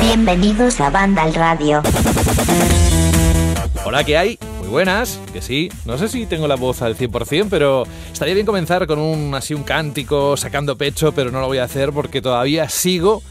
Bienvenidos a Banda al Radio. Hola, ¿qué hay? Muy buenas, que sí. No sé si tengo la voz al 100%, pero estaría bien comenzar con un así un cántico sacando pecho, pero no lo voy a hacer porque todavía sigo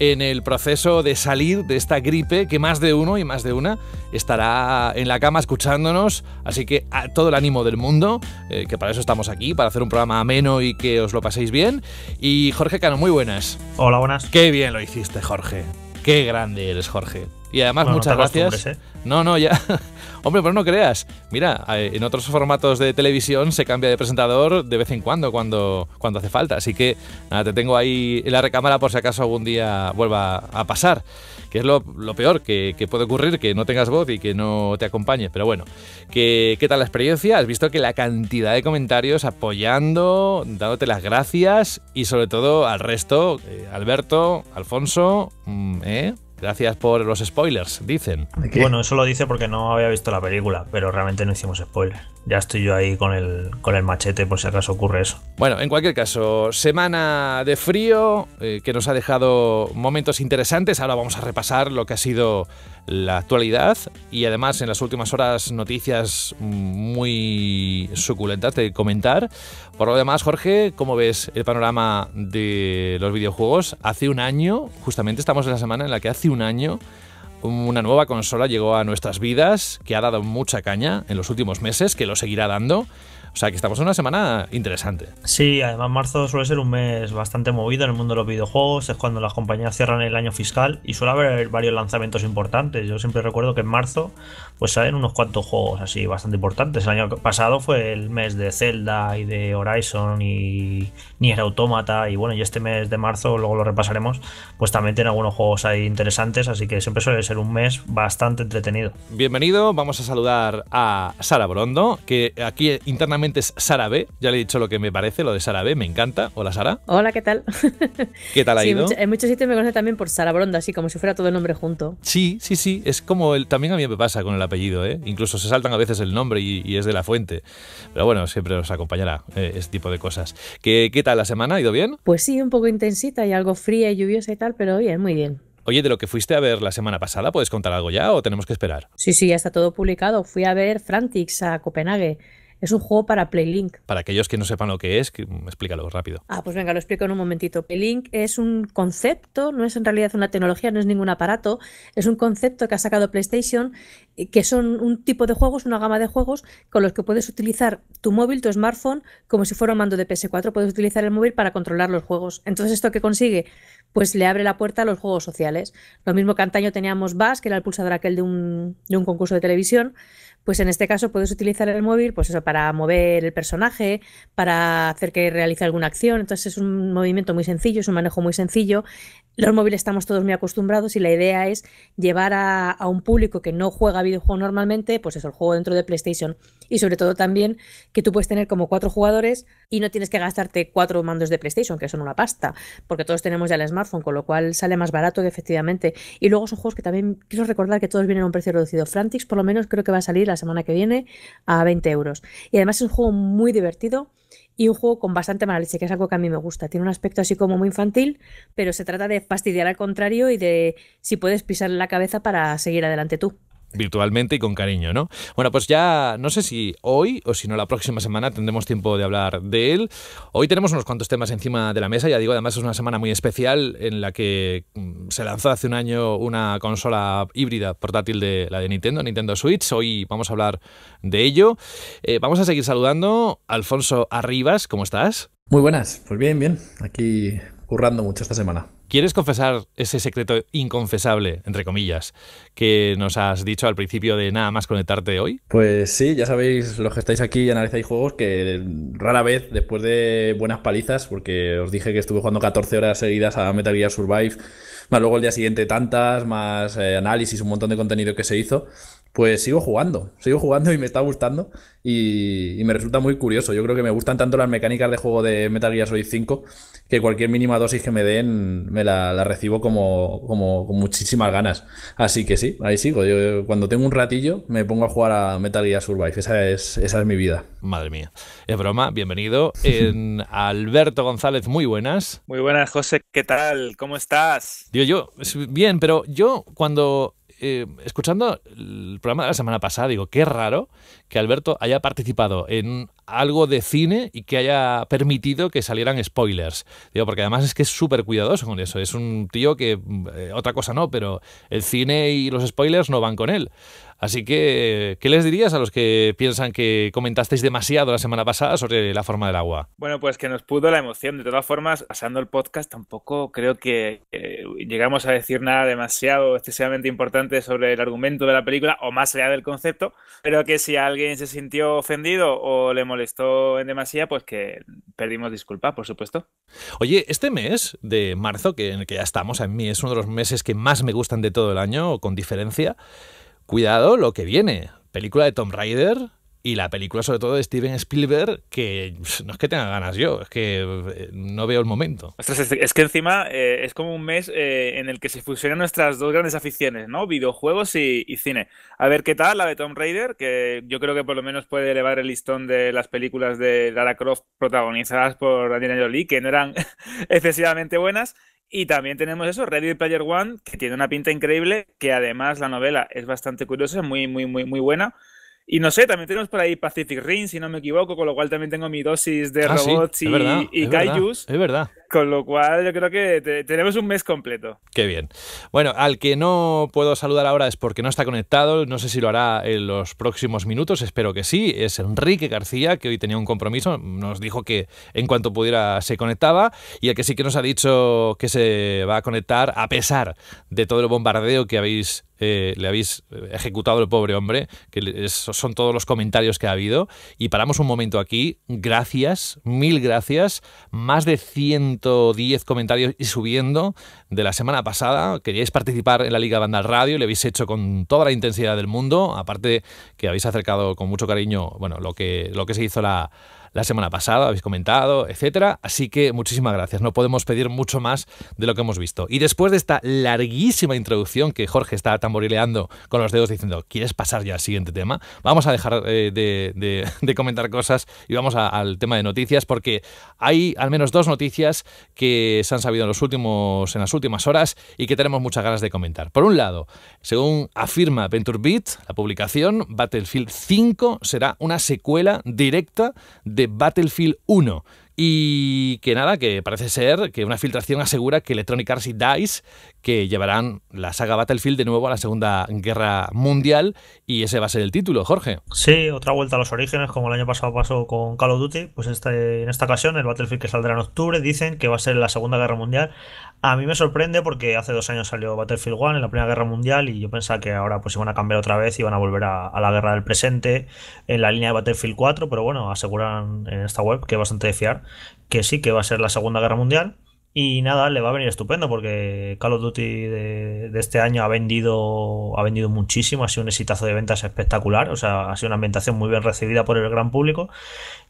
en el proceso de salir de esta gripe que más de uno y más de una estará en la cama escuchándonos. Así que a todo el ánimo del mundo, eh, que para eso estamos aquí, para hacer un programa ameno y que os lo paséis bien. Y Jorge Cano, muy buenas. Hola, buenas. Qué bien lo hiciste, Jorge. Qué grande eres, Jorge. Y además, muchas gracias. ¿eh? No, no, ya. Hombre, pues no creas. Mira, eh, en otros formatos de televisión se cambia de presentador de vez en cuando, cuando, cuando hace falta. Así que nada, te tengo ahí en la recámara por si acaso algún día vuelva a pasar. Que es lo, lo peor que, que, puede ocurrir, que no tengas voz y que no te acompañe Pero bueno, ¿qué, ¿qué tal la experiencia? Has visto que la cantidad de comentarios apoyando, dándote las gracias y sobre todo al resto, eh, Alberto, Alfonso, mm, ¿eh? Gracias por los spoilers, dicen. Bueno, eso lo dice porque no había visto la película, pero realmente no hicimos spoilers ya estoy yo ahí con el, con el machete por si acaso ocurre eso. Bueno, en cualquier caso, semana de frío eh, que nos ha dejado momentos interesantes. Ahora vamos a repasar lo que ha sido la actualidad y además en las últimas horas noticias muy suculentas de comentar. Por lo demás, Jorge, ¿cómo ves el panorama de los videojuegos? Hace un año, justamente estamos en la semana en la que hace un año una nueva consola llegó a nuestras vidas, que ha dado mucha caña en los últimos meses, que lo seguirá dando. O sea que estamos en una semana interesante. Sí, además marzo suele ser un mes bastante movido en el mundo de los videojuegos, es cuando las compañías cierran el año fiscal y suele haber varios lanzamientos importantes. Yo siempre recuerdo que en marzo pues salen unos cuantos juegos así bastante importantes. El año pasado fue el mes de Zelda y de Horizon y Nier Automata y bueno, y este mes de marzo, luego lo repasaremos, pues también tiene algunos juegos ahí interesantes, así que siempre suele ser un mes bastante entretenido. Bienvenido, vamos a saludar a Sara Brondo, que aquí internamente es Sara B. Ya le he dicho lo que me parece, lo de Sara B. Me encanta. Hola, Sara. Hola, ¿qué tal? ¿Qué tal ha ido? en muchos sitios me conocen también por Sara Bronda, así como si fuera todo el nombre junto. Sí, sí, sí. Es como el, también a mí me pasa con el apellido, ¿eh? Incluso se saltan a veces el nombre y, es de la fuente. Pero bueno, siempre os acompañará este tipo de cosas. ¿Qué, ¿Qué tal la semana? ¿Ha ido bien? Pues sí, un poco intensita y algo fría y lluviosa y tal, pero bien, muy bien. Oye, de lo que fuiste a ver la semana pasada, ¿puedes contar algo ya o tenemos que esperar? Sí, sí, ya está todo publicado. Fui a ver Frantix a Copenhague. Es un juego para Playlink. Para aquellos que no sepan lo que es, que, mm, explícalo rápido. Ah, pues venga, lo explico en un momentito. Playlink es un concepto, no es en realidad una tecnología, no es ningún aparato, es un concepto que ha sacado PlayStation, eh, que son un tipo de juegos, una gama de juegos con los que puedes utilizar tu móvil, tu smartphone, como si fuera un mando de PS4, puedes utilizar el móvil para controlar los juegos. Entonces, ¿esto qué consigue? Pues le abre la puerta a los juegos sociales. Lo mismo que antaño teníamos Bass, que era el pulsador aquel de un, de un concurso de televisión. Pues en este caso puedes utilizar el móvil, pues eso, para mover el personaje, para hacer que realice alguna acción. Entonces es un movimiento muy sencillo, es un manejo muy sencillo los móviles estamos todos muy acostumbrados y la idea es llevar a, un público que no juega videojuego normalmente, pues eso, el juego dentro de PlayStation. Y sobre todo también que tú puedes tener como cuatro jugadores y no tienes que gastarte cuatro mandos de PlayStation, que son una pasta, porque todos tenemos ya el smartphone, con lo cual sale más barato que efectivamente. Y luego son juegos que también quiero recordar que todos vienen a un precio reducido. Frantics por lo menos creo que va a salir la semana que viene a 20 euros. Y además es un juego muy divertido y un juego con bastante mala leche, que es algo que a mí me gusta. Tiene un aspecto así como muy infantil, pero se trata de fastidiar al contrario y de si puedes pisar la cabeza para seguir adelante tú virtualmente y con cariño, ¿no? Bueno, pues ya no sé si hoy o si no la próxima semana tendremos tiempo de hablar de él. Hoy tenemos unos cuantos temas encima de la mesa, ya digo, además es una semana muy especial en la que mm, se lanzó hace un año una consola híbrida portátil de la de Nintendo, Nintendo Switch. Hoy vamos a hablar de ello. Eh, vamos a seguir saludando. Alfonso Arribas, ¿cómo estás? Muy buenas, pues bien, bien. Aquí currando mucho esta semana. ¿Quieres confesar ese secreto inconfesable, entre comillas, que nos has dicho al principio de nada más conectarte hoy? Pues sí, ya sabéis, los que estáis aquí y analizáis juegos, que rara vez, después de buenas palizas, porque os dije que estuve jugando 14 horas seguidas a Metal Gear Survive, más luego el día siguiente tantas, más eh, análisis, un montón de contenido que se hizo, pues sigo jugando, sigo jugando y me está gustando y, me resulta muy curioso. Yo creo que me gustan tanto las mecánicas de juego de Metal Gear Solid 5 que cualquier mínima dosis que me den me la, recibo como, como, con muchísimas ganas. Así que sí, ahí sigo. Yo, cuando tengo un ratillo me pongo a jugar a Metal Gear Survive. Esa es, esa es mi vida. Madre mía. Es broma, bienvenido. En Alberto González, muy buenas. Muy buenas, José. ¿Qué tal? ¿Cómo estás? Digo yo, bien, pero yo cuando eh, escuchando el programa de la semana pasada, digo, qué raro que Alberto haya participado en algo de cine y que haya permitido que salieran spoilers. Digo, porque además es que es súper cuidadoso con eso. Es un tío que, eh, otra cosa no, pero el cine y los spoilers no van con él. Así que, ¿qué les dirías a los que piensan que comentasteis demasiado la semana pasada sobre la forma del agua? Bueno, pues que nos pudo la emoción. De todas formas, pasando el podcast, tampoco creo que eh, llegamos a decir nada demasiado excesivamente importante sobre el argumento de la película o más allá del concepto. Pero que si alguien se sintió ofendido o le molestó en demasía, pues que perdimos disculpas, por supuesto. Oye, este mes de marzo, que en el que ya estamos, a mí es uno de los meses que más me gustan de todo el año, con diferencia cuidado lo que viene. Película de Tom Raider y la película sobre todo de Steven Spielberg, que no es que tenga ganas yo, es que eh, no veo el momento. es que encima eh, es como un mes eh, en el que se fusionan nuestras dos grandes aficiones, ¿no? Videojuegos y, cine. A ver qué tal la de Tom Raider, que yo creo que por lo menos puede elevar el listón de las películas de Lara Croft protagonizadas por Daniel Jolie, que no eran excesivamente buenas. Y también tenemos eso, Ready Player One, que tiene una pinta increíble, que además la novela es bastante curiosa, muy, muy, muy, muy buena. Y no sé, también tenemos por ahí Pacific Rim, si no me equivoco, con lo cual también tengo mi dosis de ah, robots y, es verdad. Con lo cual, yo creo que tenemos un mes completo. Qué bien. Bueno, al que no puedo saludar ahora es porque no está conectado. No sé si lo hará en los próximos minutos. Espero que sí. Es Enrique García, que hoy tenía un compromiso. Nos dijo que en cuanto pudiera se conectaba. Y el que sí que nos ha dicho que se va a conectar, a pesar de todo el bombardeo que habéis eh, le habéis ejecutado el pobre hombre, que son todos los comentarios que ha habido. Y paramos un momento aquí. Gracias, mil gracias. Más de 100 10 comentarios y subiendo de la semana pasada. Queríais participar en la Liga Banda Radio y lo habéis hecho con toda la intensidad del mundo. Aparte que habéis acercado con mucho cariño, bueno, lo que, lo que se hizo la la semana pasada, habéis comentado, etcétera. Así que muchísimas gracias. No podemos pedir mucho más de lo que hemos visto. Y después de esta larguísima introducción que Jorge está tamborileando con los dedos diciendo, ¿quieres pasar ya al siguiente tema? Vamos a dejar eh, de, comentar cosas y vamos al tema de noticias porque hay al menos dos noticias que se han sabido en, los últimos, en las últimas horas y que tenemos muchas ganas de comentar. Por un lado, según afirma Beat, la publicación, Battlefield 5 será una secuela directa de Battlefield 1. Y que nada, que parece ser que una filtración asegura que Electronic Arts y DICE, que llevarán la saga Battlefield de nuevo a la Segunda Guerra Mundial, y ese va a ser el título, Jorge. Sí, otra vuelta a los orígenes, como el año pasado pasó con Call of Duty, pues este, en esta ocasión el Battlefield que saldrá en octubre, dicen que va a ser la Segunda Guerra Mundial, a mí me sorprende porque hace dos años salió Battlefield 1 en la Primera Guerra Mundial y yo pensaba que ahora pues iban a cambiar otra vez y van a volver a, la guerra del presente en la línea de Battlefield 4, pero bueno, aseguran en esta web que es bastante de fiar que sí que va a ser la Segunda Guerra Mundial y nada, le va a venir estupendo porque Call of Duty de, este año ha vendido, ha vendido muchísimo, ha sido un exitazo de ventas espectacular, o sea, ha sido una ambientación muy bien recibida por el gran público.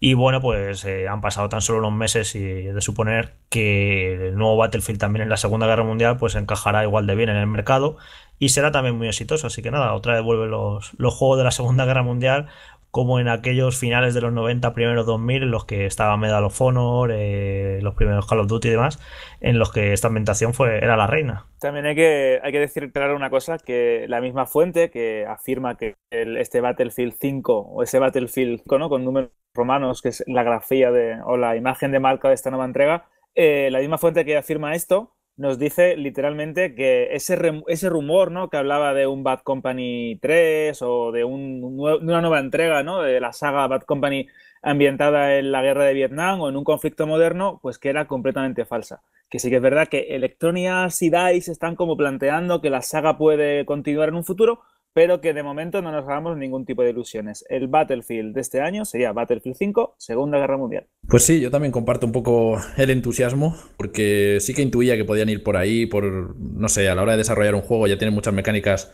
Y bueno, pues eh, han pasado tan solo unos meses y de suponer que el nuevo Battlefield también en la Segunda Guerra Mundial pues encajará igual de bien en el mercado y será también muy exitoso. Así que nada, otra vez vuelve los, los juegos de la Segunda Guerra Mundial como en aquellos finales de los 90, primeros 2000, en los que estaba Medal of Honor, eh, los primeros Call of Duty y demás, en los que esta ambientación fue, era la reina. También hay que, hay que decir claro una cosa, que la misma fuente que afirma que este Battlefield 5 o ese Battlefield ¿no? con números romanos, que es la grafía de, o la imagen de marca de esta nueva entrega, eh, la misma fuente que afirma esto nos dice literalmente que ese, ese rumor ¿no? que hablaba de un Bad Company 3 o de una nueva entrega ¿no? de la saga Bad Company ambientada en la guerra de Vietnam o en un conflicto moderno, pues que era completamente falsa. Que sí que es verdad que Electronic y DICE están como planteando que la saga puede continuar en un futuro, pero que de momento no nos hagamos ningún tipo de ilusiones. El Battlefield de este año sería Battlefield 5, Segunda Guerra Mundial. Pues sí, yo también comparto un poco el entusiasmo, porque sí que intuía que podían ir por ahí, por, no sé, a la hora de desarrollar un juego ya tienen muchas mecánicas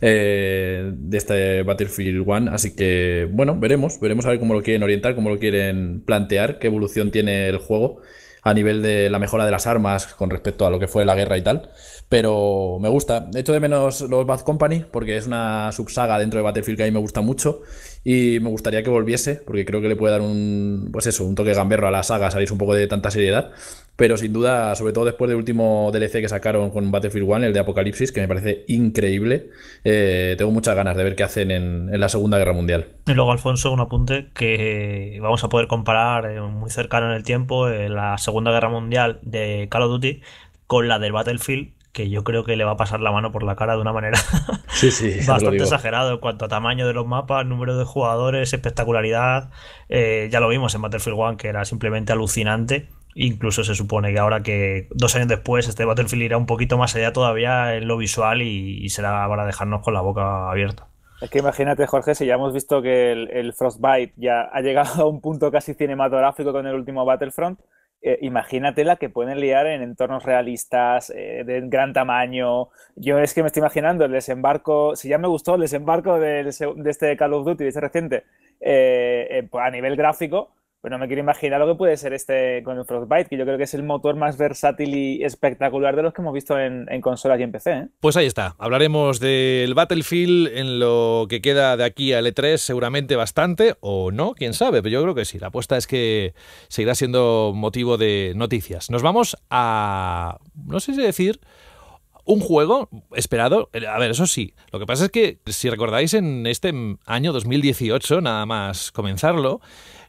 eh, de este Battlefield 1, así que bueno, veremos, veremos a ver cómo lo quieren orientar, cómo lo quieren plantear, qué evolución tiene el juego a nivel de la mejora de las armas con respecto a lo que fue la guerra y tal. Pero me gusta. hecho de menos los Bad Company porque es una subsaga dentro de Battlefield que a mí me gusta mucho y me gustaría que volviese porque creo que le puede dar un, pues eso, un toque gamberro a la saga, salir un poco de tanta seriedad. Pero sin duda, sobre todo después del último DLC que sacaron con Battlefield 1, el de Apocalipsis, que me parece increíble, eh, tengo muchas ganas de ver qué hacen en, la Segunda Guerra Mundial. Y luego, Alfonso, un apunte que vamos a poder comparar eh, muy cercano en el tiempo eh, la Segunda Guerra Mundial de Call of Duty con la del Battlefield que yo creo que le va a pasar la mano por la cara de una manera bastante exagerada en cuanto a tamaño de los mapas, número de jugadores, espectacularidad. Eh, ya lo vimos en Battlefield 1, que era simplemente alucinante. Incluso se supone que ahora que dos años después este Battlefield irá un poquito más allá todavía en lo visual y, será para dejarnos con la boca abierta. Es que imagínate, Jorge, si ya hemos visto que el, el Frostbite ya ha llegado a un punto casi cinematográfico con el último Battlefront, imagínatela, eh, imagínate la que pueden liar en entornos realistas, eh, de gran tamaño. Yo es que me estoy imaginando el desembarco, si ya me gustó el desembarco de, este Call of Duty, de este reciente, eh, a nivel gráfico, pero pues no me quiero imaginar lo que puede ser este con el Frostbite, que yo creo que es el motor más versátil y espectacular de los que hemos visto en, consola y en PC. ¿eh? Pues ahí está. Hablaremos del Battlefield en lo que queda de aquí a E3, seguramente bastante, o no, quién sabe, pero yo creo que sí. La apuesta es que seguirá siendo motivo de noticias. Nos vamos a. No sé si decir un juego esperado. Eh, a ver, eso sí. Lo que pasa es que, si recordáis, en este año 2018, nada más comenzarlo,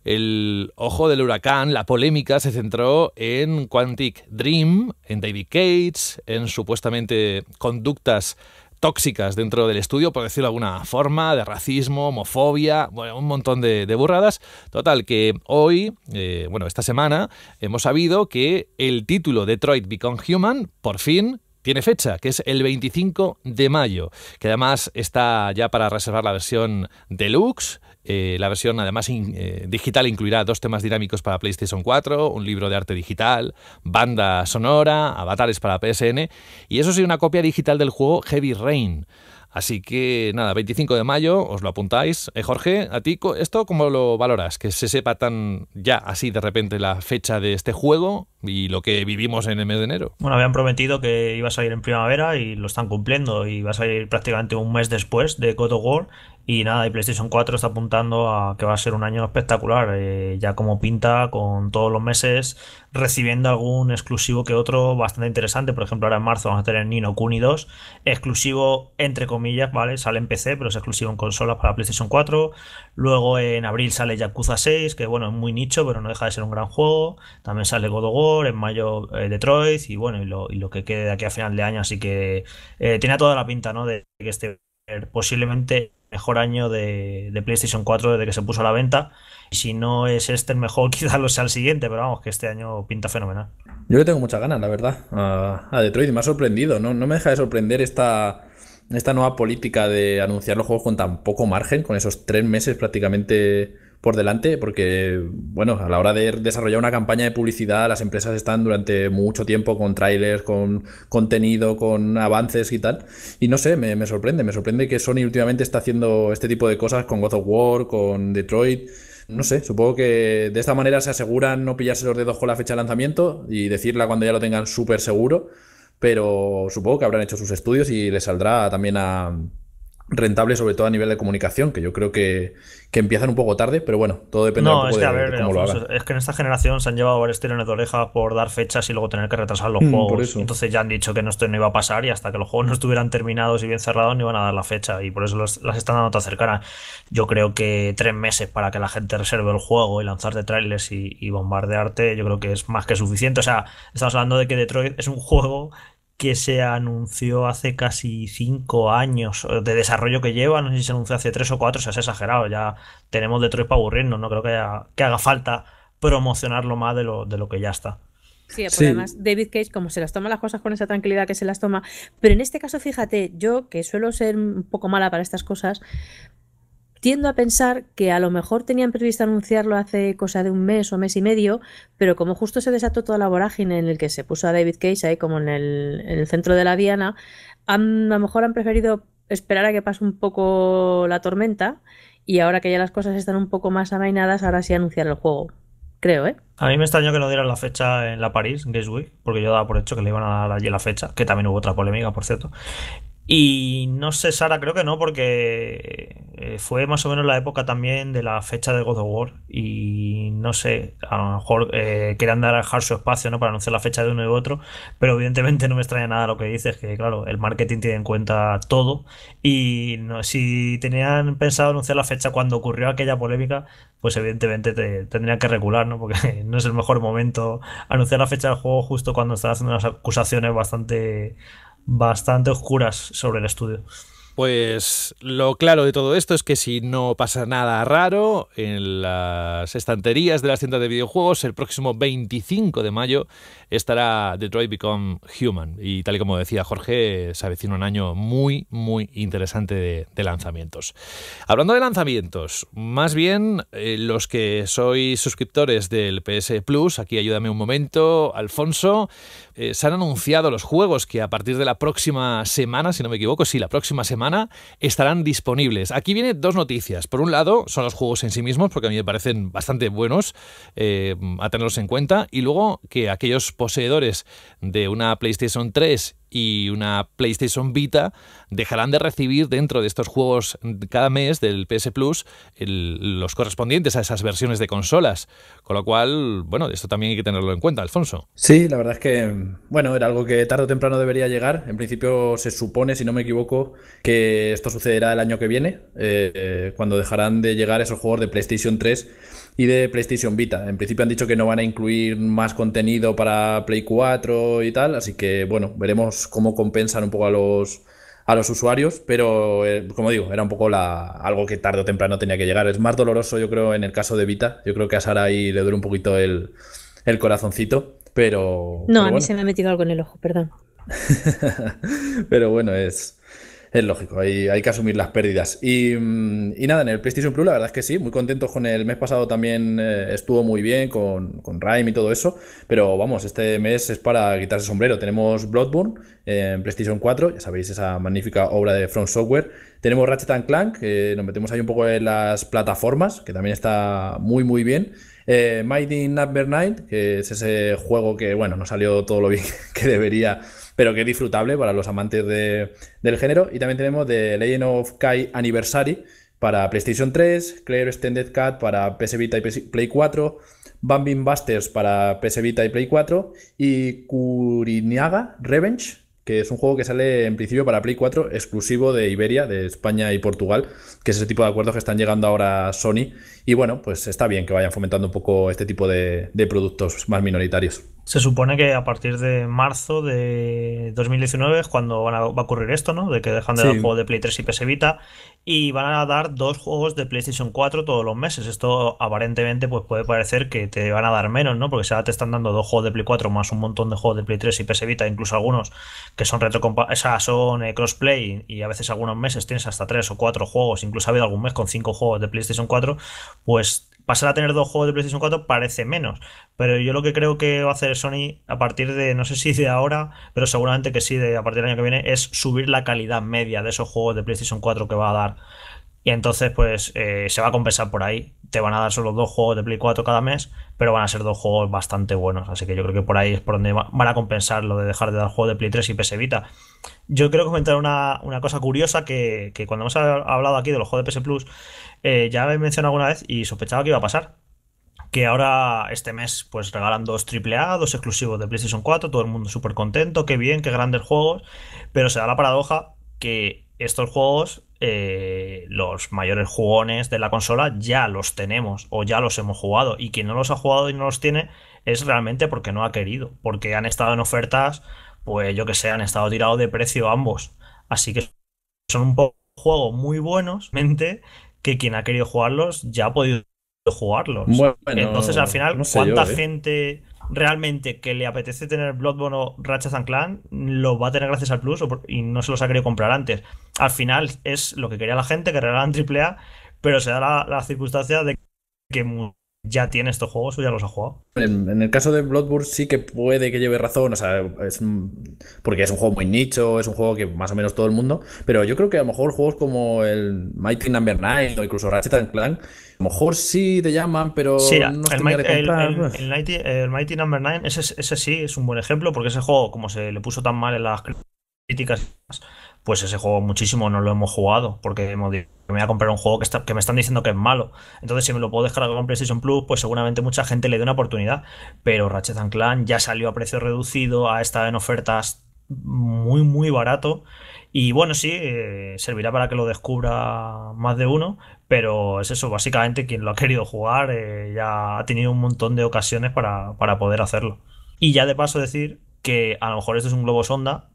el ojo del huracán, la polémica se centró en Quantic Dream, en David Cage, en supuestamente conductas tóxicas dentro del estudio, por decirlo de alguna forma, de racismo, homofobia, bueno, un montón de, burradas. Total, que hoy, eh, bueno, esta semana, hemos sabido que el título Detroit Become Human, por fin, tiene fecha, que es el 25 de mayo, que además está ya para reservar la versión deluxe eh, la versión, además, eh, digital incluirá dos temas dinámicos para PlayStation 4, un libro de arte digital, banda sonora, avatares para PSN y eso sí, una copia digital del juego Heavy Rain. Así que nada, 25 de mayo, os lo apuntáis. Eh, Jorge, ¿a ti esto cómo lo valoras? Que se sepa tan ya así de repente la fecha de este juego y lo que vivimos en el mes de enero. Bueno, habían prometido que iba a salir en primavera y lo están cumpliendo y va a salir prácticamente un mes después de God of War y nada, y PlayStation 4 está apuntando a que va a ser un año espectacular, eh, ya como pinta, con todos los meses recibiendo algún exclusivo que otro bastante interesante. Por ejemplo, ahora en marzo vamos a tener Nino Kuni 2, exclusivo entre comillas, ¿vale? Sale en PC, pero es exclusivo en consolas para PlayStation 4. Luego en abril sale Yakuza 6, que bueno, es muy nicho, pero no deja de ser un gran juego. También sale God of War, en mayo eh, Detroit, y bueno, y lo, y lo, que quede de aquí a final de año. Así que eh, tiene toda la pinta, ¿no? De que este posiblemente mejor año de, PlayStation 4 desde que se puso a la venta. Y si no es este el mejor, quizás lo sea el siguiente, pero vamos, que este año pinta fenomenal. Yo le tengo muchas ganas, la verdad, a, Detroit me ha sorprendido. No, no me deja de sorprender esta, esta nueva política de anunciar los juegos con tan poco margen, con esos tres meses prácticamente por delante, porque, bueno, a la hora de desarrollar una campaña de publicidad, las empresas están durante mucho tiempo con trailers, con contenido, con avances y tal. Y no sé, me, me sorprende, me sorprende que Sony últimamente está haciendo este tipo de cosas con God of War, con Detroit. No sé, supongo que de esta manera se aseguran no pillarse los dedos con la fecha de lanzamiento y decirla cuando ya lo tengan súper seguro. Pero supongo que habrán hecho sus estudios y les saldrá también a, rentable, sobre todo a nivel de comunicación, que yo creo que, empiezan un poco tarde, pero bueno, todo depende es que, de, cómo lo hagan. Es que en esta generación se han llevado varios tirones de oreja por dar fechas y luego tener que retrasar los mm, juegos. Entonces ya han dicho que no, esto no iba a pasar y hasta que los juegos no estuvieran terminados y bien cerrados no iban a dar la fecha y por eso las están dando tan cercanas. Yo creo que tres meses para que la gente reserve el juego y lanzarte trailers y, y bombardearte, yo creo que es más que suficiente. O sea, estamos hablando de que Detroit es un juego que se anunció hace casi cinco años eh, de desarrollo que lleva, no sé si se anunció hace tres o cuatro, se ha exagerado, ya tenemos Detroit para aburrirnos, no creo que, haga falta promocionarlo más de lo, que ya está. Sí, además David Cage, como se las toma las cosas con esa tranquilidad que se las toma. Pero en este caso, fíjate, yo que suelo ser un poco mala para estas cosas, tiendo a pensar que a lo mejor tenían previsto anunciarlo hace cosa de un mes o mes y medio, pero como justo se desató toda la vorágine en el que se puso a David Case ahí como en el, centro de la diana, han, a lo mejor han preferido esperar a que pase un poco la tormenta y ahora que ya las cosas están un poco más amainadas, ahora sí anunciar el juego. Creo, ¿eh? A mí me extrañó que no dieran la fecha en la París Games Week, porque yo daba por hecho que le iban a dar allí la fecha, que también hubo otra polémica, por cierto. Y no sé, Sara, creo que no, porque eh, fue más o menos la época también de la fecha de God of War. Y no sé, a lo mejor eh, querían dar dejar su espacio ¿no? para anunciar la fecha de uno y otro, pero evidentemente no me extraña nada lo que dices, que claro, el marketing tiene en cuenta todo. Y no, si tenían pensado anunciar la fecha cuando ocurrió aquella polémica, pues evidentemente tendrían que regular, ¿no? porque no es el mejor momento anunciar la fecha del juego justo cuando están haciendo unas acusaciones bastante bastante oscuras sobre el estudio. Pues lo claro de todo esto es que si no pasa nada raro, en las estanterías de las tiendas de videojuegos, el próximo 25 de mayo estará Detroit Become Human. Y tal y como decía Jorge, se avecina un año muy, muy interesante de, lanzamientos. Hablando de lanzamientos, más bien eh, los que sois suscriptores del PS Plus, aquí ayúdame un momento, Alfonso, eh, se han anunciado los juegos que a partir de la próxima semana, si no me equivoco, sí, la próxima semana, estarán disponibles. Aquí vienen dos noticias. Por un lado, son los juegos en sí mismos, porque a mí me parecen bastante buenos eh, a tenerlos en cuenta. Y luego, que aquellos poseedores de una PlayStation 3 y una PlayStation Vita dejarán de recibir dentro de estos juegos cada mes del PS Plus los correspondientes a esas versiones de consolas. Con lo cual, bueno, esto también hay que tenerlo en cuenta, Alfonso. Sí, la verdad es que, bueno, era algo que tarde o temprano debería llegar. En principio se supone, si no me equivoco, que esto sucederá el año que viene, eh, eh, cuando dejarán de llegar esos juegos de PlayStation 3 y de PlayStation Vita. En principio han dicho que no van a incluir más contenido para Play 4 y tal, así que bueno, veremos cómo compensan un poco a los a los usuarios, pero eh, como digo, era un poco la, algo que tarde o temprano tenía que llegar. Es más doloroso, yo creo, en el caso de Vita. Yo creo que a Sara ahí le duele un poquito el, el corazoncito, pero. No, a mí se me ha metido algo en el ojo, perdón. pero bueno, es, es lógico, hay, que asumir las pérdidas. Mm, y, nada, en el PlayStation Plus la verdad es que sí, muy contentos con el mes pasado también eh, estuvo muy bien con, con Rime y todo eso, pero vamos, este mes es para quitarse el sombrero. Tenemos Bloodborne eh, en PlayStation 4, ya sabéis esa magnífica obra de From Software. Tenemos Ratchet Clank, que nos metemos ahí un poco en las plataformas, que también está muy muy bien. Eh, Mighty Number 9, que es ese juego que, bueno, no salió todo lo bien que debería pero que es disfrutable para los amantes del género. Y también tenemos The Legend of Kai Anniversary para PlayStation 3, Clear Extended Cut para PS Vita y Play 4, Bambin Busters para PS Vita y Play 4 y Curiniaga Revenge que es un juego que sale en principio para Play 4, exclusivo de Iberia, de España y Portugal, que es ese tipo de acuerdos que están llegando ahora Sony. Y bueno, pues está bien que vayan fomentando un poco este tipo de productos más minoritarios. Se supone que a partir de marzo de 2019 es cuando van a, va a ocurrir esto, ¿no? De que dejan de dar juegos de Play 3 y PS Vita y van a dar dos juegos de PlayStation 4 todos los meses. Esto aparentemente pues puede parecer que te van a dar menos, ¿no? Porque si te están dando dos juegos de Play 4 más un montón de juegos de Play 3 y PS Vita, incluso algunos que son retrocompa o son eh, crossplay y a veces algunos meses tienes hasta tres o cuatro juegos, incluso ha habido algún mes con cinco juegos de PlayStation 4, pues pasar a tener dos juegos de PlayStation 4 parece menos. Pero yo lo que creo que va a hacer Sony a partir de, no sé si de ahora, pero seguramente que sí, de a partir del año que viene, es subir la calidad media de esos juegos de PlayStation 4 que va a dar. Y entonces, pues eh, se va a compensar por ahí. Te van a dar solo dos juegos de Play 4 cada mes, pero van a ser dos juegos bastante buenos. Así que yo creo que por ahí es por donde van a compensar lo de dejar de dar juegos de Play 3 y PS Vita. Yo quiero comentar una, una cosa curiosa que, cuando hemos hablado aquí de los juegos de PS Plus, eh, ya he mencionado alguna vez y sospechaba que iba a pasar que ahora este mes pues regalan dos AAA, dos exclusivos de PlayStation 4, todo el mundo súper contento, qué bien, qué grandes juegos, pero se da la paradoja que estos juegos eh, los mayores jugones de la consola ya los tenemos o ya los hemos jugado. Y quien no los ha jugado y no los tiene es realmente porque no ha querido, porque han estado en ofertas, pues yo que sé, han estado tirados de precio ambos. Así que son un poco juegos muy buenos, mente, que quien ha querido jugarlos ya ha podido jugarlos. Entonces al final, ¿cuánta ¿eh? gente realmente que le apetece tener Bloodborne o Ratchet lo va a tener gracias al Plus y no se los ha querido comprar antes. Al final es lo que quería la gente, que regalaran AAA, pero se da la circunstancia de que ya tiene estos juegos o ya los ha jugado. En, el caso de Bloodborne sí que puede que lleve razón, o sea, es porque es un juego muy nicho, es un juego que más o menos todo el mundo, pero yo creo que a lo mejor juegos como el Mighty Number no. 9 o incluso Ratchet Clank, a lo mejor sí te llaman, pero sí, el, Mighty, Number no. 9, ese, sí es un buen ejemplo, porque ese juego, como se le puso tan mal en las críticas pues ese juego muchísimo no lo hemos jugado porque hemos me voy a comprar un juego que, me están diciendo que es malo. Entonces, si me lo puedo descargar con PlayStation Plus, pues seguramente mucha gente le dé una oportunidad. Pero Ratchet Clan ya salió a precio reducido, ha estado en ofertas muy, muy barato. Y bueno, sí, eh, servirá para que lo descubra más de uno, pero es eso, básicamente quien lo ha querido jugar eh, ya ha tenido un montón de ocasiones para, para poder hacerlo. Y ya de paso decir que a lo mejor esto es un globo sonda,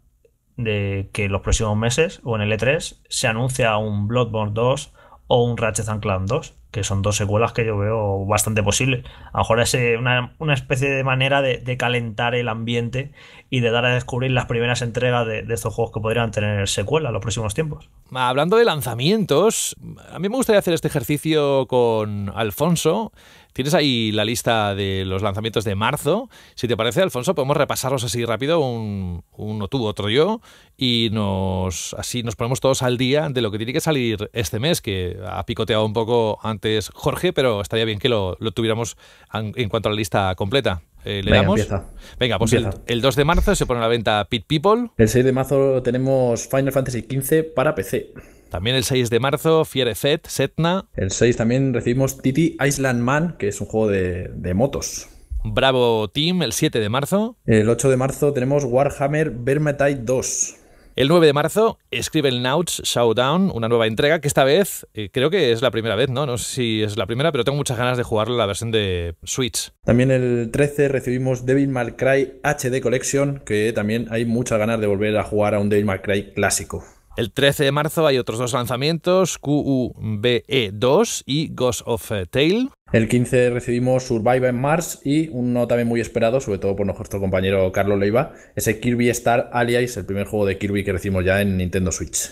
de que en los próximos meses o en el E3 se anuncia un Bloodborne 2 o un Ratchet Clank 2, que son dos secuelas que yo veo bastante posibles. A lo mejor es eh, una, especie de manera de, calentar el ambiente y de dar a descubrir las primeras entregas de, estos juegos que podrían tener secuela en los próximos tiempos. Hablando de lanzamientos, a mí me gustaría hacer este ejercicio con Alfonso Tienes ahí la lista de los lanzamientos de marzo. Si te parece, Alfonso, podemos repasarlos así rápido, un, uno tú, otro yo, y nos así nos ponemos todos al día de lo que tiene que salir este mes, que ha picoteado un poco antes Jorge, pero estaría bien que lo, tuviéramos en cuanto a la lista completa. Eh, le Venga, damos. Venga, pues El, 2 de marzo se pone a la venta Pit People. El 6 de marzo tenemos Final Fantasy XV para PC. También el 6 de marzo, Fierefet, Setna. El 6 también recibimos Titi Island Man, que es un juego de, de motos. Bravo Team, el 7 de marzo. El 8 de marzo tenemos Warhammer Vermintide 2. El 9 de marzo escribe el Nauts Showdown, una nueva entrega que esta vez eh, creo que es la primera vez, ¿no? No sé si es la primera, pero tengo muchas ganas de jugarlo la versión de Switch. También el 13 recibimos Devil May Cry HD Collection, que también hay muchas ganas de volver a jugar a un Devil May Cry clásico. El 13 de marzo hay otros dos lanzamientos, QUBE2 y Ghost of Tale. El 15 recibimos Survive en Mars y uno también muy esperado, sobre todo por nuestro compañero Carlos Leiva, ese Kirby Star Allies, el primer juego de Kirby que recibimos ya en Nintendo Switch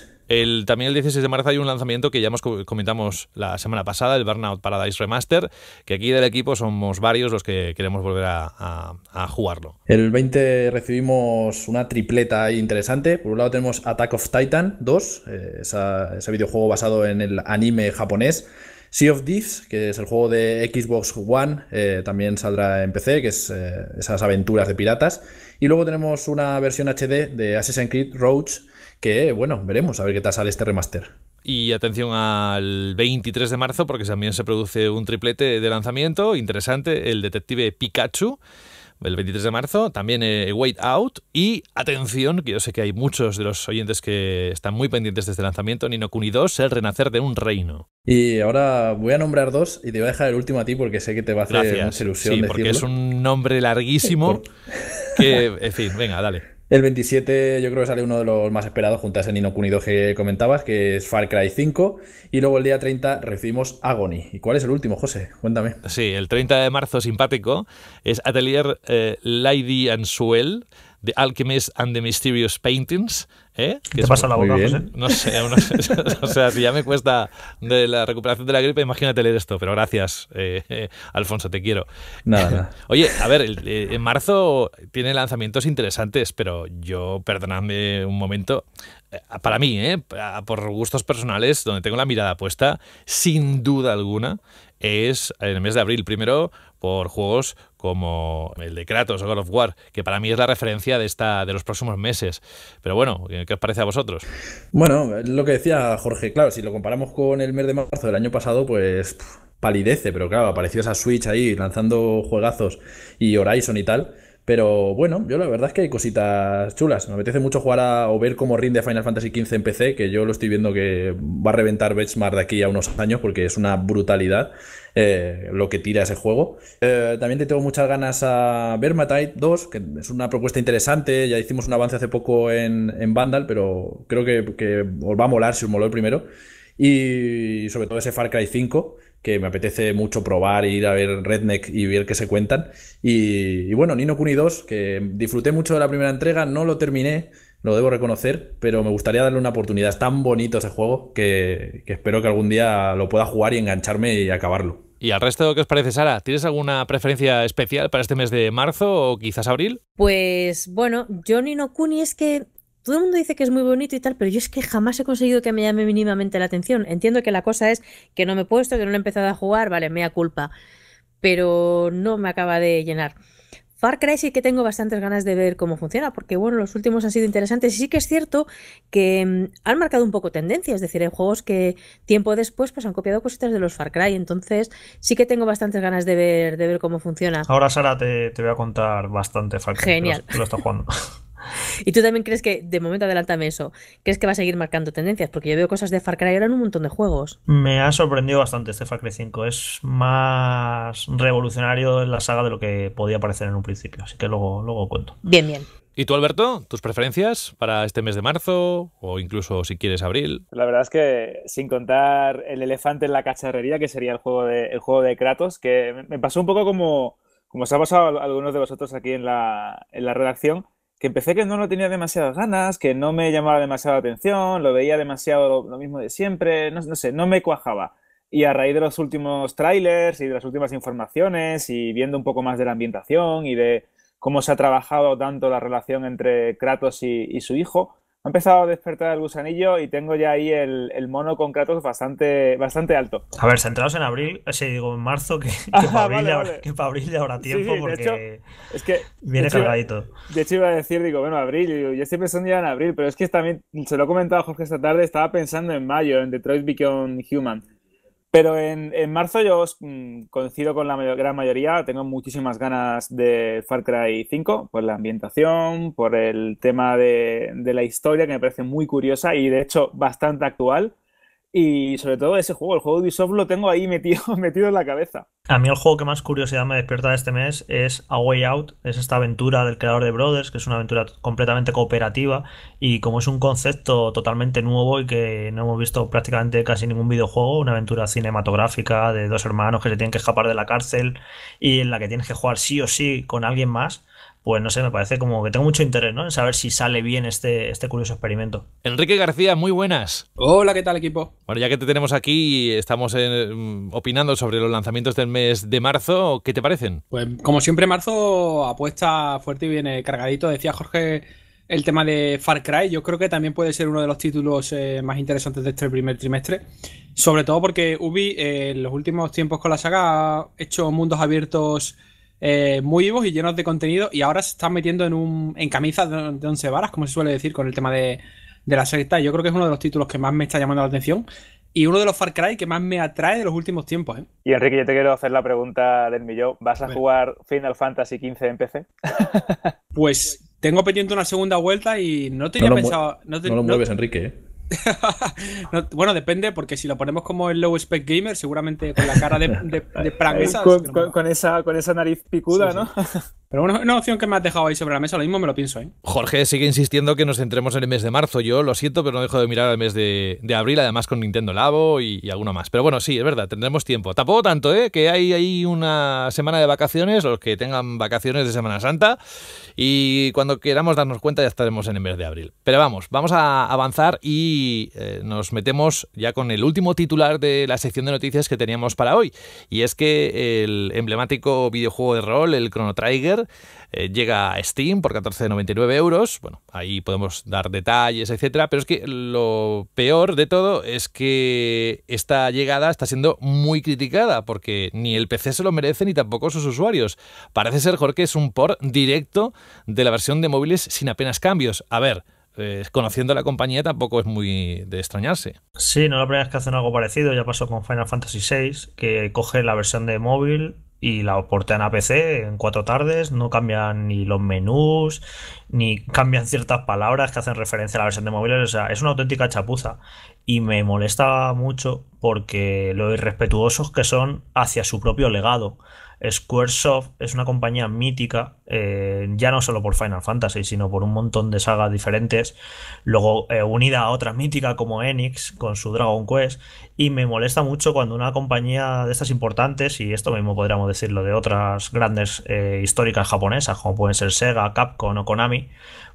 también el 16 de marzo hay un lanzamiento que ya hemos comentamos la semana pasada, el Burnout Paradise Remaster, que aquí del equipo somos varios los que queremos volver a, jugarlo. El 20 recibimos una tripleta interesante. Por un lado tenemos Attack of Titan 2, eh, ese videojuego basado en el anime japonés. Sea of Thieves, que es el juego de Xbox One, eh, también saldrá en PC, que es eh, esas aventuras de piratas. Y luego tenemos una versión HD de Assassin's Creed Roach que bueno, veremos a ver qué tal sale este remaster. Y atención al 23 de marzo, porque también se produce un triplete de lanzamiento interesante, el detective Pikachu el 23 de marzo, también eh, Wait Out y atención, que yo sé que hay muchos de los oyentes que están muy pendientes de este lanzamiento, Nino Kuni 2, El Renacer de un Reino. Y ahora voy a nombrar dos y te voy a dejar el último a ti porque sé que te va a hacer una ilusión. Sí, porque es un nombre larguísimo que, en fin, venga, dale. El 27 yo creo que sale uno de los más esperados junto a ese Nino Kuni que comentabas, que es Far Cry 5. Y luego el día 30 recibimos Agony. ¿Y cuál es el último, José? Cuéntame. Sí, el 30 de marzo simpático es Atelier eh, Lady Lady Ansuel. The Alchemist and the Mysterious Paintings. ¿eh? qué ¿Te pasa la boca, No sé, no sé o sea, si ya me cuesta de la recuperación de la gripe, imagínate leer esto, pero gracias, eh, Alfonso, te quiero. Nada, nada. Oye, a ver, eh, en marzo tiene lanzamientos interesantes, pero yo, perdonadme un momento, eh, para mí, por gustos personales, donde tengo la mirada puesta, sin duda alguna, es en el mes de abril. Primero, por juegos como el de Kratos o God of War, que para mí es la referencia de, esta, de los próximos meses. Pero bueno, ¿qué os parece a vosotros? Bueno, lo que decía Jorge, claro, si lo comparamos con el mes de marzo del año pasado, pues palidece, pero claro, apareció esa Switch ahí lanzando juegazos y Horizon y tal pero bueno, yo la verdad es que hay cositas chulas. Me apetece mucho jugar a, o ver cómo rinde Final Fantasy XV en PC, que yo lo estoy viendo que va a reventar benchmark de aquí a unos años porque es una brutalidad eh, lo que tira ese juego. Eh, también te tengo muchas ganas a Vermatide 2, que es una propuesta interesante. Ya hicimos un avance hace poco en, Vandal, pero creo que, que os va a molar si os moló el primero. Y sobre todo ese Far Cry 5 que me apetece mucho probar, ir a ver Redneck y ver qué se cuentan. Y, bueno, Nino Kuni 2, que disfruté mucho de la primera entrega, no lo terminé, lo debo reconocer, pero me gustaría darle una oportunidad. Es tan bonito ese juego que, que espero que algún día lo pueda jugar y engancharme y acabarlo. ¿Y al resto qué os parece, Sara? ¿Tienes alguna preferencia especial para este mes de marzo o quizás abril? Pues bueno, yo Nino Kuni es que todo el mundo dice que es muy bonito y tal, pero yo es que jamás he conseguido que me llame mínimamente la atención. Entiendo que la cosa es que no me he puesto, que no he empezado a jugar, vale, mea culpa, pero no me acaba de llenar. Far Cry sí que tengo bastantes ganas de ver cómo funciona, porque bueno, los últimos han sido interesantes y sí que es cierto que mm, han marcado un poco tendencia, es decir, hay juegos que tiempo después pues han copiado cositas de los Far Cry, entonces sí que tengo bastantes ganas de ver, de ver cómo funciona. Ahora Sara te, voy a contar bastante Far Cry. Genial. lo, jugando. ¿Y tú también crees que, de momento adelántame eso, crees que va a seguir marcando tendencias? Porque yo veo cosas de Far Cry ahora en un montón de juegos. Me ha sorprendido bastante este Far Cry 5. Es más revolucionario en la saga de lo que podía parecer en un principio. Así que luego, cuento. Bien, bien. ¿Y tú, Alberto? ¿Tus preferencias para este mes de marzo o incluso si quieres abril? La verdad es que sin contar el elefante en la cacharrería, que sería el juego de, el juego de Kratos, que me pasó un poco como, como ha pasado a algunos de vosotros aquí en la redacción, que empecé que no lo tenía demasiadas ganas, que no me llamaba demasiada atención, lo veía demasiado lo, mismo de siempre, no, sé, no me cuajaba. Y a raíz de los últimos trailers y de las últimas informaciones y viendo un poco más de la ambientación y de cómo se ha trabajado tanto la relación entre Kratos y su hijo, ha empezado a despertar el gusanillo y tengo ya ahí el, el mono con Kratos bastante, bastante alto. A ver, centrados en abril, o eh, digo en marzo, que, ah, para abril, Que tiempo porque de hecho, es que, viene cargadito. de hecho, iba a decir, digo, bueno, abril, yo siempre son día en abril, pero es que también, se lo he comentado a Jorge esta tarde, estaba pensando en mayo, en Detroit Become Human pero en, en marzo yo mm, coincido con la gran mayoría, tengo muchísimas ganas de Far Cry 5, por la ambientación, por el tema de la historia, que me parece muy curiosa y de hecho bastante actual. Y sobre todo ese juego, el juego de Ubisoft lo tengo ahí metido, metido en la cabeza. A mí el juego que más curiosidad me despierta de este mes es A Way Out, es esta aventura del creador de Brothers, que es una aventura completamente cooperativa y como es un concepto totalmente nuevo y que no hemos visto prácticamente casi ningún videojuego, una aventura cinematográfica de dos hermanos que se tienen que escapar de la cárcel y en la que tienes que jugar sí o sí con alguien más pues no sé, me parece como que tengo mucho interés ¿no? en saber si sale bien este, este curioso experimento. Enrique García, muy buenas. Hola, ¿qué tal equipo? Bueno, ya que te tenemos aquí, estamos eh, mm, opinando sobre los lanzamientos del mes de marzo, ¿qué te parecen? Pues como siempre, marzo apuesta fuerte y viene cargadito, decía Jorge. El tema de Far Cry, yo creo que también puede ser uno de los títulos eh, más interesantes de este primer trimestre. Sobre todo porque Ubi eh, en los últimos tiempos con la saga ha hecho mundos abiertos eh, muy vivos y llenos de contenido y ahora se están metiendo en, un, en camisas de, once varas, como se suele decir con el tema de, la secta. Yo creo que es uno de los títulos que más me está llamando la atención y uno de los Far Cry que más me atrae de los últimos tiempos. ¿eh? Y Enrique, yo te quiero hacer la pregunta del millón. ¿Vas a jugar Final Fantasy XV en PC? pues tengo pendiente una segunda vuelta y no tenía pensado. No, lo mueves, Enrique. ¿eh? no, bueno, depende, porque si lo ponemos como el low spec gamer, seguramente con la cara de, de, con, esa, con esa nariz picuda, ¿no? Pero bueno, una opción que me has dejado ahí sobre la mesa, lo mismo me lo pienso, ¿eh? Jorge sigue insistiendo que nos centremos en el mes de marzo. Yo lo siento, pero no dejo de mirar el mes de, abril, además con Nintendo Labo y, alguno más. Pero bueno, sí, es verdad, tendremos tiempo. Tampoco tanto, ¿eh? Que hay ahí una semana de vacaciones, los que tengan vacaciones de Semana Santa. Y cuando queramos darnos cuenta ya estaremos en el mes de abril. Pero vamos, vamos a avanzar y eh, nos metemos ya con el último titular de la sección de noticias que teníamos para hoy. Y es que el emblemático videojuego de rol, el Chrono Trigger, eh, llega a Steam por 14,99 euros. Bueno, ahí podemos dar detalles, etcétera. Pero es que lo peor de todo es que esta llegada está siendo muy criticada porque ni el PC se lo merece ni tampoco sus usuarios. Parece ser, Jorge, es un port directo de la versión de móviles sin apenas cambios. A ver. Eh, conociendo la compañía tampoco es muy de extrañarse. Sí, no lo primera que hacen algo parecido, ya pasó con Final Fantasy VI, que coge la versión de móvil, y la portean a PC en cuatro tardes, no cambian ni los menús, ni cambian ciertas palabras que hacen referencia a la versión de móviles, o sea, es una auténtica chapuza y me molesta mucho porque lo irrespetuosos que son hacia su propio legado, Squaresoft es una compañía mítica, eh, ya no solo por Final Fantasy, sino por un montón de sagas diferentes, luego eh, unida a otra mítica como Enix con su Dragon Quest, y me molesta mucho cuando una compañía de estas importantes, y esto mismo podríamos decirlo de otras grandes eh, históricas japonesas, como pueden ser Sega, Capcom o Konami,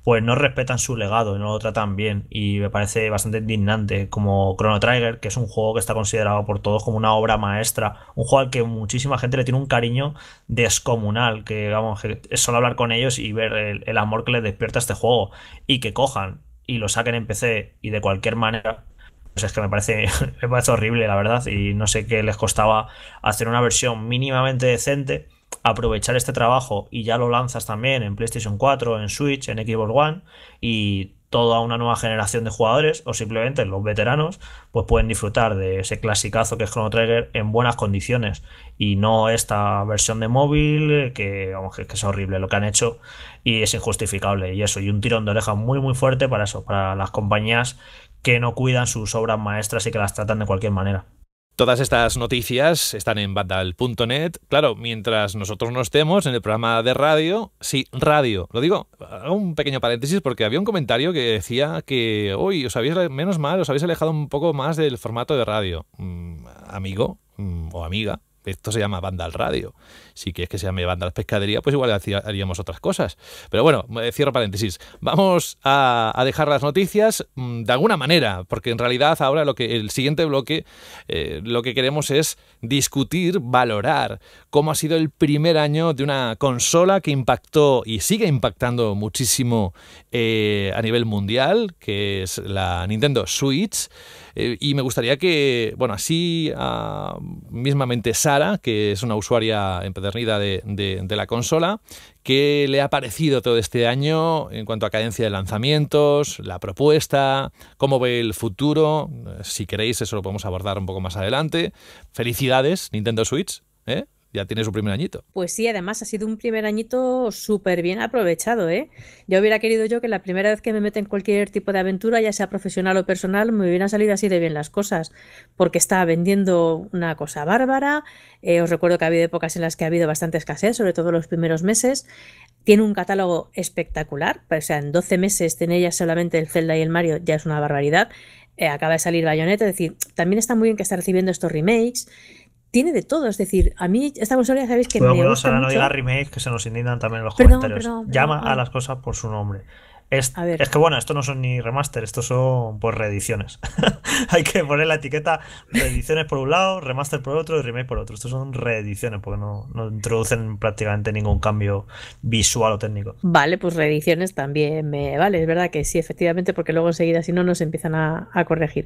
pues no respetan su legado, no lo tratan bien y me parece bastante indignante como Chrono Trigger, que es un juego que está considerado por todos como una obra maestra, un juego al que muchísima gente le tiene un cariño descomunal, que vamos, es solo hablar con ellos y ver el, amor que les despierta este juego y que cojan y lo saquen en PC y de cualquier manera pues es que me parece, me parece horrible, la verdad, y no sé qué les costaba hacer una versión mínimamente decente aprovechar este trabajo y ya lo lanzas también en PlayStation 4, en Switch, en Xbox One y toda una nueva generación de jugadores o simplemente los veteranos pues pueden disfrutar de ese clasicazo que es Chrono Trigger en buenas condiciones y no esta versión de móvil que, vamos, que es horrible lo que han hecho y es injustificable y eso y un tirón de oreja muy muy fuerte para eso para las compañías que no cuidan sus obras maestras y que las tratan de cualquier manera Todas estas noticias están en vandal.net. Claro, mientras nosotros no estemos en el programa de radio, sí, radio. Lo digo, hago un pequeño paréntesis porque había un comentario que decía que, uy, os habéis, menos mal, os habéis alejado un poco más del formato de radio. Mm, amigo mm, o amiga, esto se llama Vandal Radio si quieres que se llame banda la pescadería, pues igual haríamos otras cosas. Pero bueno, eh, cierro paréntesis. Vamos a, dejar las noticias mm, de alguna manera, porque en realidad ahora lo que el siguiente bloque eh, lo que queremos es discutir, valorar cómo ha sido el primer año de una consola que impactó y sigue impactando muchísimo eh, a nivel mundial, que es la Nintendo Switch. y me gustaría que, bueno, así ah, mismamente Sara, que es una usuaria en de, la consola. ¿Qué le ha parecido todo este año en cuanto a cadencia de lanzamientos, la propuesta, cómo ve el futuro? Si queréis, eso lo podemos abordar un poco más adelante. Felicidades, Nintendo Switch. ¿eh? ya tiene su primer añito. Pues sí, además ha sido un primer añito súper bien aprovechado, ¿eh? Yo hubiera querido yo que la primera vez que me meten en cualquier tipo de aventura, ya sea profesional o personal, me hubieran salido así de bien las cosas, porque está vendiendo una cosa bárbara, eh, os recuerdo que ha habido épocas en las que ha habido bastante escasez, sobre todo los primeros meses, tiene un catálogo espectacular, o sea, en 12 meses tener ya solamente el Zelda y el Mario ya es una barbaridad, eh, acaba de salir Bayonetta, es decir, también está muy bien que está recibiendo estos remakes, tiene de todo. Es decir, a mí esta consola ya sabéis que. me gusta no diga remake, que se nos indignan también en los comentarios. Llama a las cosas por su nombre. Es, que bueno, esto no son ni remaster, estos son pues reediciones. Hay que poner la etiqueta reediciones por un lado, remaster por otro y remake por otro. Estos son reediciones porque no, no introducen prácticamente ningún cambio visual o técnico. Vale, pues reediciones también me vale, es verdad que sí, efectivamente, porque luego enseguida si no nos empiezan a, a corregir.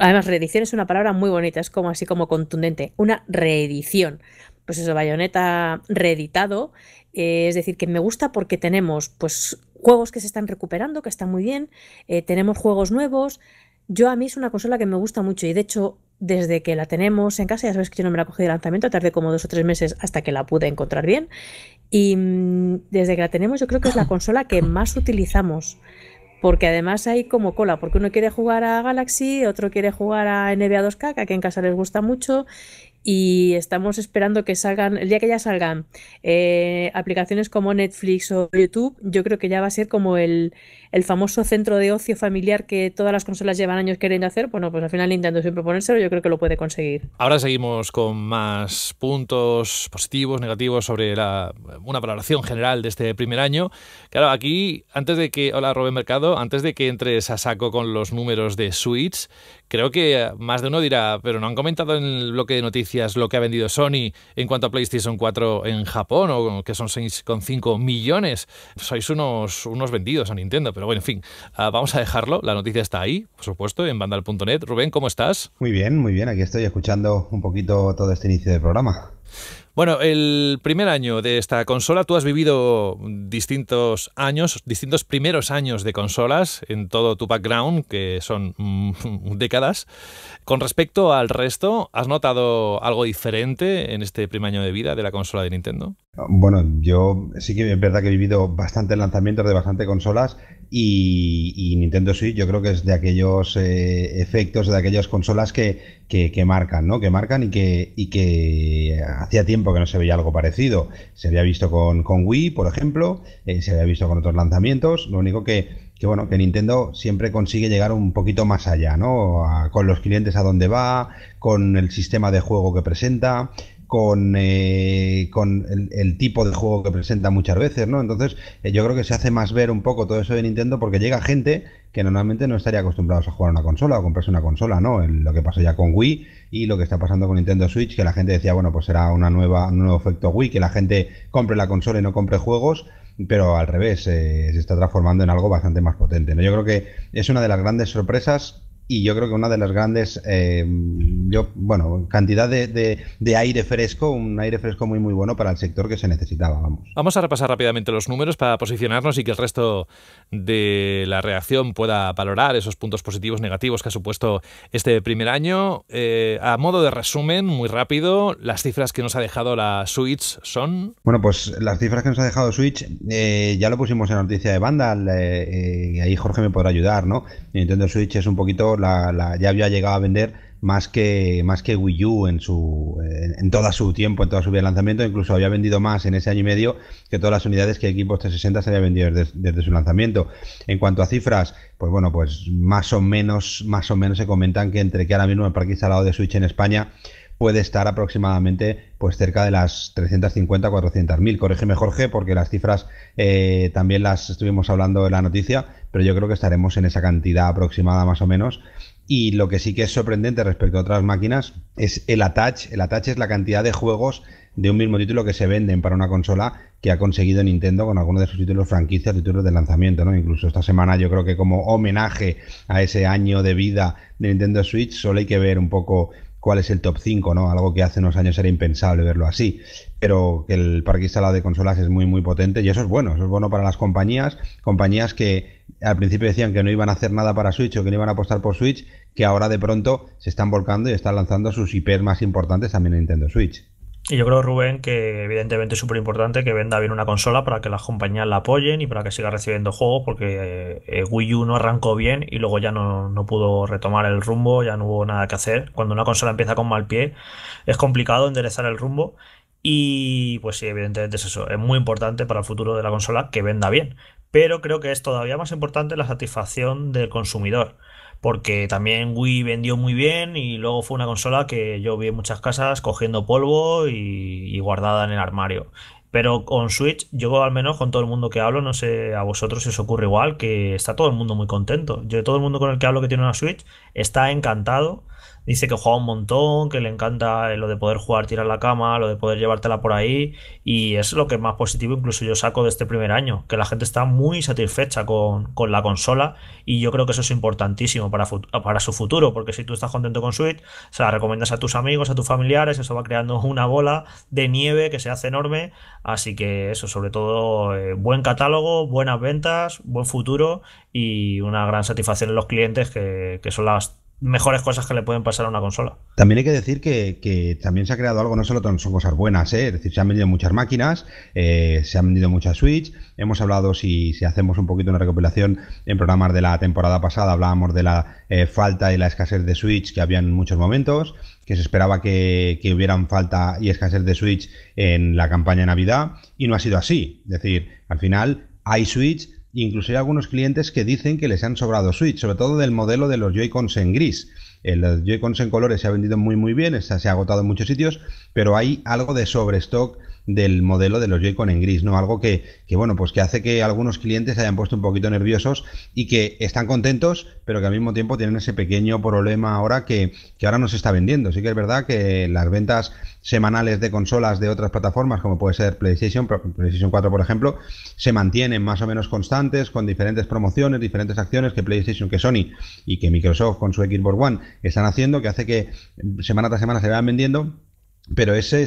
Además, reedición es una palabra muy bonita, es como así como contundente, una reedición. Pues eso, bayoneta reeditado eh, es decir, que me gusta porque tenemos pues juegos que se están recuperando, que están muy bien, eh, tenemos juegos nuevos. Yo a mí es una consola que me gusta mucho y de hecho desde que la tenemos en casa, ya sabes que yo no me la cogí de lanzamiento, tardé como dos o tres meses hasta que la pude encontrar bien. Y mm, desde que la tenemos yo creo que es la consola que más utilizamos porque además hay como cola, porque uno quiere jugar a Galaxy, otro quiere jugar a NBA 2K, que aquí en casa les gusta mucho, y estamos esperando que salgan, el día que ya salgan eh, aplicaciones como Netflix o YouTube, yo creo que ya va a ser como el, el famoso centro de ocio familiar que todas las consolas llevan años queriendo hacer, bueno, pues al final Nintendo siempre ponérselo, yo creo que lo puede conseguir. Ahora seguimos con más puntos positivos, negativos sobre una valoración general de este primer año. Claro, aquí, antes de que, hola Robert Mercado, antes de que entres a saco con los números de Switch, creo que más de uno dirá, pero no han comentado en el bloque de noticias lo que ha vendido Sony en cuanto a PlayStation 4 en Japón, o que son 6,5 millones. Sois unos, unos vendidos a Nintendo, pero bueno, en fin, ah, vamos a dejarlo. La noticia está ahí, por supuesto, en Vandal.net. Rubén, ¿cómo estás? Muy bien, muy bien. Aquí estoy escuchando un poquito todo este inicio del programa. Bueno, el primer año de esta consola, tú has vivido distintos años, distintos primeros años de consolas en todo tu background, que son mm, décadas. Con respecto al resto, ¿has notado algo diferente en este primer año de vida de la consola de Nintendo? Bueno, yo sí que es verdad que he vivido bastantes lanzamientos de bastantes consolas y, Nintendo Switch yo creo que es de aquellos eh, efectos, de aquellas consolas que, marcan, ¿no? Que marcan y que, y que hacía tiempo que no se veía algo parecido. Se había visto con, con Wii, por ejemplo, eh, se había visto con otros lanzamientos, lo único que, que, bueno, que Nintendo siempre consigue llegar un poquito más allá, ¿no? con los clientes a dónde va, con el sistema de juego que presenta con, eh, con el, tipo de juego que presenta muchas veces, ¿no? Entonces, eh, yo creo que se hace más ver un poco todo eso de Nintendo porque llega gente que normalmente no estaría acostumbrados a jugar una consola o comprarse una consola, ¿no? lo que pasó ya con Wii y lo que está pasando con Nintendo Switch, que la gente decía, bueno, pues será una nueva, un nuevo efecto Wii, que la gente compre la consola y no compre juegos, pero al revés, eh, se está transformando en algo bastante más potente, ¿no? Yo creo que es una de las grandes sorpresas y yo creo que una de las grandes, eh, yo, bueno, cantidad de, aire fresco, un aire fresco muy, muy bueno para el sector que se necesitaba, vamos. Vamos a repasar rápidamente los números para posicionarnos y que el resto de la reacción pueda valorar esos puntos positivos, negativos que ha supuesto este primer año. Eh, a modo de resumen, muy rápido, las cifras que nos ha dejado la Switch son... Bueno, pues las cifras que nos ha dejado Switch, eh, ya lo pusimos en noticia de banda, ahí Jorge me podrá ayudar, ¿no? Nintendo Switch es un poquito la, ya había llegado a vender más que, más que Wii U en, su, en, todo su tiempo, en toda su vida de lanzamiento. Incluso había vendido más en ese año y medio que todas las unidades que Equipos 360 se había vendido desde, su lanzamiento. En cuanto a cifras, pues bueno, pues más o menos, más o menos se comentan que entre que ahora mismo el parque instalado de Switch en España puede estar aproximadamente pues cerca de las 350 400 mil corrígeme Jorge porque las cifras eh, también las estuvimos hablando en la noticia pero yo creo que estaremos en esa cantidad aproximada más o menos y lo que sí que es sorprendente respecto a otras máquinas es el attach el attach es la cantidad de juegos de un mismo título que se venden para una consola que ha conseguido Nintendo con algunos de sus títulos franquicias, títulos de lanzamiento, ¿no? Incluso esta semana yo creo que como homenaje a ese año de vida de Nintendo Switch, solo hay que ver un poco cuál es el top 5, ¿no? Algo que hace unos años era impensable verlo así. Pero que el parque instalado de consolas es muy, muy potente y eso es bueno. Eso es bueno para las compañías. Compañías que al principio decían que no iban a hacer nada para Switch o que no iban a apostar por Switch, que ahora de pronto se están volcando y están lanzando sus IPs más importantes también en Nintendo Switch. Y yo creo, Rubén, que evidentemente es súper importante que venda bien una consola para que las compañías la apoyen y para que siga recibiendo juegos, porque eh, Wii U no arrancó bien y luego ya no, no, pudo retomar el rumbo, ya no hubo nada que hacer. Cuando una consola empieza con mal pie, es complicado enderezar el rumbo. Y pues sí, evidentemente es eso. Es muy importante para el futuro de la consola que venda bien. Pero creo que es todavía más importante la satisfacción del consumidor porque también Wii vendió muy bien y luego fue una consola que yo vi en muchas casas cogiendo polvo y, guardada en el armario. Pero con Switch, yo al menos con todo el mundo que hablo, no sé, a vosotros si os ocurre igual, que está todo el mundo muy contento. Yo, todo el mundo con el que hablo que tiene una Switch está encantado dice que juega un montón, que le encanta lo de poder jugar, tirar la cama, lo de poder llevártela por ahí. Y es lo que más positivo incluso yo saco de este primer año, que la gente está muy satisfecha con, con la consola y yo creo que eso es importantísimo para, para su futuro, porque si tú estás contento con Switch, se la recomiendas a tus amigos, a tus familiares, eso va creando una bola de nieve que se hace enorme. Así que eso, sobre todo, eh, buen catálogo, buenas ventas, buen futuro y una gran satisfacción en los clientes que, que son las mejores cosas que le pueden pasar a una consola. También hay que decir que, también se ha creado algo, no solo son cosas buenas, ¿eh? es decir, se han vendido muchas máquinas, eh, se han vendido muchas Switch, hemos hablado, si, hacemos un poquito una recopilación en programas de la temporada pasada, hablábamos de la eh, falta y la escasez de Switch que había en muchos momentos, que se esperaba que, que, hubieran falta y escasez de Switch en la campaña de Navidad, y no ha sido así, es decir, al final hay Switch, Incluso hay algunos clientes que dicen que les han sobrado Switch, sobre todo del modelo de los Joy-Cons en gris. Eh, los Joy-Cons en colores se ha vendido muy muy bien, se ha agotado en muchos sitios, pero hay algo de sobrestock del modelo de los Joy-Con en gris, ¿no? Algo que, bueno, pues que hace que algunos clientes se hayan puesto un poquito nerviosos y que están contentos, pero que al mismo tiempo tienen ese pequeño problema ahora que, que ahora no se está vendiendo. Sí que es verdad que las ventas semanales de consolas de otras plataformas, como puede ser PlayStation, PlayStation 4, por ejemplo, se mantienen más o menos constantes con diferentes promociones, diferentes acciones que PlayStation, que Sony y que Microsoft con su Xbox One están haciendo, que hace que semana tras semana se vayan vendiendo pero ese,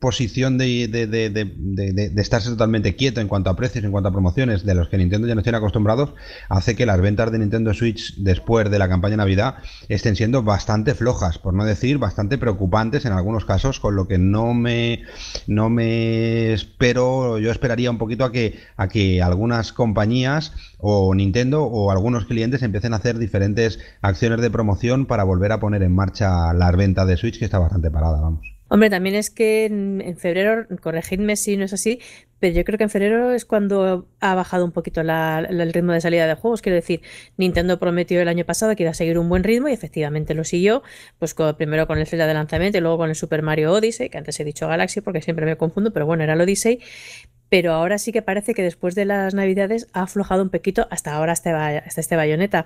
posición de, estarse totalmente quieto en cuanto a precios, en cuanto a promociones, de los que Nintendo ya no estén acostumbrados, hace que las ventas de Nintendo Switch después de la campaña de Navidad estén siendo bastante flojas, por no decir bastante preocupantes en algunos casos, con lo que no me, no me espero, yo esperaría un poquito a que, a que algunas compañías o Nintendo o algunos clientes empiecen a hacer diferentes acciones de promoción para volver a poner en marcha la venta de Switch, que está bastante parada, vamos. Hombre, también es que en, febrero, corregidme si no es así, pero yo creo que en febrero es cuando ha bajado un poquito el ritmo de salida de juegos. Quiero decir, Nintendo prometió el año pasado que iba a seguir un buen ritmo y efectivamente lo siguió, pues primero con el Zelda de lanzamiento y luego con el Super Mario Odyssey, que antes he dicho Galaxy porque siempre me confundo, pero bueno, era el Odyssey pero ahora sí que parece que después de las navidades ha aflojado un poquito hasta ahora este hasta, este bayoneta.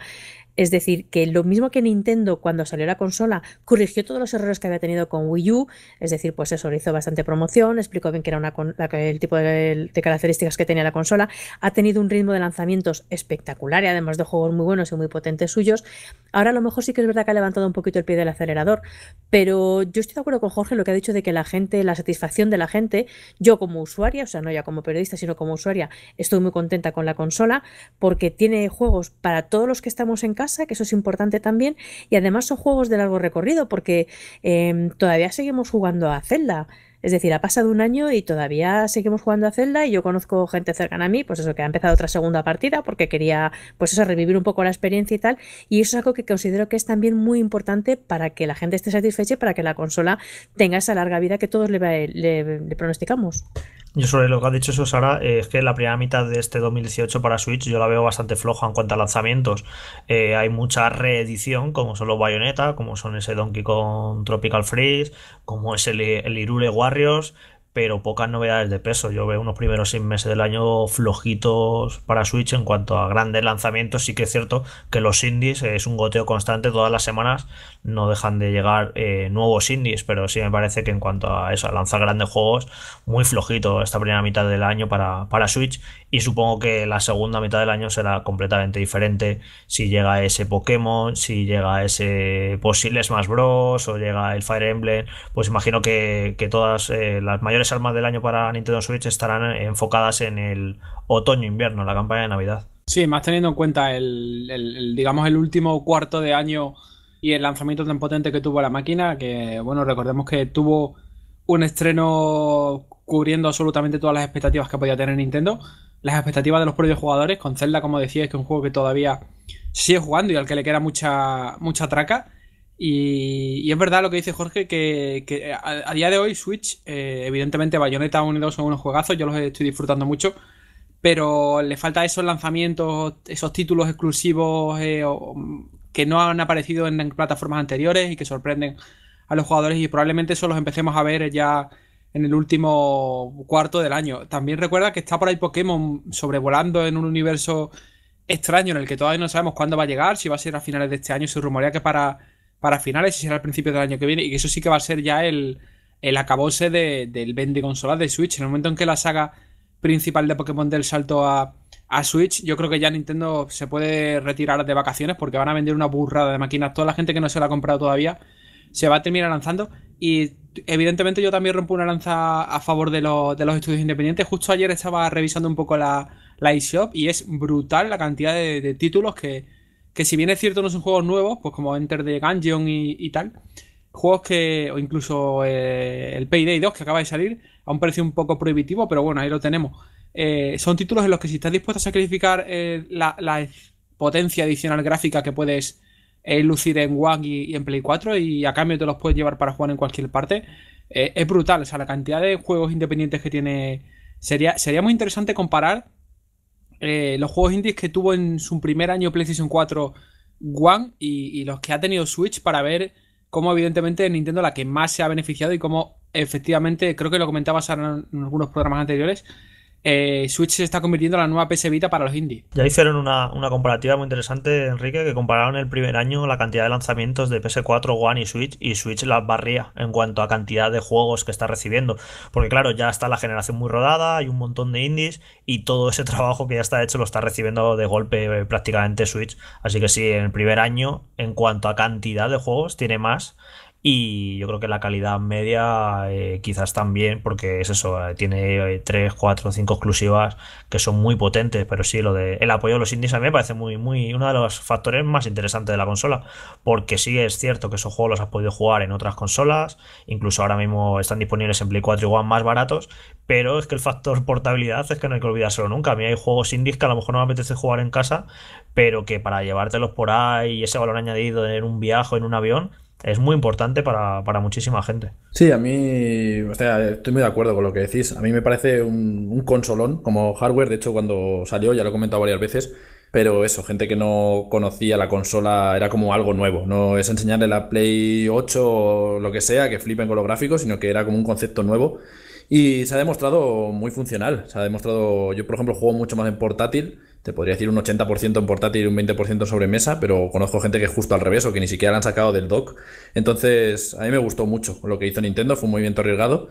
Es decir, que lo mismo que Nintendo cuando salió la consola corrigió todos los errores que había tenido con Wii U, es decir, pues eso, hizo bastante promoción, explicó bien que era una, el tipo de, características que tenía la consola, ha tenido un ritmo de lanzamientos espectacular y además de juegos muy buenos y muy potentes suyos. Ahora a lo mejor sí que es verdad que ha levantado un poquito el pie del acelerador, pero yo estoy de acuerdo con Jorge en lo que ha dicho de que la gente, la satisfacción de la gente, yo como usuaria, o sea, no ya como periodista, sino como usuaria, estoy muy contenta con la consola porque tiene juegos para todos los que estamos en casa que eso es importante también. Y además son juegos de largo recorrido porque em, todavía seguimos jugando a Zelda. Es decir, ha pasado un año y todavía seguimos jugando a Zelda y yo conozco gente cercana a mí, pues eso, que ha empezado otra segunda partida porque quería, pues eso, revivir un poco la experiencia y tal. Y eso es algo que considero que es también muy importante para que la gente esté satisfecha y para que la consola tenga esa larga vida que todos le pronosticamos. Yo sobre lo que ha dicho eso, Sara, eh, es que la primera mitad de este 2018 para Switch yo la veo bastante floja en cuanto a lanzamientos. Eh, hay mucha reedición, como son los Bayonetta, como son ese Donkey Kong Tropical Freeze, como es el, el Irule Warriors, pero pocas novedades de peso. Yo veo unos primeros seis meses del año flojitos para Switch en cuanto a grandes lanzamientos. Sí que es cierto que los indies es un goteo constante todas las semanas, no dejan de llegar eh, nuevos indies, pero sí me parece que en cuanto a eso, a lanzar grandes juegos, muy flojito esta primera mitad del año para, para Switch y supongo que la segunda mitad del año será completamente diferente si llega ese Pokémon, si llega ese posible pues, Smash Bros o llega el Fire Emblem, pues imagino que, todas eh, las mayores armas del año para Nintendo Switch estarán enfocadas en el otoño-invierno, la campaña de Navidad. Sí, más teniendo en cuenta el, el digamos el último cuarto de año y el lanzamiento tan potente que tuvo la máquina, que bueno, recordemos que tuvo un estreno cubriendo absolutamente todas las expectativas que podía tener Nintendo, las expectativas de los propios jugadores. Con Zelda, como decía, es que es un juego que todavía sigue jugando y al que le queda mucha, mucha traca. Y, es verdad lo que dice Jorge, que, a, día de hoy Switch, eh, evidentemente Bayonetta 1 y 2 son unos juegazos, yo los estoy disfrutando mucho, pero le falta esos lanzamientos, esos títulos exclusivos eh, que no han aparecido en plataformas anteriores y que sorprenden a los jugadores y probablemente eso los empecemos a ver ya en el último cuarto del año. También recuerda que está por ahí Pokémon sobrevolando en un universo extraño en el que todavía no sabemos cuándo va a llegar, si va a ser a finales de este año, se rumorea que para, para finales, si será al principio del año que viene, y que eso sí que va a ser ya el, el acabose del vende consolas de Switch. En el momento en que la saga principal de Pokémon del salto a, a Switch, yo creo que ya Nintendo se puede retirar de vacaciones porque van a vender una burrada de máquinas. Toda la gente que no se la ha comprado todavía se va a terminar lanzando. Y evidentemente yo también rompo una lanza a favor de, de los estudios independientes. Justo ayer estaba revisando un poco la, la eShop y es brutal la cantidad de, títulos que, que, si bien es cierto no son juegos nuevos, pues como Enter the Gungeon y, y tal, juegos que, o incluso eh, el Payday 2 que acaba de salir, a un precio un poco prohibitivo, pero bueno, ahí lo tenemos. Eh, son títulos en los que si estás dispuesto a sacrificar eh, la potencia adicional gráfica que puedes eh, lucir en One y, en Play 4 y a cambio te los puedes llevar para jugar en cualquier parte. Eh, es brutal, o sea, la cantidad de juegos independientes que tiene... Sería, sería muy interesante comparar eh, los juegos indies que tuvo en su primer año PlayStation 4 One y, los que ha tenido Switch para ver cómo evidentemente Nintendo la que más se ha beneficiado y cómo efectivamente, creo que lo comentaba en algunos programas anteriores, eh, Switch se está convirtiendo en la nueva PS Vita para los indies. Ya hicieron una, comparativa muy interesante, Enrique, que compararon el primer año la cantidad de lanzamientos de PS4, One y Switch, y Switch las barría en cuanto a cantidad de juegos que está recibiendo. Porque claro, ya está la generación muy rodada, hay un montón de indies, y todo ese trabajo que ya está hecho lo está recibiendo de golpe eh, prácticamente Switch. Así que sí, en el primer año, en cuanto a cantidad de juegos, tiene más y yo creo que la calidad media eh, quizás también, porque es eso, eh, tiene 3, 4, 5 exclusivas que son muy potentes, pero sí, lo de el apoyo a los indies a mí me parece muy, muy uno de los factores más interesantes de la consola, porque sí es cierto que esos juegos los has podido jugar en otras consolas, incluso ahora mismo están disponibles en Play 4 y One más baratos, pero es que el factor portabilidad es que no hay que olvidárselo nunca. A mí hay juegos indies que a lo mejor no me apetece jugar en casa, pero que para llevártelos por ahí y ese valor añadido en un viaje, en un avión, es muy importante para, muchísima gente. Sí, a mí, o sea, estoy muy de acuerdo con lo que decís. A mí me parece un, un consolón como hardware. De hecho, cuando salió, ya lo he comentado varias veces, pero eso, gente que no conocía la consola era como algo nuevo. No es enseñarle la Play 8 o lo que sea, que flipen con los gráficos, sino que era como un concepto nuevo. Y se ha demostrado muy funcional. Se ha demostrado, yo por ejemplo juego mucho más en portátil. Te podría decir un 80% en portátil y un 20% sobre mesa, pero conozco gente que es justo al revés o que ni siquiera la han sacado del dock. Entonces, a mí me gustó mucho lo que hizo Nintendo, fue un movimiento arriesgado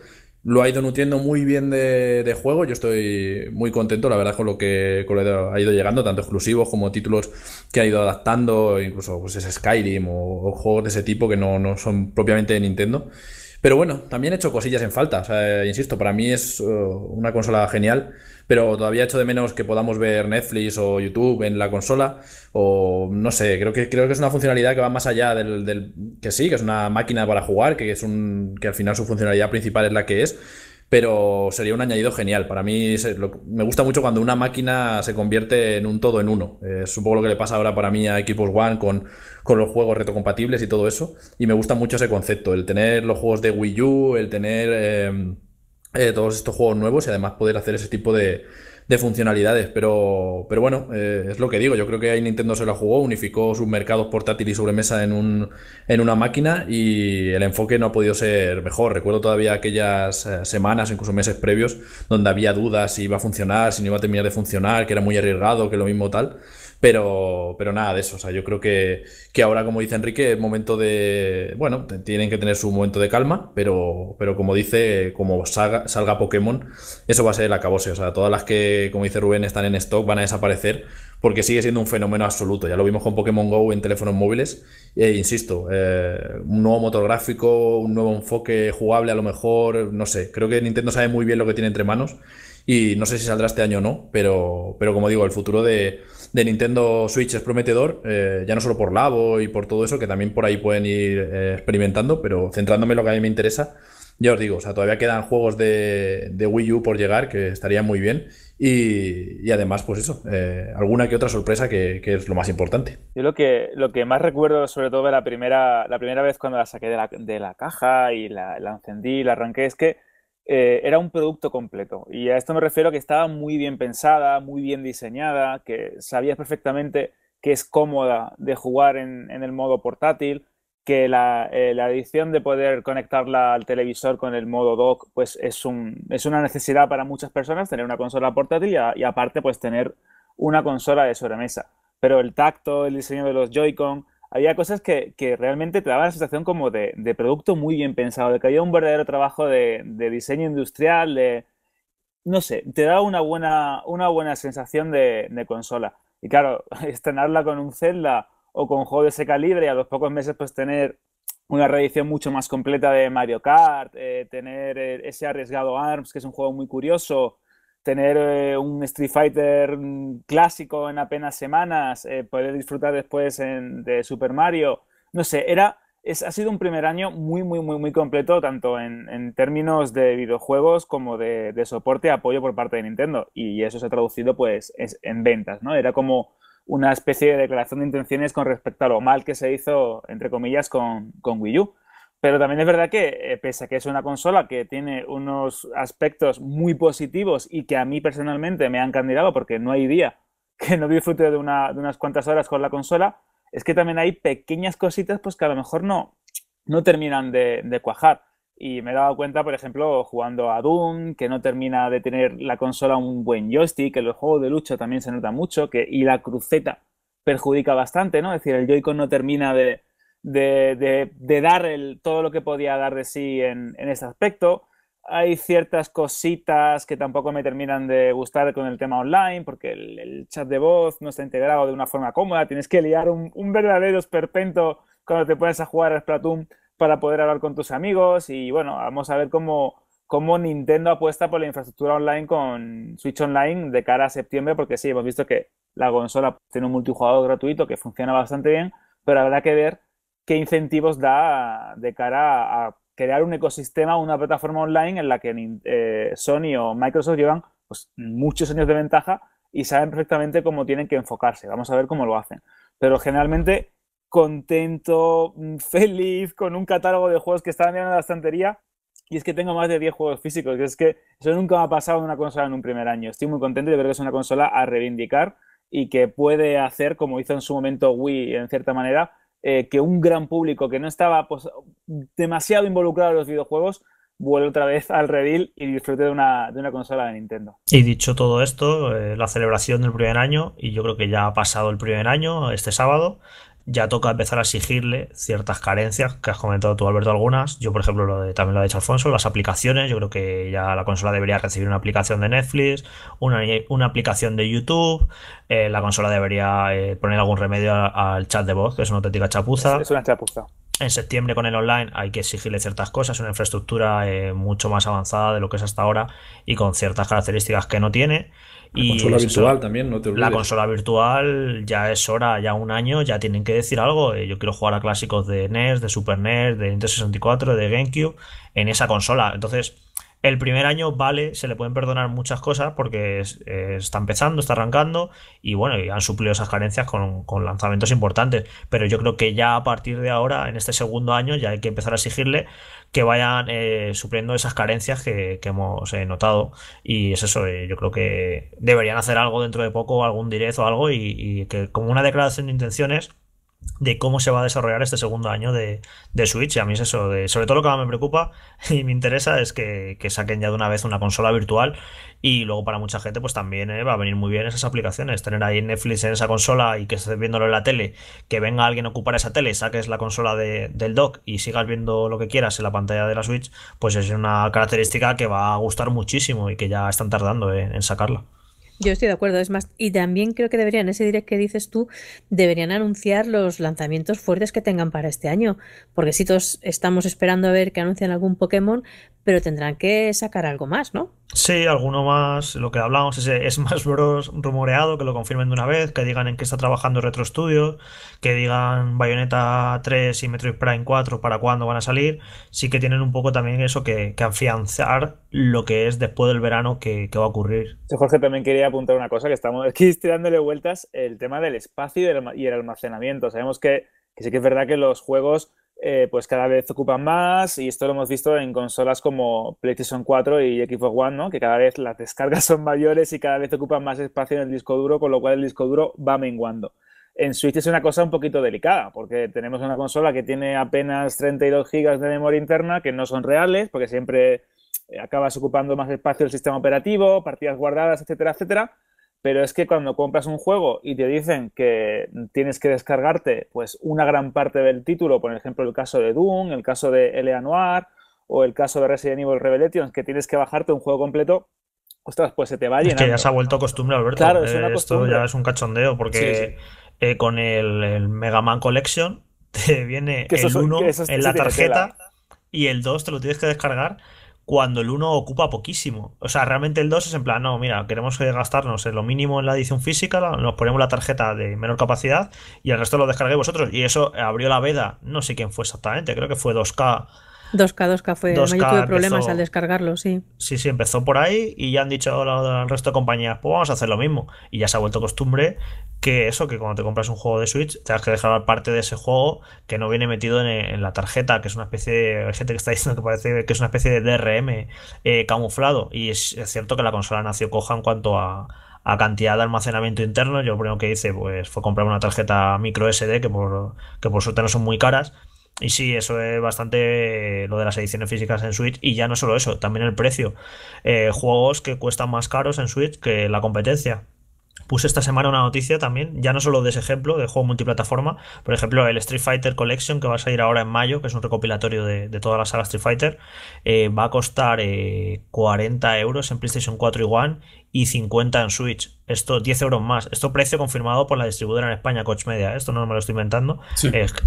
lo ha ido nutriendo muy bien de, juego. Yo estoy muy contento, la verdad, con lo que ha ido llegando, tanto exclusivos como títulos que ha ido adaptando, incluso pues, Skyrim o, juegos de ese tipo que no, son propiamente de Nintendo. Pero bueno, también he hecho cosillas en falta. insisto, para mí es eh, una consola genial pero todavía echo de menos que podamos ver Netflix o YouTube en la consola, o no sé, creo que, creo que es una funcionalidad que va más allá del, que sí, que es una máquina para jugar, que, es un, que al final su funcionalidad principal es la que es, pero sería un añadido genial. Para mí me gusta mucho cuando una máquina se convierte en un todo en uno. Eh, es un poco lo que le pasa ahora para mí a equipos One con, con los juegos retrocompatibles y todo eso. Y me gusta mucho ese concepto, el tener los juegos de Wii U, el tener... Eh, eh, todos estos juegos nuevos y además poder hacer ese tipo de, funcionalidades. Pero, pero bueno, eh, es lo que digo. Yo creo que ahí Nintendo se lo jugó, unificó sus mercados portátil y sobremesa en, un, en una máquina y el enfoque no ha podido ser mejor. Recuerdo todavía aquellas eh, semanas, incluso meses previos, donde había dudas si iba a funcionar, si no iba a terminar de funcionar, que era muy arriesgado, que lo mismo tal. Pero, pero nada de eso. O sea, yo creo que, que ahora, como dice Enrique, es momento de. Bueno, tienen que tener su momento de calma, pero, pero como dice, como salga, Pokémon, eso va a ser el acabose. O sea, todas las que, como dice Rubén, están en stock van a desaparecer porque sigue siendo un fenómeno absoluto. Ya lo vimos con Pokémon Go en teléfonos móviles. E, insisto, eh, un nuevo motor gráfico, un nuevo enfoque jugable, a lo mejor, no sé. Creo que Nintendo sabe muy bien lo que tiene entre manos y no sé si saldrá este año o no, pero, pero como digo, el futuro de, de Nintendo Switch es prometedor, eh, ya no solo por Labo y por todo eso, que también por ahí pueden ir eh, experimentando, pero centrándome en lo que a mí me interesa, ya os digo, o sea, todavía quedan juegos de, de Wii U por llegar, que estarían muy bien, y, y además, pues eso, eh, alguna que otra sorpresa que, que, es lo más importante. Yo lo que, lo que más recuerdo, sobre todo de la primera, la primera vez cuando la saqué de la, de la caja y la, la encendí, la arranqué, es que eh, era un producto completo. Y a esto me refiero que estaba muy bien pensada, muy bien diseñada, que sabías perfectamente que es cómoda de jugar en, el modo portátil, que la, edición eh, de poder conectarla al televisor con el modo dock, pues es, una necesidad para muchas personas tener una consola portátil y, y aparte pues tener una consola de sobremesa. Pero el tacto, el diseño de los Joy-Con, había cosas que, realmente te daban la sensación como de, producto muy bien pensado, de que había un verdadero trabajo de, diseño industrial, de, no sé, te da una buena, una buena sensación de, consola. Y claro, estrenarla con un Zelda o con un juego de ese calibre y a los pocos meses pues tener una reedición mucho más completa de Mario Kart, eh, tener eh, ese arriesgado ARMS, que es un juego muy curioso, tener eh, un Street Fighter clásico en apenas semanas, eh, poder disfrutar después en, de Super Mario. No sé, era, es, ha sido un primer año muy, muy, muy, muy completo, tanto en, en términos de videojuegos como de, de, soporte apoyo por parte de Nintendo. Y eso se ha traducido pues en ventas, ¿no? Era como una especie de declaración de intenciones con respecto a lo mal que se hizo, entre comillas, con, con Wii U. Pero también es verdad que, eh, pese a que es una consola que tiene unos aspectos muy positivos y que a mí personalmente me han candidado porque no hay día que no disfrute de, de unas cuantas horas con la consola, es que también hay pequeñas cositas pues que a lo mejor no, no terminan de, cuajar. Y me he dado cuenta, por ejemplo, jugando a Doom, que no termina de tener la consola un buen joystick, que los juegos de lucha también se nota mucho, que, y la cruceta perjudica bastante, ¿no? Es decir, el Joy-Con no termina de, de, dar el, todo lo que podía dar de sí en, en este aspecto. Hay ciertas cositas que tampoco me terminan de gustar con el tema online, porque el, chat de voz no está integrado de una forma cómoda. Tienes que liar un, verdadero esperpento cuando te pones a jugar a Splatoon para poder hablar con tus amigos. Y bueno, vamos a ver cómo, cómo Nintendo apuesta por la infraestructura online con Switch Online de cara a septiembre, porque sí, hemos visto que la consola tiene un multijugador gratuito que funciona bastante bien, pero habrá que ver qué incentivos da de cara a crear un ecosistema, una plataforma online en la que eh, Sony o Microsoft llevan pues, muchos años de ventaja y saben perfectamente cómo tienen que enfocarse. Vamos a ver cómo lo hacen. Pero generalmente contento, mm, feliz, con un catálogo de juegos que están en la estantería. Y es que tengo más de 10 juegos físicos. es que eso nunca me ha pasado en una consola en un primer año. Estoy muy contento de ver que es una consola a reivindicar y que puede hacer, como hizo en su momento Wii en cierta manera, eh, que un gran público que no estaba pues, demasiado involucrado en los videojuegos vuelve otra vez al redil y disfrute de una, de una consola de Nintendo. Y dicho todo esto, eh, la celebración del primer año, y yo creo que ya ha pasado el primer año, este sábado, ya toca empezar a exigirle ciertas carencias, que has comentado tú, Alberto, algunas. Yo, por ejemplo, lo también lo ha dicho Alfonso, las aplicaciones. Yo creo que ya la consola debería recibir una aplicación de Netflix, una, aplicación de YouTube. Eh, la consola debería eh, poner algún remedio al chat de voz, que es una auténtica chapuza. es, una chapuza en septiembre con el online hay que exigirle ciertas cosas, una infraestructura eh, mucho más avanzada de lo que es hasta ahora y con ciertas características que no tiene. La consola virtual también, no te olvides. La consola virtual ya es hora, ya un año, ya tienen que decir algo. Eh, yo quiero jugar a clásicos de NES, de Super NES, de Nintendo 64, de GameCube, en esa consola. Entonces, el primer año vale, se le pueden perdonar muchas cosas porque eh, está empezando, está arrancando y bueno, han suplido esas carencias con, con, lanzamientos importantes. Pero yo creo que ya a partir de ahora, en este segundo año, ya hay que empezar a exigirle que vayan eh, supliendo esas carencias que, hemos eh, notado. Y es eso, eh, yo creo que deberían hacer algo dentro de poco, algún directo o algo, y, y, que como una declaración de intenciones de cómo se va a desarrollar este segundo año de, Switch. Y a mí es eso, sobre todo lo que más me preocupa y me interesa es que, saquen ya de una vez una consola virtual y luego para mucha gente pues también eh, va a venir muy bien esas aplicaciones, tener ahí Netflix en esa consola y que estés viéndolo en la tele, que venga alguien a ocupar esa tele, saques la consola del dock y sigas viendo lo que quieras en la pantalla de la Switch, pues es una característica que va a gustar muchísimo y que ya están tardando eh, en sacarla. Yo estoy de acuerdo, es más, y también creo que deberían, ese direct que dices tú, deberían anunciar los lanzamientos fuertes que tengan para este año, porque si todos estamos esperando a ver que anuncien algún Pokémon, pero tendrán que sacar algo más, ¿no? Sí, alguno más, lo que hablamos, ese es más Bros rumoreado, que lo confirmen de una vez, que digan en qué está trabajando Retro Studios, que digan Bayonetta 3 y Metroid Prime 4 para cuándo van a salir, sí que tienen un poco también eso que, afianzar lo que es después del verano que, va a ocurrir. Sí, Jorge también quería apuntar una cosa que estamos aquí dándole vueltas, el tema del espacio y el almacenamiento. Sabemos que, que sí que es verdad que los juegos eh, pues cada vez ocupan más y esto lo hemos visto en consolas como PlayStation 4 y Xbox One, ¿no? que cada vez las descargas son mayores y cada vez ocupan más espacio en el disco duro, con lo cual el disco duro va menguando. En Switch es una cosa un poquito delicada, porque tenemos una consola que tiene apenas 32 GB de memoria interna, que no son reales, porque siempre eh, acabas ocupando más espacio el sistema operativo, partidas guardadas, etcétera, etcétera. Pero es que cuando compras un juego y te dicen que tienes que descargarte pues una gran parte del título, por ejemplo el caso de Doom, el caso de L.A. Noir o el caso de Resident Evil Revelations, que tienes que bajarte un juego completo, pues se te va a llenar. Es que ya se ha vuelto costumbre, Alberto. Claro, es eh, una Esto ya es un cachondeo porque eh, con el, Mega Man Collection te viene el 1 en la tarjeta y el 2 te lo tienes que descargar cuando el 1 ocupa poquísimo. O sea, realmente el 2 es en plan, no, mira, queremos gastarnos lo mínimo en la edición física, nos ponemos la tarjeta de menor capacidad y el resto lo descarguéis vosotros. Y eso abrió la veda, no sé quién fue exactamente, creo que fue 2K 2K, 2K fue. tuve problemas al descargarlo, sí. Sí, sí, empezó por ahí y ya han dicho al resto de compañías, pues vamos a hacer lo mismo. Y ya se ha vuelto costumbre que eso, que cuando te compras un juego de Switch, tengas que dejar parte de ese juego que no viene metido en, la tarjeta, que es una especie de. Hay gente que está diciendo que parece que es una especie de DRM eh, camuflado. Y es, cierto que la consola nació coja en cuanto a cantidad de almacenamiento interno. Yo lo primero que hice pues, fue comprar una tarjeta micro SD, que por, que por suerte no son muy caras, y sí, eso es bastante eh, lo de las ediciones físicas en Switch. Y ya no solo eso, también el precio. Eh, juegos que cuestan más caros en Switch que la competencia puse esta semana una noticia también, ya no solo de ese ejemplo, de juego multiplataforma, por ejemplo, el Street Fighter Collection que va a salir ahora en mayo, que es un recopilatorio de, toda la saga Street Fighter, eh, va a costar 40 euros en PlayStation 4 y One y 50 en Switch. Esto 10 euros más. Esto precio confirmado por la distribuidora en España, Coach Media. Esto no me lo estoy inventando.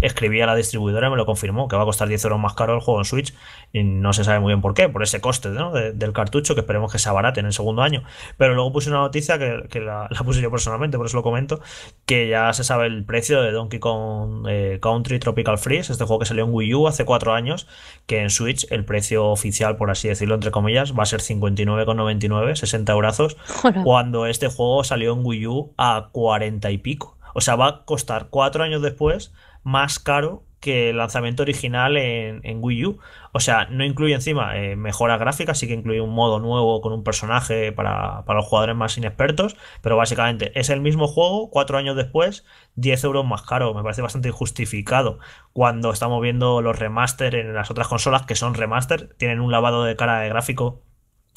escribí a la distribuidora y me lo confirmó, que va a costar 10 euros más caro el juego en Switch. Y no se sabe muy bien por qué, por ese coste del cartucho, que esperemos que se abarate en el segundo año. Pero luego puse una noticia que, la, puse yo personalmente, por eso lo comento, que ya se sabe el precio de Donkey Kong eh, Country Tropical Freeze, este juego que salió en Wii U hace 4 años, que en Switch el precio oficial, por así decirlo, entre comillas, va a ser 59,99, 60 euros cuando este juego salió en Wii U a 40 y pico. O sea, va a costar 4 años después más caro que el lanzamiento original en, en Wii U. O sea, no incluye encima eh, mejoras gráficas, sí que incluye un modo nuevo con un personaje para, los jugadores más inexpertos, pero básicamente es el mismo juego, 4 años después, 10 euros más caro. Me parece bastante injustificado cuando estamos viendo los remaster en las otras consolas que son remaster, tienen un lavado de cara de gráfico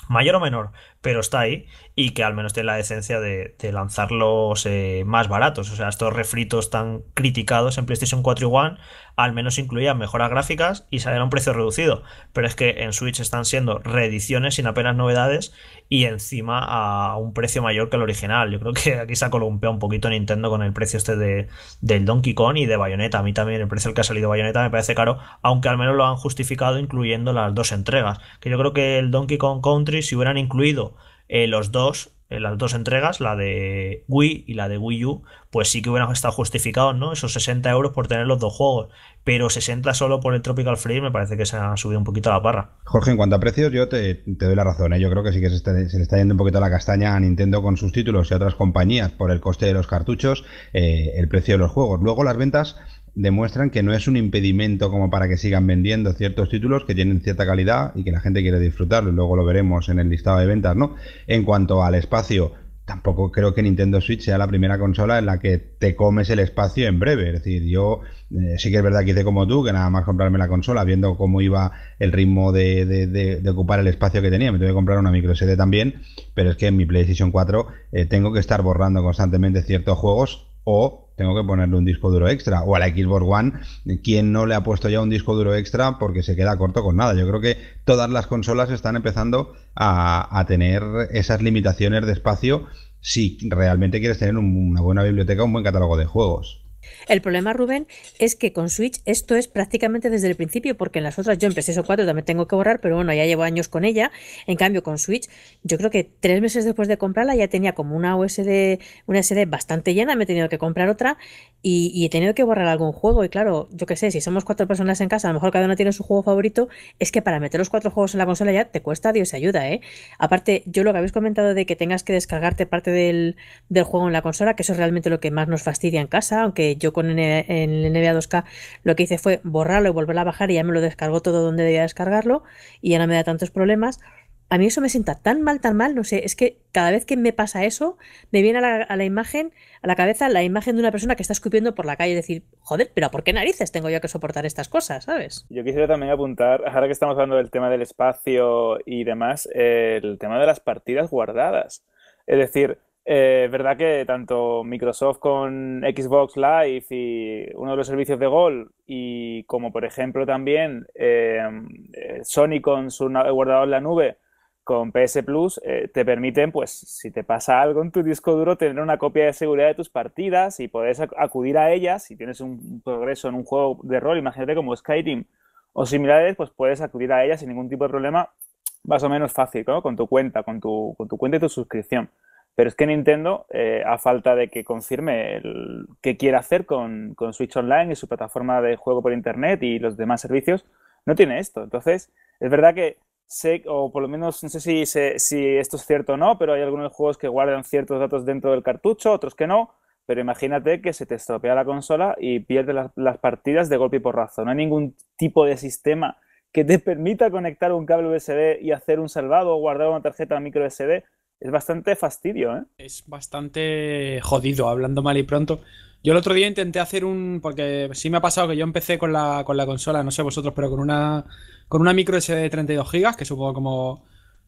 mayor o menor, pero está ahí y que al menos tiene la decencia de, lanzarlos eh, más baratos. O sea, estos refritos tan criticados en PlayStation 4 y One al menos incluían mejoras gráficas y salían a un precio reducido. Pero es que en Switch están siendo reediciones sin apenas novedades y encima a un precio mayor que el original. Yo creo que aquí se ha columpiado un poquito Nintendo con el precio este de, del Donkey Kong y de Bayonetta. A mí también el precio al que ha salido Bayonetta me parece caro, aunque al menos lo han justificado incluyendo las dos entregas. Que yo creo que el Donkey Kong Country, si hubieran incluido eh, los dos, eh, las dos entregas, la de Wii y la de Wii U, pues sí que hubieran estado justificados, ¿no? Esos 60 euros por tener los dos juegos, pero 60 solo por el Tropical Free me parece que se ha subido un poquito a la parra. Jorge, en cuanto a precios, yo te, doy la razón, ¿eh? yo creo que sí que se, le está yendo un poquito la castaña a Nintendo con sus títulos y otras compañías por el coste de los cartuchos, eh, el precio de los juegos. Luego las ventas demuestran que no es un impedimento como para que sigan vendiendo ciertos títulos que tienen cierta calidad y que la gente quiere disfrutarlo. Luego lo veremos en el listado de ventas, ¿no? En cuanto al espacio, tampoco creo que Nintendo Switch sea la primera consola en la que te comes el espacio en breve. Es decir, yo eh, sí que es verdad que hice como tú, que nada más comprarme la consola, viendo cómo iba el ritmo de, ocupar el espacio que tenía, me tuve que comprar una micro también, pero es que en mi PlayStation 4 eh, tengo que estar borrando constantemente ciertos juegos o tengo que ponerle un disco duro extra. O a la Xbox One, quien no le ha puesto ya un disco duro extra porque se queda corto con nada. Yo creo que todas las consolas están empezando a, tener esas limitaciones de espacio si realmente quieres tener una buena biblioteca, un buen catálogo de juegos. El problema, Rubén, es que con Switch esto es prácticamente desde el principio, porque en las otras yo empecé ps 4 también tengo que borrar, pero bueno, ya llevo años con ella. En cambio, con Switch, yo creo que tres meses después de comprarla ya tenía como una OSD, una SD bastante llena, me he tenido que comprar otra y, y he tenido que borrar algún juego. Y claro, yo qué sé, si somos cuatro personas en casa, a lo mejor cada una tiene su juego favorito, es que para meter los cuatro juegos en la consola ya te cuesta, Dios ayuda, ¿eh? Aparte, yo lo que habéis comentado de que tengas que descargarte parte del, del juego en la consola, que eso es realmente lo que más nos fastidia en casa, aunque yo con el NBA 2K lo que hice fue borrarlo y volverlo a bajar y ya me lo descargó todo donde debía descargarlo y ya no me da tantos problemas. A mí eso me sienta tan mal, tan mal, no sé, es que cada vez que me pasa eso, me viene a la, imagen, a la cabeza, la imagen de una persona que está escupiendo por la calle y decir, joder, pero ¿por qué narices tengo yo que soportar estas cosas, sabes? Yo quisiera también apuntar, ahora que estamos hablando del tema del espacio y demás, el tema de las partidas guardadas. Es decir, es eh, verdad que tanto Microsoft con Xbox Live y uno de los servicios de Gol y como por ejemplo también eh, eh, Sony con su guardador en la nube con PS Plus te permiten pues si te pasa algo en tu disco duro tener una copia de seguridad de tus partidas y poder acudir a ellas si tienes un progreso en un juego de rol imagínate como Skyrim o similares pues puedes acudir a ellas sin ningún tipo de problema más o menos fácil ¿no? con tu cuenta con tu cuenta y tu suscripción pero es que Nintendo, eh, a falta de que confirme qué quiere hacer con, Switch Online y su plataforma de juego por Internet y los demás servicios, no tiene esto. Entonces, es verdad que sé, o por lo menos no sé si, esto es cierto o no, pero hay algunos juegos que guardan ciertos datos dentro del cartucho, otros que no. Pero imagínate que se te estropea la consola y pierdes las, partidas de golpe y porrazo. No hay ningún tipo de sistema que te permita conectar un cable USB y hacer un salvado o guardar una tarjeta micro USB es bastante fastidio, ¿eh? Es bastante jodido, hablando mal y pronto. Yo el otro día intenté hacer un. Porque sí me ha pasado que yo empecé con la, con la consola, no sé vosotros, pero con una. Con una micro SD de 32 GB, que supongo como.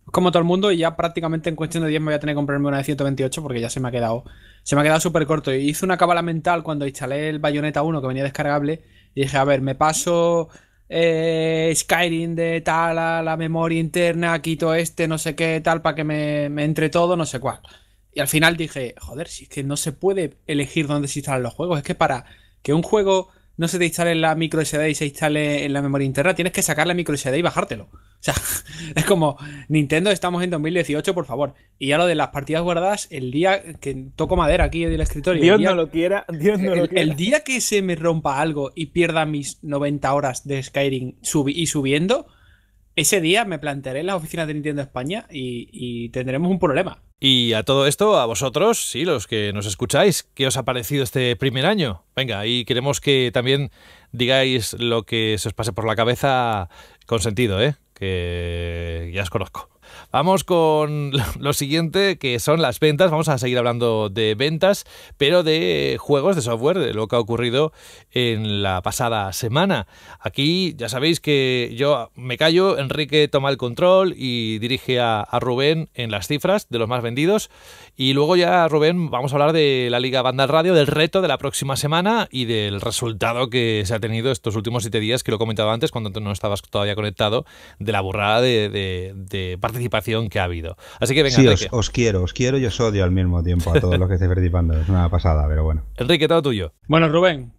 Como todo el mundo, y ya prácticamente en cuestión de 10 me voy a tener que comprarme una de 128 porque ya se me ha quedado. Se me ha quedado súper corto. Y hice una cábala mental cuando instalé el Bayonetta 1 que venía descargable. Y dije, a ver, me paso eh, Skyrim de tal, a la memoria interna, quito este, no sé qué, tal, para que me, me, entre todo, no sé cuál. Y al final dije, joder, si es que no se puede elegir dónde se instalan los juegos, es que para que un juego no se te instale en la micro SD y se instale en la memoria interna, tienes que sacar la micro SD y bajártelo. O sea, es como, Nintendo, estamos en 2018, por favor. Y ya lo de las partidas guardadas, el día que toco madera aquí en el escritorio. Dios no lo quiera, Dios no lo quiera. El día que se me rompa algo y pierda mis 90 horas de Skyrim y subiendo, ese día me plantearé en las oficinas de Nintendo España y tendremos un problema. Y a todo esto, a vosotros, sí, los que nos escucháis, ¿qué os ha parecido este primer año? Venga, y queremos que también digáis lo que se os pase por la cabeza con sentido, ¿eh? Que ya os conozco. Vamos con lo siguiente, que son las ventas. Vamos a seguir hablando de ventas, pero de juegos de software, de lo que ha ocurrido en la pasada semana. Aquí ya sabéis que yo me callo, Enrique toma el control y dirige a, Rubén en las cifras de los más vendidos. Y luego ya, Rubén, vamos a hablar de la Liga Banda Radio, del reto de la próxima semana y del resultado que se ha tenido estos últimos siete días, que lo he comentado antes cuando no estabas todavía conectado, de la burrada de, de, de participación que ha habido. Así que venga, os, os, quiero, os quiero y os odio al mismo tiempo a todos los que estéis participando. Es una pasada, pero bueno. Enrique, todo tuyo. Bueno, Rubén,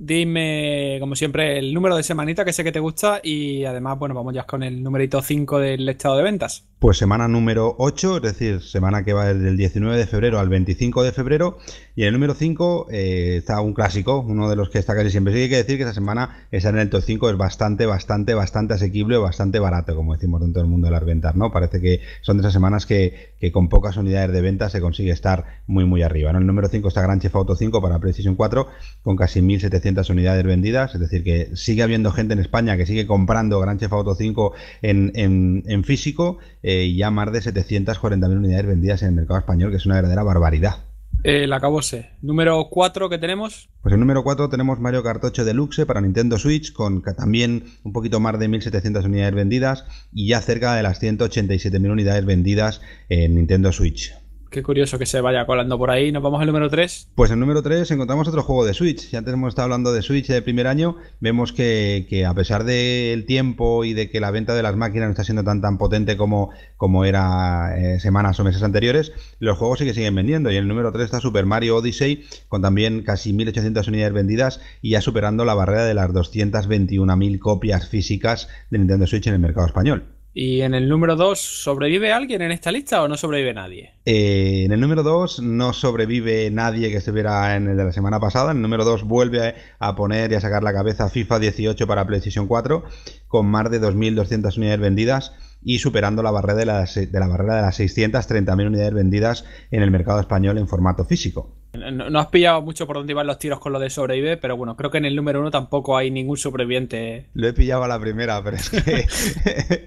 Dime, como siempre, el número de semanita que sé que te gusta y además, bueno, vamos ya con el numerito 5 del estado de ventas. Pues semana número 8, es decir, semana que va del 19 de febrero al 25 de febrero, y en el número 5 eh, está un clásico, uno de los que está casi siempre. Sí, hay que decir que esta semana estar en el top 5 es bastante, bastante, bastante asequible, bastante barato, como decimos dentro del mundo de las ventas, ¿no? Parece que son de esas semanas que, con pocas unidades de venta se consigue estar muy, muy arriba. En El número 5 está Gran Chef Auto 5 para Precision 4 con casi 1.700 unidades vendidas, es decir, que sigue habiendo gente en España que sigue comprando Gran Chef Auto 5 en, físico eh, y ya más de 740.000 unidades vendidas en el mercado español, que es una verdadera barbaridad. El eh, acabose. Número 4 que tenemos. Pues el número 4 tenemos Mario Kart 8 Deluxe para Nintendo Switch, con también un poquito más de 1.700 unidades vendidas y ya cerca de las 187.000 unidades vendidas en Nintendo Switch. Qué curioso que se vaya colando por ahí. ¿Nos vamos al número 3? Pues en número 3 encontramos otro juego de Switch. Ya antes hemos estado hablando de Switch de primer año. Vemos que, a pesar del tiempo y de que la venta de las máquinas no está siendo tan tan potente como, como era eh, semanas o meses anteriores, los juegos sí que siguen vendiendo. Y en el número 3 está Super Mario Odyssey, con también casi 1.800 unidades vendidas y ya superando la barrera de las 221.000 copias físicas de Nintendo Switch en el mercado español. Y en el número 2, ¿sobrevive alguien en esta lista o no sobrevive nadie? Eh, en el número 2 no sobrevive nadie que estuviera en el de la semana pasada. En el número 2 vuelve a, poner y a sacar la cabeza FIFA 18 para PlayStation 4 con más de 2.200 unidades vendidas y superando la barrera de de la barrera de las 630.000 unidades vendidas en el mercado español en formato físico. No, has pillado mucho por dónde iban los tiros con lo de sobrevive, pero bueno, creo que en el número uno tampoco hay ningún sobreviviente. Lo he pillado a la primera, pero es que.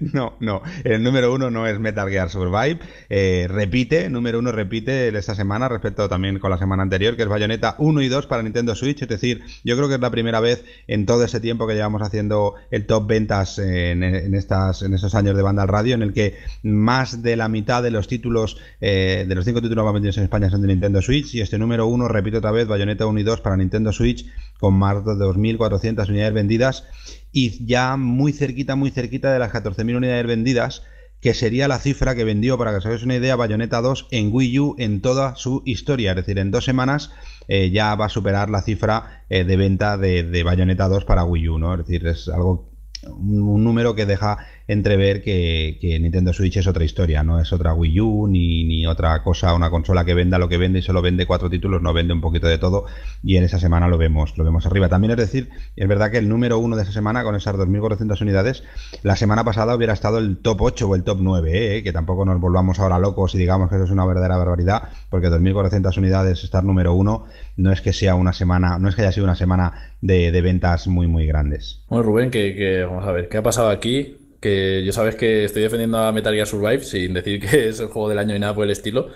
no, no. El número uno no es Metal Gear Survive. Eh, repite, número uno repite esta semana respecto también con la semana anterior, que es Bayonetta 1 y 2 para Nintendo Switch. Es decir, yo creo que es la primera vez en todo ese tiempo que llevamos haciendo el top ventas en, estos estas, en años de banda al radio, en el que más de la mitad de los títulos, eh, de los cinco títulos más vendidos en España son de Nintendo Switch y este número número uno, repito otra vez, Bayonetta 1 y 2 para Nintendo Switch, con más de 2.400 unidades vendidas y ya muy cerquita, muy cerquita de las 14.000 unidades vendidas, que sería la cifra que vendió, para que os hagáis una idea, Bayonetta 2 en Wii U en toda su historia. Es decir, en dos semanas eh, ya va a superar la cifra eh, de venta de, bayoneta Bayonetta 2 para Wii U, ¿no? Es decir, es algo un número que deja entrever que, Nintendo Switch es otra historia, no es otra Wii U ni, ni, otra cosa, una consola que venda lo que vende y solo vende cuatro títulos, no vende un poquito de todo y en esa semana lo vemos, lo vemos arriba. También es decir, es verdad que el número uno de esa semana con esas 2.400 unidades, la semana pasada hubiera estado el top 8 o el top 9, ¿eh? que tampoco nos volvamos ahora locos y digamos que eso es una verdadera barbaridad, porque 2.400 unidades estar número uno no es que sea una semana, no es que haya sido una semana de, ventas muy muy grandes. Bueno Rubén, que, que vamos a ver, ¿qué ha pasado aquí? que yo sabes que estoy defendiendo a Metal Gear Survive sin decir que es el juego del año ni nada por el estilo,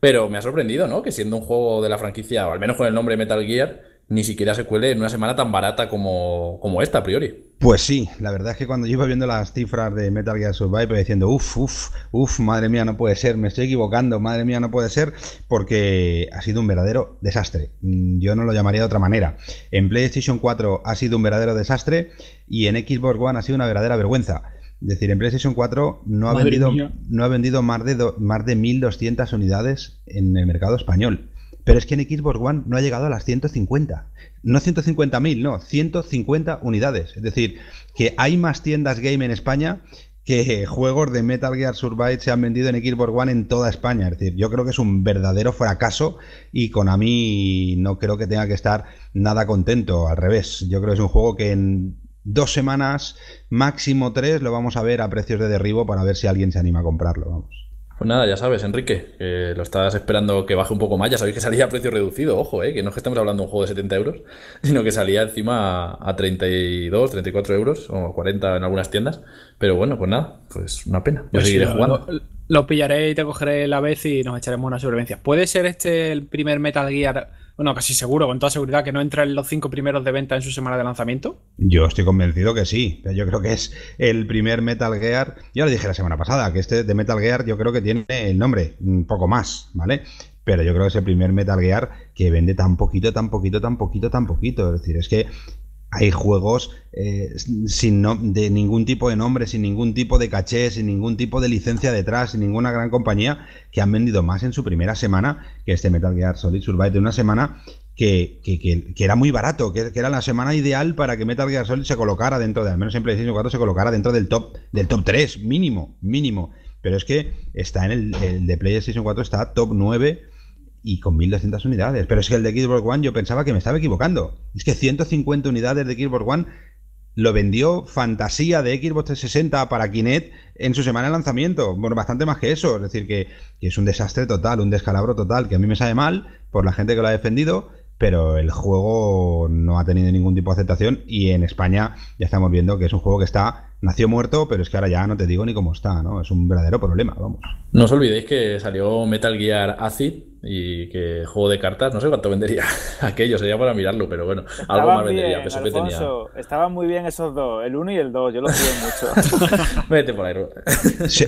pero me ha sorprendido, ¿no? Que siendo un juego de la franquicia, o al menos con el nombre Metal Gear, ni siquiera se cuele en una semana tan barata como, como esta, a priori. Pues sí, la verdad es que cuando yo iba viendo las cifras de Metal Gear Survive, diciendo, uff, uff, uff, madre mía, no puede ser, me estoy equivocando, madre mía, no puede ser, porque ha sido un verdadero desastre. Mm, yo no lo llamaría de otra manera. En PlayStation 4 ha sido un verdadero desastre y en Xbox One ha sido una verdadera vergüenza. Es decir, en PlayStation 4 no ha, vendido, más de, más de 1.200 unidades en el mercado español. Pero es que en Xbox One no ha llegado a las 150. No 150.000, no, 150 unidades. Es decir, que hay más tiendas game en España que juegos de Metal Gear Survive se han vendido en Xbox One en toda España. Es decir, yo creo que es un verdadero fracaso y con a mí, no creo que tenga que estar nada contento. Al revés, yo creo que es un juego que en dos semanas, máximo tres, lo vamos a ver a precios de derribo para ver si alguien se anima a comprarlo. Vamos. Pues nada, ya sabes, Enrique, lo estás esperando que baje un poco más. Ya sabéis que salía a precio reducido, ojo, eh, que no es que estemos hablando de un juego de 70 euros, sino que salía encima a, 32, 34 euros o 40 en algunas tiendas. Pero bueno, pues nada, pues una pena. Yo pues seguiré jugando. Lo, pillaré y te cogeré la vez y nos echaremos una supervivencia. ¿Puede ser este el primer Metal Gear? bueno, casi seguro, con toda seguridad, que no entra en los cinco primeros de venta en su semana de lanzamiento? Yo estoy convencido que sí. Yo creo que es el primer Metal Gear. Ya lo dije la semana pasada, que este de Metal Gear yo creo que tiene el nombre, un poco más, ¿vale? Pero yo creo que es el primer Metal Gear que vende tan poquito, tan poquito, tan poquito, tan poquito. Es decir, es que hay juegos eh, sin no, de ningún tipo de nombre, sin ningún tipo de caché, sin ningún tipo de licencia detrás, sin ninguna gran compañía, que han vendido más en su primera semana que este Metal Gear Solid Survive de una semana que, era muy barato, que, era la semana ideal para que Metal Gear Solid se colocara dentro de, al menos en PlayStation 4 se colocara dentro del top, del top 3, mínimo, mínimo. Pero es que está en el, el de PlayStation 4, está top 9 y con 1200 unidades. Pero es que el de Xbox One yo pensaba que me estaba equivocando. Es que 150 unidades de Xbox One lo vendió Fantasía de Xbox 360 para Kinect en su semana de lanzamiento. Bueno, bastante más que eso. Es decir, que, que, es un desastre total, un descalabro total, que a mí me sabe mal por la gente que lo ha defendido, pero el juego no ha tenido ningún tipo de aceptación y en España ya estamos viendo que es un juego que está nació muerto, pero es que ahora ya no te digo ni cómo está, ¿no? Es un verdadero problema, vamos. No os olvidéis que salió Metal Gear Acid y que juego de cartas, no sé cuánto vendería aquello, sería para mirarlo, pero bueno, algo más vendería, Estaban muy bien esos dos, el uno y el 2, yo los quiero mucho. Vete por ahí.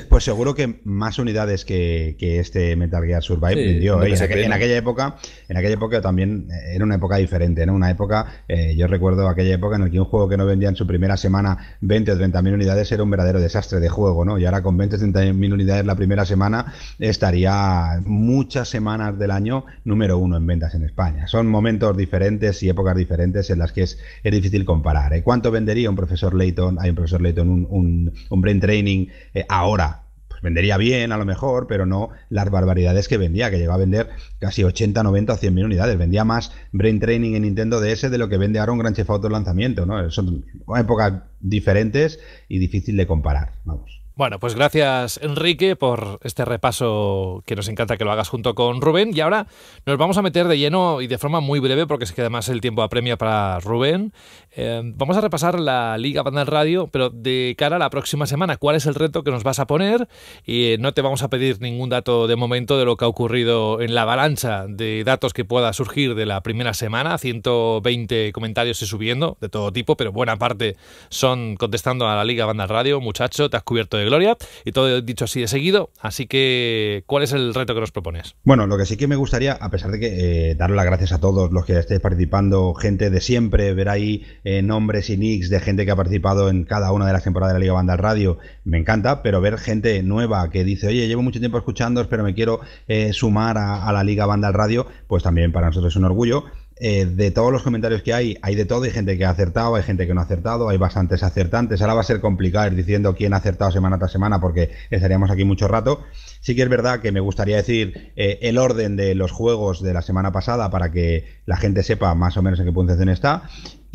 pues seguro que más unidades que, este Metal Gear Survive vendió, ¿eh? en, aquella época, en aquella época también eh, era una época diferente, ¿no? Una época, eh, yo recuerdo aquella época en la que un juego que no vendía en su primera semana 20 o 30 mil unidades era un verdadero desastre de juego, ¿no? Y ahora con 20 30.000 unidades la primera semana estaría muchas semanas del año número uno en ventas en España. Son momentos diferentes y épocas diferentes en las que es, difícil comparar. ¿eh? ¿Cuánto vendería un profesor Layton, hay un profesor Layton, un, un, brain training eh, ahora Vendería bien, a lo mejor, pero no las barbaridades que vendía, que llegó a vender casi 80, 90 o 100 mil unidades. Vendía más Brain Training en Nintendo DS de lo que vende ahora un Gran Chef Auto lanzamiento, ¿no? Son épocas diferentes y difícil de comparar, vamos. Bueno, pues gracias Enrique por este repaso que nos encanta que lo hagas junto con Rubén. Y ahora nos vamos a meter de lleno y de forma muy breve, porque es que además el tiempo apremia para Rubén, Em, vamos a repasar la Liga Bandal Radio, pero de cara a la próxima semana, ¿cuál es el reto que nos vas a poner? Y eh, no te vamos a pedir ningún dato de momento de lo que ha ocurrido en la avalancha de datos que pueda surgir de la primera semana, 120 comentarios y subiendo, de todo tipo, pero buena parte son contestando a la Liga Bandal Radio, muchacho, te has cubierto de gloria, y todo dicho así de seguido, así que ¿cuál es el reto que nos propones? Bueno, lo que sí que me gustaría, a pesar de que eh, dar las gracias a todos los que estéis participando, gente de siempre, ver ahí eh, nombres y nicks de gente que ha participado en cada una de las temporadas de la Liga Banda Radio, me encanta, pero ver gente nueva que dice, oye, llevo mucho tiempo escuchándos, pero me quiero eh, sumar a, la Liga Banda Radio, pues también para nosotros es un orgullo. Eh, de todos los comentarios que hay, hay de todo, hay gente que ha acertado, hay gente que no ha acertado, hay bastantes acertantes. Ahora va a ser complicado ir diciendo quién ha acertado semana tras semana porque estaríamos aquí mucho rato. Sí que es verdad que me gustaría decir el orden de los juegos de la semana pasada para que la gente sepa más o menos en qué puntuación está.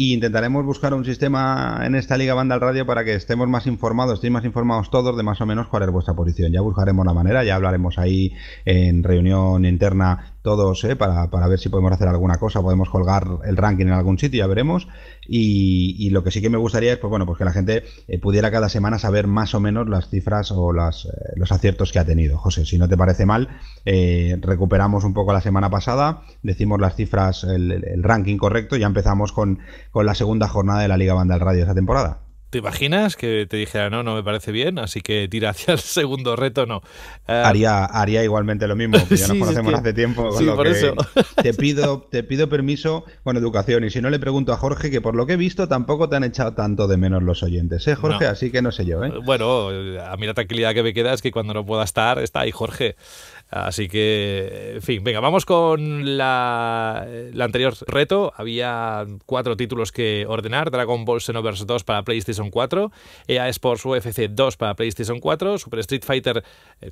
Y intentaremos buscar un sistema en esta liga banda al radio para que estemos más informados, estéis más informados todos de más o menos cuál es vuestra posición. Ya buscaremos la manera, ya hablaremos ahí en reunión interna todos eh, para, para, ver si podemos hacer alguna cosa, podemos colgar el ranking en algún sitio, ya veremos. Y, lo que sí que me gustaría es, pues bueno, pues que la gente eh, pudiera cada semana saber más o menos las cifras o las, eh, los aciertos que ha tenido. José, si no te parece mal, recuperamos un poco la semana pasada, decimos las cifras, el, el ranking correcto, ya empezamos con, con la segunda jornada de la Liga Banda del Radio de esa temporada. ¿Te imaginas que te dijera, no, no me parece bien, así que tira hacia el segundo reto? No. Ah, haría, haría igualmente lo mismo, que ya nos conocemos hace tiempo. por eso. Te pido, te pido permiso con educación. Y si no, le pregunto a Jorge, que por lo que he visto tampoco te han echado tanto de menos los oyentes, ¿eh, Jorge? Así que no sé yo, ¿eh? Bueno, a mí la tranquilidad que me queda es que cuando no pueda estar, está ahí Jorge. Así que, en fin, venga, vamos con la, anterior reto. Había cuatro títulos que ordenar: Dragon Ball Xenoverse 2 para PlayStation 4, EA Sports UFC 2 para PlayStation 4, Super Street Fighter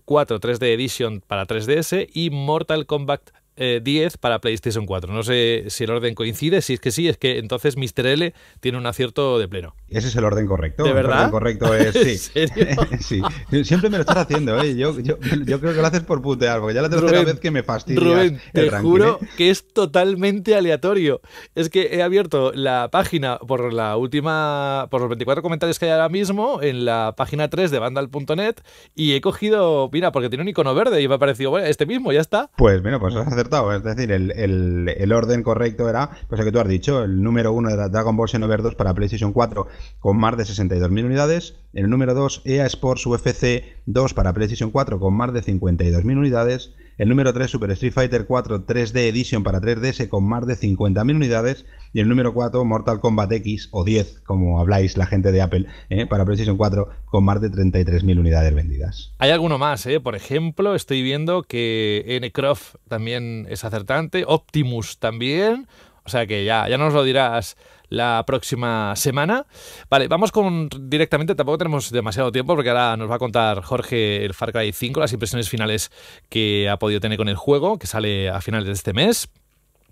4 eh, 3D Edition para 3DS y Mortal Kombat 10 eh, para PlayStation 4. No sé si el orden coincide, si es que sí, es que entonces Mr. L tiene un acierto de pleno. Ese es el orden correcto. ¿De verdad? El orden correcto es sí. Siempre me lo estás haciendo, ¿eh? Yo, creo que lo haces por putear, porque ya la tercera vez que me fastidias. te juro ¿eh? que es totalmente aleatorio. Es que he abierto la página por la última, por los 24 comentarios que hay ahora mismo, en la página 3 de vandal.net y he cogido, mira, porque tiene un icono verde y me ha parecido, bueno, este mismo, ya está. Pues, bueno, pues vas a hacer es decir, el, orden correcto era, pues lo que tú has dicho, el número 1 era Dragon Ball Xenoverse 2 para PlayStation 4 con más de 62.000 unidades, el número 2 EA Sports UFC 2 para PlayStation 4 con más de 52.000 unidades, el número 3, Super Street Fighter 4 3D Edition para 3DS con más de 50.000 unidades. Y el número 4, Mortal Kombat X o 10, como habláis la gente de Apple, ¿eh? para PlayStation 4 con más de 33.000 unidades vendidas. Hay alguno más, ¿eh? por ejemplo, estoy viendo que N-Croft también es acertante, Optimus también. O sea que ya, ya nos lo dirás la próxima semana. Vale, vamos con directamente, tampoco tenemos demasiado tiempo porque ahora nos va a contar Jorge el Far Cry 5, las impresiones finales que ha podido tener con el juego, que sale a finales de este mes.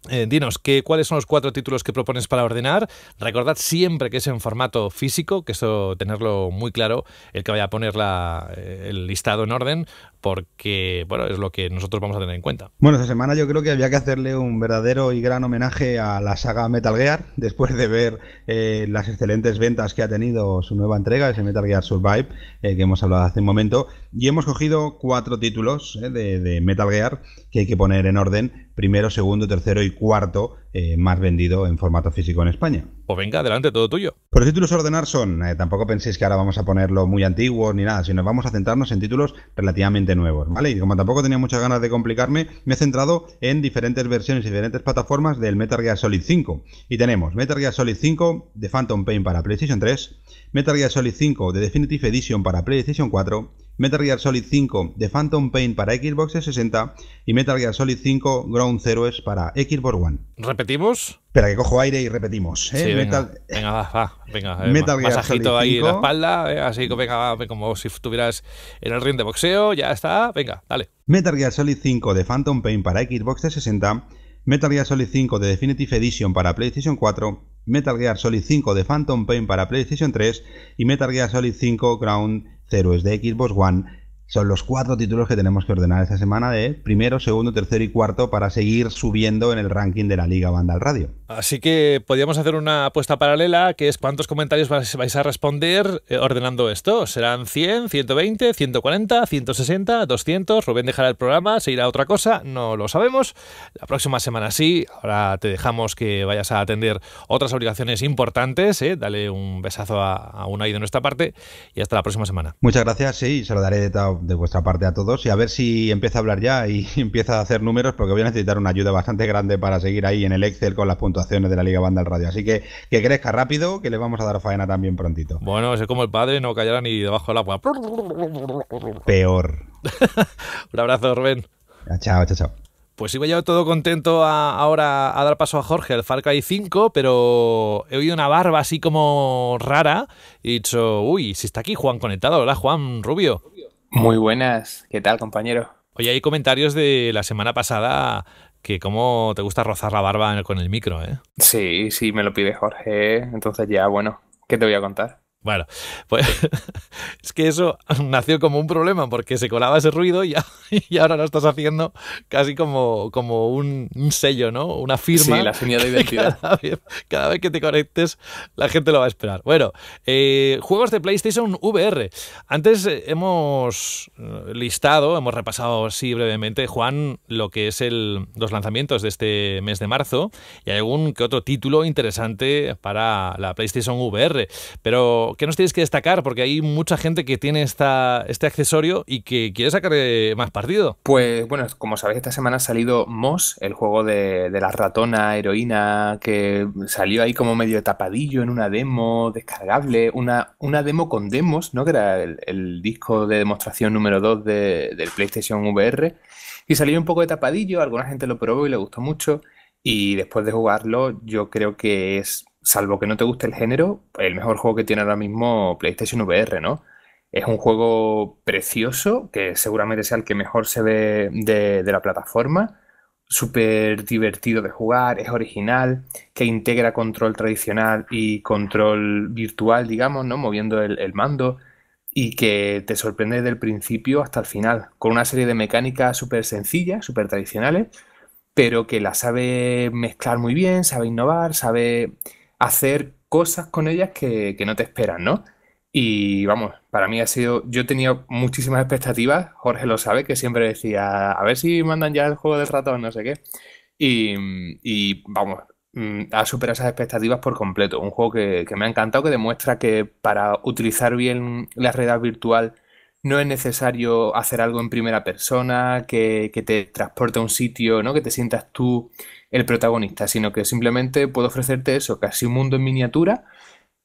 Eh, dinos, ¿cuáles son los cuatro títulos que propones para ordenar? Recordad siempre que es en formato físico, que eso tenerlo muy claro, el que vaya a poner eh, el listado en orden, porque bueno, es lo que nosotros vamos a tener en cuenta. Bueno, esta semana yo creo que había que hacerle un verdadero y gran homenaje a la saga Metal Gear, después de ver eh, las excelentes ventas que ha tenido su nueva entrega, ese Metal Gear Survive, que hemos hablado hace un momento, y hemos cogido cuatro títulos de Metal Gear que hay que poner en orden primero, segundo, tercero y cuarto eh, más vendido en formato físico en España. Pues venga, adelante, todo tuyo. Por títulos a ordenar son, eh, tampoco penséis que ahora vamos a ponerlo muy antiguo ni nada, sino vamos a centrarnos en títulos relativamente nuevos, ¿vale? Y como tampoco tenía muchas ganas de complicarme, me he centrado en diferentes versiones y diferentes plataformas del Metal Gear Solid 5. Y tenemos Metal Gear Solid 5 de Phantom Pain para PlayStation 3, Metal Gear Solid 5 de Definitive Edition para PlayStation 4, Metal Gear Solid 5 de Phantom Pain para Xbox 60 y Metal Gear Solid 5 Ground Zeroes para Xbox One. ¿Repetimos? Espera, que cojo aire y repetimos. ¿eh? venga, va, venga. Eh, Metal Gear Solid ahí en la espalda, eh, así que venga, como si estuvieras en el ring de boxeo, ya está, venga, dale. Metal Gear Solid 5 de Phantom Pain para Xbox 60, Metal Gear Solid 5 de Definitive Edition para PlayStation 4, Metal Gear Solid 5 de Phantom Pain para PlayStation 3 y Metal Gear Solid 5 Ground 0 es de x plus 1. Son los cuatro títulos que tenemos que ordenar esta semana de primero, segundo, tercero y cuarto para seguir subiendo en el ranking de la Liga Banda al Radio. Así que podríamos hacer una apuesta paralela, que es cuántos comentarios vais a responder eh, ordenando esto. ¿Serán 100, 120, 140, 160, 200? Rubén dejará el programa, se irá a otra cosa, no lo sabemos. La próxima semana sí, ahora te dejamos que vayas a atender otras obligaciones importantes. Eh. Dale un besazo a, un ahí de nuestra parte y hasta la próxima semana. Muchas gracias, sí, se lo daré de todo de vuestra parte a todos y a ver si empieza a hablar ya y empieza a hacer números porque voy a necesitar una ayuda bastante grande para seguir ahí en el Excel con las puntuaciones de la Liga Banda del Radio. Así que que crezca rápido, que le vamos a dar faena también prontito. Bueno, es como el padre, no callará ni debajo del agua. Peor. Un abrazo, Rubén. Ah, chao, chao, chao. Pues iba yo todo contento ahora a dar paso a Jorge al Farca y 5, pero he oído una barba así como rara y he dicho, uy, si está aquí Juan conectado, hola Juan Rubio. Muy buenas, ¿qué tal compañero? Oye, hay comentarios de la semana pasada que cómo te gusta rozar la barba con el micro, ¿eh? Sí, sí, me lo pide Jorge, entonces ya, bueno, ¿qué te voy a contar? Bueno, pues es que eso nació como un problema porque se colaba ese ruido y, y ahora lo estás haciendo casi como, como un, sello, ¿no? Una firma. Sí, la señal de identidad. Cada vez, que te conectes, la gente lo va a esperar. Bueno, eh, juegos de PlayStation VR. Antes eh, hemos eh, listado, hemos repasado así brevemente, Juan, lo que es el, los lanzamientos de este mes de marzo y algún que otro título interesante para la PlayStation VR. Pero ¿qué nos tienes que destacar? Porque hay mucha gente que tiene esta, este accesorio y que quiere sacar eh, más partido. Pues bueno, como sabéis, esta semana ha salido Moss, el juego de, la ratona heroína, que salió ahí como medio tapadillo en una demo descargable, una, una demo con demos, ¿no? Que era el, disco de demostración número 2 del PlayStation VR. Y salió un poco de tapadillo, alguna gente lo probó y le gustó mucho. Y después de jugarlo, yo creo que es salvo que no te guste el género, el mejor juego que tiene ahora mismo PlayStation VR, ¿no? Es un juego precioso, que seguramente sea el que mejor se ve de, la plataforma, súper divertido de jugar, es original, que integra control tradicional y control virtual, digamos, ¿no? Moviendo el, el mando y que te sorprende del principio hasta el final, con una serie de mecánicas súper sencillas, súper tradicionales, pero que la sabe mezclar muy bien, sabe innovar, sabe hacer cosas con ellas que, no te esperan, ¿no? Y vamos, para mí ha sido. Yo tenía muchísimas expectativas, Jorge lo sabe, que siempre decía, a ver si mandan ya el juego del ratón, no sé qué. Y, vamos, mm, ha superado esas expectativas por completo. Un juego que, me ha encantado, que demuestra que para utilizar bien la realidad virtual no es necesario hacer algo en primera persona, que, que te transporte a un sitio, ¿no? Que te sientas tú el protagonista, sino que simplemente puedo ofrecerte eso, casi un mundo en miniatura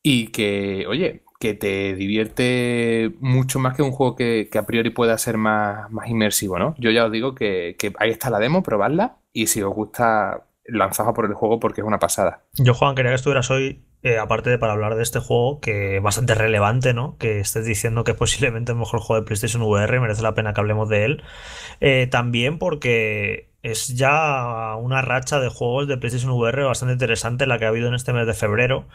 y que, oye, que te divierte mucho más que un juego que, a priori pueda ser más, inmersivo, ¿no? Yo ya os digo que, ahí está la demo, probadla y si os gusta, lanzadla por el juego porque es una pasada. Yo, Juan, quería que estuvieras hoy, eh, aparte de para hablar de este juego, que es bastante relevante, ¿no? Que estés diciendo que es posiblemente el mejor juego de PlayStation VR, merece la pena que hablemos de él. Eh, también porque es ya una racha de juegos de PlayStation VR bastante interesante la que ha habido en este mes de febrero.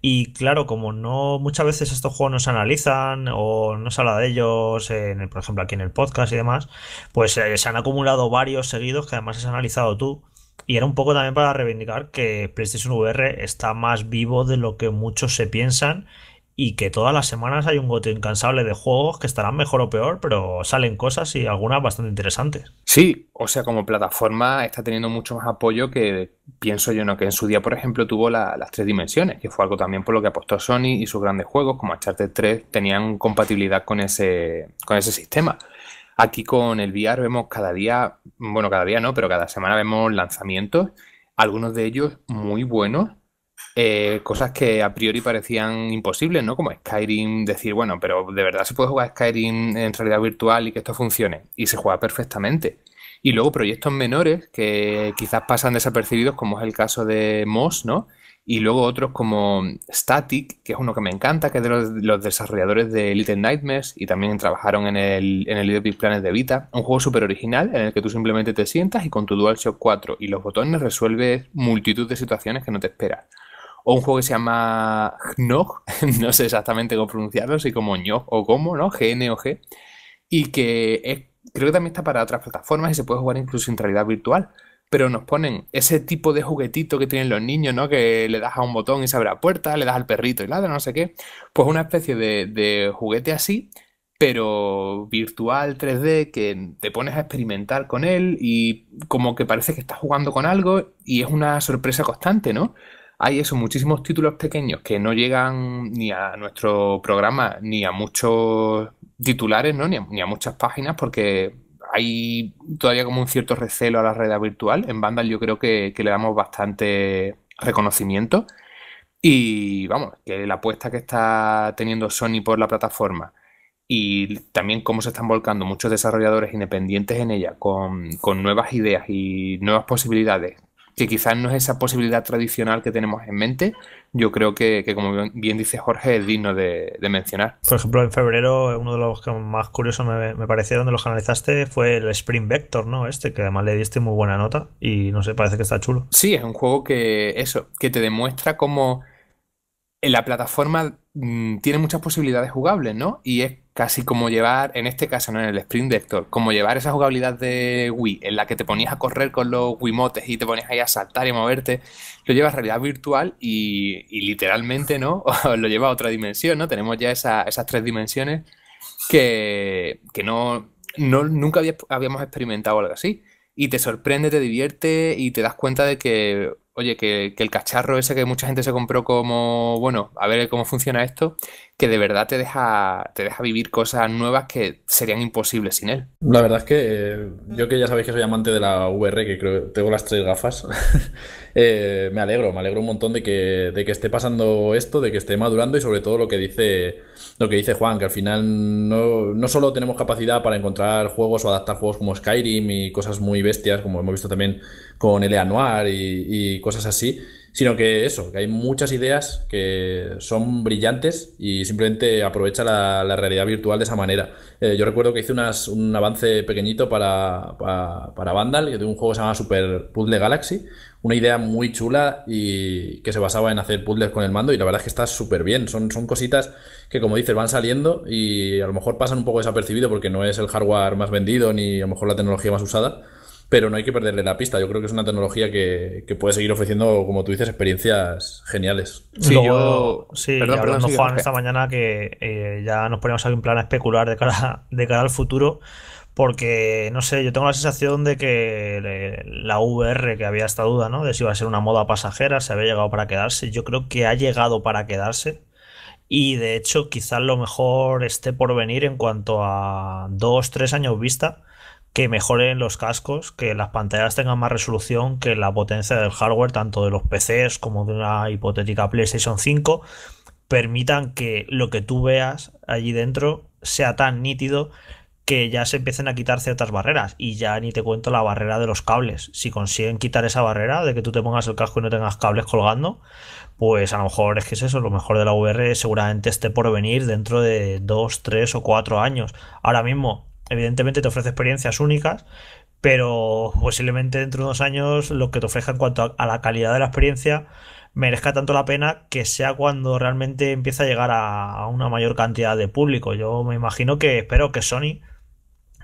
Y claro, como no muchas veces estos juegos no se analizan o no se habla de ellos, por ejemplo, aquí en el podcast y demás, pues eh, se han acumulado varios seguidos que además has analizado tú. Y era un poco también para reivindicar que PlayStation VR está más vivo de lo que muchos se piensan y que todas las semanas hay un goteo incansable de juegos que estarán mejor o peor, pero salen cosas y algunas bastante interesantes. Sí, o sea, como plataforma está teniendo mucho más apoyo que pienso yo, ¿no? Que en su día, por ejemplo, tuvo las tres dimensiones, que fue algo también por lo que apostó Sony y sus grandes juegos, como Uncharted 3, tenían compatibilidad con ese, con ese sistema. Aquí con el VR vemos cada día, bueno, cada día no, pero cada semana vemos lanzamientos, algunos de ellos muy buenos eh, cosas que a priori parecían imposibles, ¿no? Como Skyrim, decir, bueno, pero de verdad se puede jugar Skyrim en realidad virtual y que esto funcione. Y se juega perfectamente. Y luego proyectos menores que quizás pasan desapercibidos, como es el caso de Moss, ¿no? Y luego otros como Static, que es uno que me encanta, que es de los, desarrolladores de Little Nightmares y también trabajaron en el, en el de Vita. Un juego súper original en el que tú simplemente te sientas y con tu DualShock 4 y los botones resuelves multitud de situaciones que no te esperas o un juego que se llama Gnog, no sé exactamente cómo pronunciarlo, si como ño o como, ¿no? GN o G, y que es, creo que también está para otras plataformas y se puede jugar incluso en realidad virtual. Pero nos ponen ese tipo de juguetito que tienen los niños, ¿no? Que le das a un botón y se abre la puerta, le das al perrito y ladra, no sé qué. Pues una especie de, de juguete así, pero virtual 3D que te pones a experimentar con él y como que parece que estás jugando con algo y es una sorpresa constante, ¿no? hay eso, muchísimos títulos pequeños que no llegan ni a nuestro programa, ni a muchos titulares, ¿no? Ni a, muchas páginas, porque hay todavía como un cierto recelo a la red virtual. En Vandal yo creo que, le damos bastante reconocimiento. Y vamos, que la apuesta que está teniendo Sony por la plataforma y también cómo se están volcando muchos desarrolladores independientes en ella con, con nuevas ideas y nuevas posibilidades que quizás no es esa posibilidad tradicional que tenemos en mente, yo creo que, que como bien dice Jorge, es digno de, de, mencionar. Por ejemplo, en febrero, uno de los que más curiosos me, me, parecieron de los analizaste fue el Spring Vector, ¿no? Este, que además le diste muy buena nota y no sé, parece que está chulo. Sí, es un juego que, eso, que te demuestra cómo la plataforma mm, tiene muchas posibilidades jugables, ¿no? Y es casi como llevar, en este caso, no en el sprint Vector, como llevar esa jugabilidad de Wii, en la que te ponías a correr con los Motes y te ponías ahí a saltar y a moverte, lo llevas a realidad virtual y, literalmente, ¿no? lo lleva a otra dimensión, ¿no? Tenemos ya esas tres dimensiones que, que no, nunca habíamos experimentado algo así. Y te sorprende, te divierte y te das cuenta de que oye, que, el cacharro ese que mucha gente se compró como, bueno, a ver cómo funciona esto, que de verdad te deja, te deja vivir cosas nuevas que serían imposibles sin él. La verdad es que eh, yo que ya sabéis que soy amante de la VR, que creo tengo las tres gafas, eh, me alegro, me alegro un montón de que, de que esté pasando esto, de que esté madurando y sobre todo lo que dice, lo que dice Juan, que al final no, no solo tenemos capacidad para encontrar juegos o adaptar juegos como Skyrim y cosas muy bestias, como hemos visto también con L.A. Noir y cosas así, sino que eso, que hay muchas ideas que son brillantes y simplemente aprovecha la, realidad virtual de esa manera. Eh, yo recuerdo que hice unas, un avance pequeñito para, Vandal, que de un juego que se llama Super Puzzle Galaxy, una idea muy chula y que se basaba en hacer puzzles con el mando y la verdad es que está súper bien. Son, son cositas que, como dices, van saliendo y a lo mejor pasan un poco desapercibido porque no es el hardware más vendido ni a lo mejor la tecnología más usada pero no hay que perderle la pista. Yo creo que es una tecnología que, puede seguir ofreciendo, como tú dices, experiencias geniales. Sí, yo sí, perdón, perdón, Juan esta mañana que eh, ya nos poníamos aquí un plan a especular de cara, de cara al futuro. Porque, no sé, yo tengo la sensación de que la VR, que había esta duda, ¿no? De si iba a ser una moda pasajera, se había llegado para quedarse. Yo creo que ha llegado para quedarse. Y de hecho, quizás lo mejor esté por venir en cuanto a dos, tres años vista que mejoren los cascos, que las pantallas tengan más resolución, que la potencia del hardware, tanto de los PCs como de una hipotética PlayStation 5, permitan que lo que tú veas allí dentro sea tan nítido que ya se empiecen a quitar ciertas barreras y ya ni te cuento la barrera de los cables. Si consiguen quitar esa barrera de que tú te pongas el casco y no tengas cables colgando, pues a lo mejor es que es eso, lo mejor de la VR seguramente esté por venir dentro de dos tres o cuatro años. Ahora mismo Evidentemente te ofrece experiencias únicas, pero posiblemente dentro de unos años lo que te ofrezca en cuanto a, la calidad de la experiencia merezca tanto la pena que sea cuando realmente empiece a llegar a, una mayor cantidad de público. Yo me imagino que espero que Sony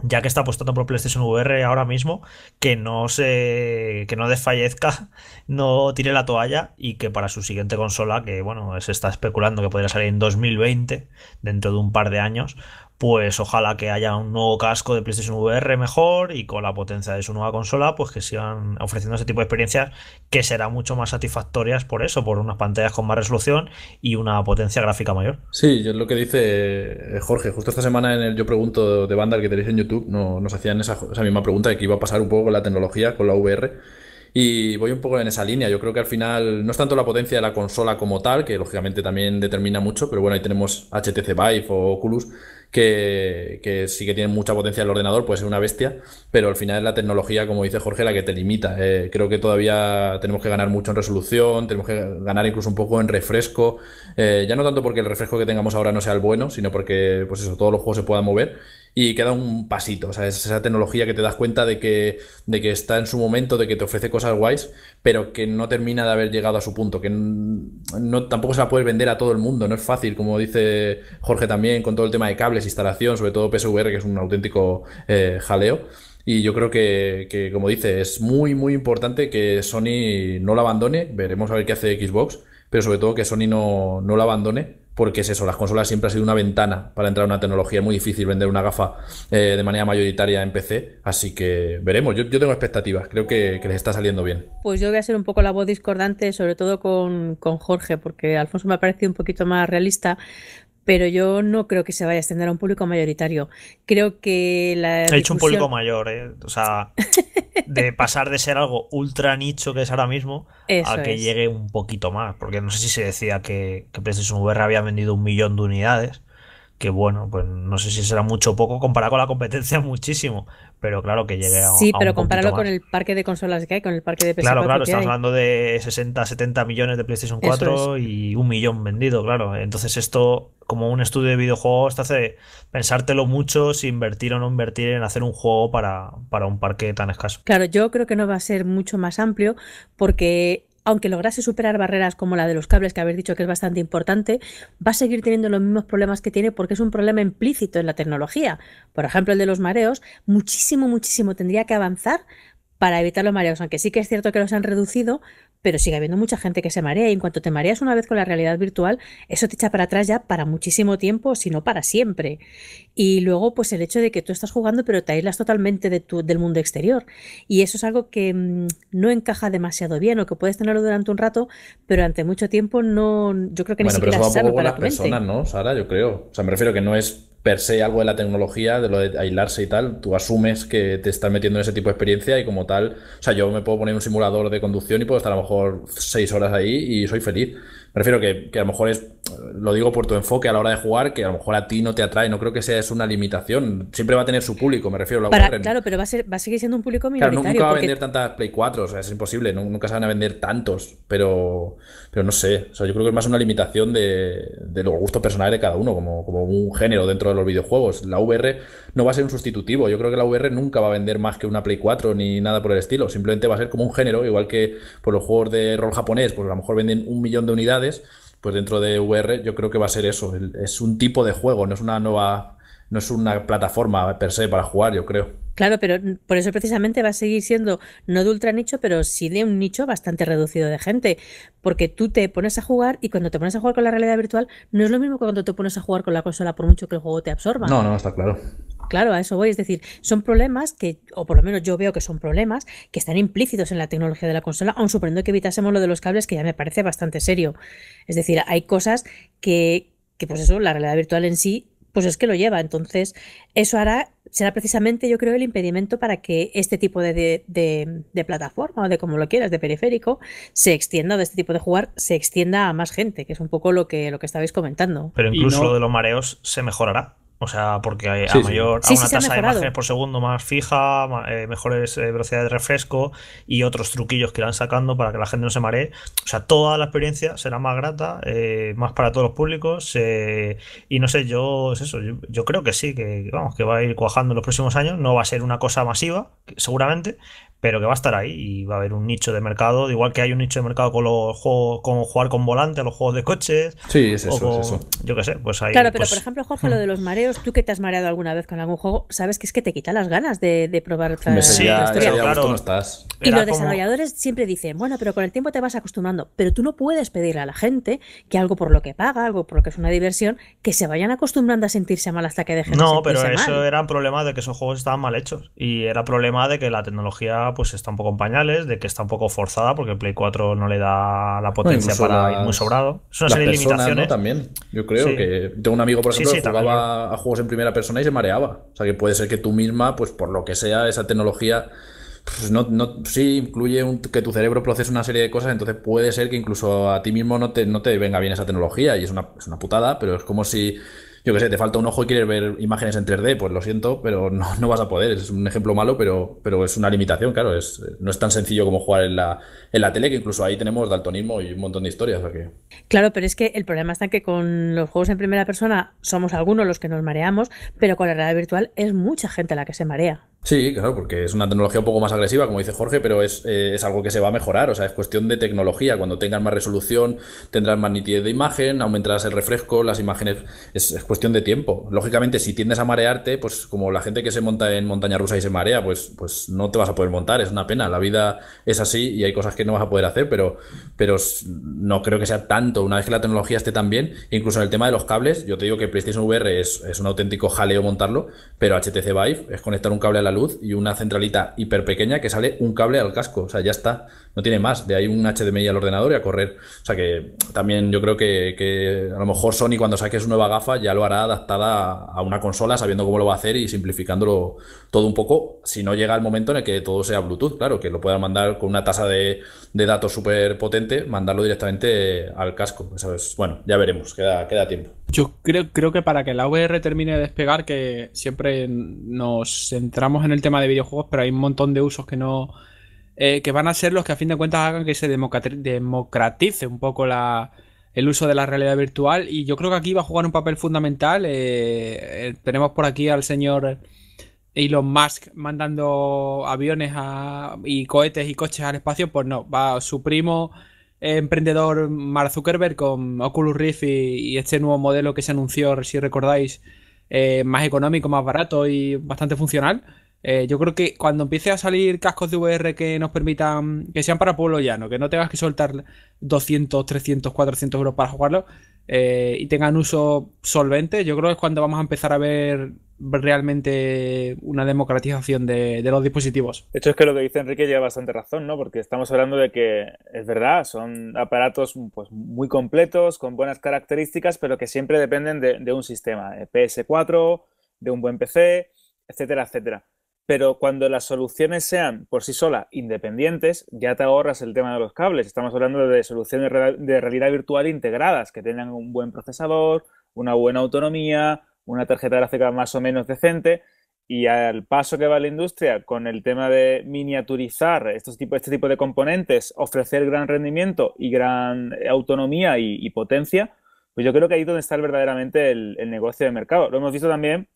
ya que está apostando por PlayStation VR ahora mismo, que no se que no desfallezca, no tire la toalla y que para su siguiente consola, que bueno, se está especulando que podría salir en 2020, dentro de un par de años, pues ojalá que haya un nuevo casco de PlayStation VR mejor y con la potencia de su nueva consola, pues que sigan ofreciendo ese tipo de experiencias que serán mucho más satisfactorias por eso, por unas pantallas con más resolución y una potencia gráfica mayor. Sí, es lo que dice eh, Jorge. Justo esta semana en el Yo Pregunto de Vandal que tenéis en YouTube nos hacían esa, misma pregunta de que iba a pasar un poco con la tecnología, con la VR. Y voy un poco en esa línea. Yo creo que al final no es tanto la potencia de la consola como tal, que lógicamente también determina mucho, pero bueno, ahí tenemos HTC Vive o Oculus que, sí que tiene mucha potencia el ordenador, puede ser una bestia, pero al final es la tecnología, como dice Jorge, la que te limita. Eh, creo que todavía tenemos que ganar mucho en resolución, tenemos que ganar incluso un poco en refresco, eh, ya no tanto porque el refresco que tengamos ahora no sea el bueno, sino porque pues eso, todos los juegos se puedan mover y queda un pasito. O sea, es esa tecnología que te das cuenta de que, de que está en su momento, de que te ofrece cosas guays, pero que no termina de haber llegado a su punto, que no, tampoco se la puedes vender a todo el mundo, no es fácil, como dice Jorge también, con todo el tema de cables, instalación, sobre todo PSVR, que es un auténtico eh, jaleo. Y yo creo que, como dice, es muy, muy importante que Sony no la abandone. Veremos a ver qué hace Xbox, pero sobre todo que Sony no, no la abandone porque es eso, las consolas siempre ha sido una ventana para entrar a una tecnología. Es muy difícil vender una gafa eh, de manera mayoritaria en PC, así que veremos. Yo, tengo expectativas, creo que, les está saliendo bien. Pues yo voy a ser un poco la voz discordante, sobre todo con, con Jorge, porque Alfonso me ha parecido un poquito más realista, pero yo no creo que se vaya a extender a un público mayoritario. Creo que la. He hecho un público mayor, ¿eh? O sea, de pasar de ser algo ultra nicho que es ahora mismo a que llegue un poquito más. Porque no sé si se decía que, que PlayStation VR había vendido un millón de unidades que bueno, pues no sé si será mucho o poco comparado con la competencia, muchísimo pero claro que llegue a. Sí, pero compáralo con el parque de consolas que hay, con el parque de ps Claro, claro, estás estamos hablando de 60, 70 millones de PlayStation 4 y un millón vendido, claro. Entonces, esto, como un estudio de videojuegos, te hace pensártelo mucho si invertir o no invertir en hacer un juego para, para un parque tan escaso. Claro, yo creo que no va a ser mucho más amplio porque aunque lograse superar barreras como la de los cables, que habéis dicho que es bastante importante, va a seguir teniendo los mismos problemas que tiene porque es un problema implícito en la tecnología. Por ejemplo, el de los mareos, muchísimo, muchísimo tendría que avanzar para evitar los mareos, aunque sí que es cierto que los han reducido, pero sigue habiendo mucha gente que se marea y en cuanto te mareas una vez con la realidad virtual, eso te echa para atrás ya para muchísimo tiempo, si no para siempre. Y luego, pues el hecho de que tú estás jugando, pero te aíslas totalmente del mundo exterior. Y eso es algo que mm, no encaja demasiado bien o que puedes tenerlo durante un rato, pero ante mucho tiempo no, yo creo que ni siquiera pero eso va un poco las personas, ¿no, Sara? Yo creo. O sea, me refiero que no es per se algo de la tecnología, de lo de aislarse y tal, tú asumes que te estás metiendo en ese tipo de experiencia y como tal, o sea, yo me puedo poner un simulador de conducción y puedo estar a lo mejor seis horas ahí y soy feliz prefiero que, que, a lo mejor es, lo digo por tu enfoque a la hora de jugar, que a lo mejor a ti no te atrae, no creo que sea es una limitación, siempre va a tener su público, me refiero. La claro, pero va a, seguir siendo un público minoritario. Claro, nunca va a vender tantas Play 4, es imposible, nunca se van a vender tantos, pero, pero no sé, yo creo que es más una limitación de, los gustos personales de cada uno, como, como un género dentro de los videojuegos. La VR no va a ser un sustitutivo, yo creo que la VR nunca va a vender más que una Play 4 ni nada por el estilo, simplemente va a ser como un género, igual que por los juegos de rol japonés, pues a lo mejor venden un millón de unidades pues dentro de VR yo creo que va a ser eso. es un tipo de juego, no es una nueva no es una plataforma per se para jugar, yo creo. Claro, pero por eso precisamente va a seguir siendo no de ultra nicho, pero sí de un nicho bastante reducido de gente, porque tú te pones a jugar y cuando te pones a jugar con la realidad virtual no es lo mismo que cuando te pones a jugar con la consola por mucho que el juego te absorba. No, no, está claro. Claro, a eso voy, es decir, son problemas que, o por lo menos yo veo que son problemas que están implícitos en la tecnología de la consola, aun suponiendo que evitásemos lo de los cables, que ya me parece bastante serio. Es decir, hay cosas que, que pues eso, la realidad virtual en sí pues es que lo lleva. Entonces, eso hará, será precisamente, yo creo, el impedimento para que este tipo de, plataforma o de como lo quieras, de periférico, se extienda, de este tipo de jugar, se extienda a más gente, que es un poco lo que, lo que estabais comentando. Pero incluso lo de los mareos se mejorará. O sea, porque hay mayor, a una tasa de imágenes por segundo más fija, eh, mejores eh, velocidades de refresco y otros truquillos que irán sacando para que la gente no se maree. O sea, toda la experiencia será más grata, eh, más para todos los públicos. y no sé, yo es eso, creo que sí, que vamos, que va a ir cuajando en los próximos años. No va a ser una cosa masiva, seguramente, pero que va a estar ahí y va a haber un nicho de mercado, igual que hay un nicho de mercado con los juegos, con jugar con volante, los juegos de coches. Sí, es eso, es eso. Yo qué sé, pues Claro, pero pues por ejemplo, Jorge, lo de los mareos, tú que te has mareado alguna vez con algún juego, sabes que es que te quita las ganas de, probar Sí, claro. Y los desarrolladores siempre dicen, bueno, pero con el tiempo te vas acostumbrando, pero tú no puedes pedirle a la gente que algo por lo que paga, algo por lo que es una diversión, que se vayan acostumbrando a sentirse mal hasta que dejen de sentirse No, pero eso era un problema de que esos juegos estaban mal hechos y era problema de que la tecnología pues está un poco en pañales, de que está un poco forzada porque el Play 4 no le da la potencia para ir muy sobrado. Es una serie de limitaciones. También, yo creo que tengo un amigo, por ejemplo, que jugaba a juegos en primera persona y se mareaba. O sea que puede ser que tú misma, pues por lo que sea, esa tecnología pues, no, sí incluye que tu cerebro procese una serie de cosas, entonces puede ser que incluso a ti mismo no te, no te venga bien esa tecnología y es una, es una putada, pero es como si yo qué sé, te falta un ojo y quieres ver imágenes en 3D, pues lo siento, pero no, vas a poder. Es un ejemplo malo, pero, pero es una limitación, claro. Es, no es tan sencillo como jugar en la, en la tele, que incluso ahí tenemos daltonismo y un montón de historias. Claro, pero es que el problema está que con los juegos en primera persona somos algunos los que nos mareamos, pero con la realidad virtual es mucha gente la que se marea. Sí, claro, porque es una tecnología un poco más agresiva, como dice Jorge, pero eh, es, algo que se va a mejorar, o sea, es cuestión de tecnología. Cuando tengas más resolución, tendrás más nitidez de imagen, aumentarás el refresco, las imágenes, es, cuestión de tiempo. Lógicamente, si tiendes a marearte, pues como la gente que se monta en montaña rusa y se marea, pues, pues no te vas a poder montar, es una pena. La vida es así y hay cosas que no vas a poder hacer, pero, pero no creo que sea tanto. Una vez que la tecnología esté tan bien, incluso en el tema de los cables, yo te digo que PlayStation VR es, es un auténtico jaleo montarlo, pero HTC Vive es conectar un cable a la luz y una centralita hiper pequeña que sale un cable al casco. O sea, ya está. No tiene más. De ahí un HDMI al ordenador y a correr. O sea que también yo creo que, a lo mejor Sony cuando saque su nueva gafa ya lo hará adaptada a una consola sabiendo cómo lo va a hacer y simplificándolo todo un poco. Si no llega el momento en el que todo sea Bluetooth, claro, que lo pueda mandar con una tasa de, datos súper potente, mandarlo directamente al casco. bueno, ya veremos. Queda, queda tiempo. Yo creo, creo que para que la VR termine de despegar, que siempre nos centramos en el tema de videojuegos, pero hay un montón de usos que no. Eh, que van a ser los que a fin de cuentas hagan que se democratice un poco el uso de la realidad virtual. Y yo creo que aquí va a jugar un papel fundamental. Eh, eh, tenemos por aquí al señor Elon Musk mandando aviones y cohetes y coches al espacio. Pues no, va su primo emprendedor Mar Zuckerberg con Oculus Rift y, este nuevo modelo que se anunció, si recordáis, eh, más económico, más barato y bastante funcional. Eh, yo creo que cuando empiece a salir cascos de VR que nos permitan, que sean para pueblo llano, que no tengas que soltar 200, 300, 400 euros para jugarlo eh, y tengan uso solvente, yo creo que es cuando vamos a empezar a ver realmente una democratización de, los dispositivos. De hecho, es que lo que dice Enrique lleva bastante razón, ¿no? Porque estamos hablando de que, es verdad, son aparatos pues, muy completos, con buenas características, pero que siempre dependen de, de un sistema, de eh, PS4, de un buen PC, etcétera, etcétera. Pero cuando las soluciones sean por sí solas independientes, ya te ahorras el tema de los cables. Estamos hablando de soluciones de realidad virtual integradas, que tengan un buen procesador, una buena autonomía, una tarjeta gráfica más o menos decente. Y al paso que va la industria con el tema de miniaturizar estos este tipo de componentes, ofrecer gran rendimiento y gran autonomía y, potencia, pues yo creo que ahí es donde está verdaderamente el, negocio de mercado. Lo hemos visto también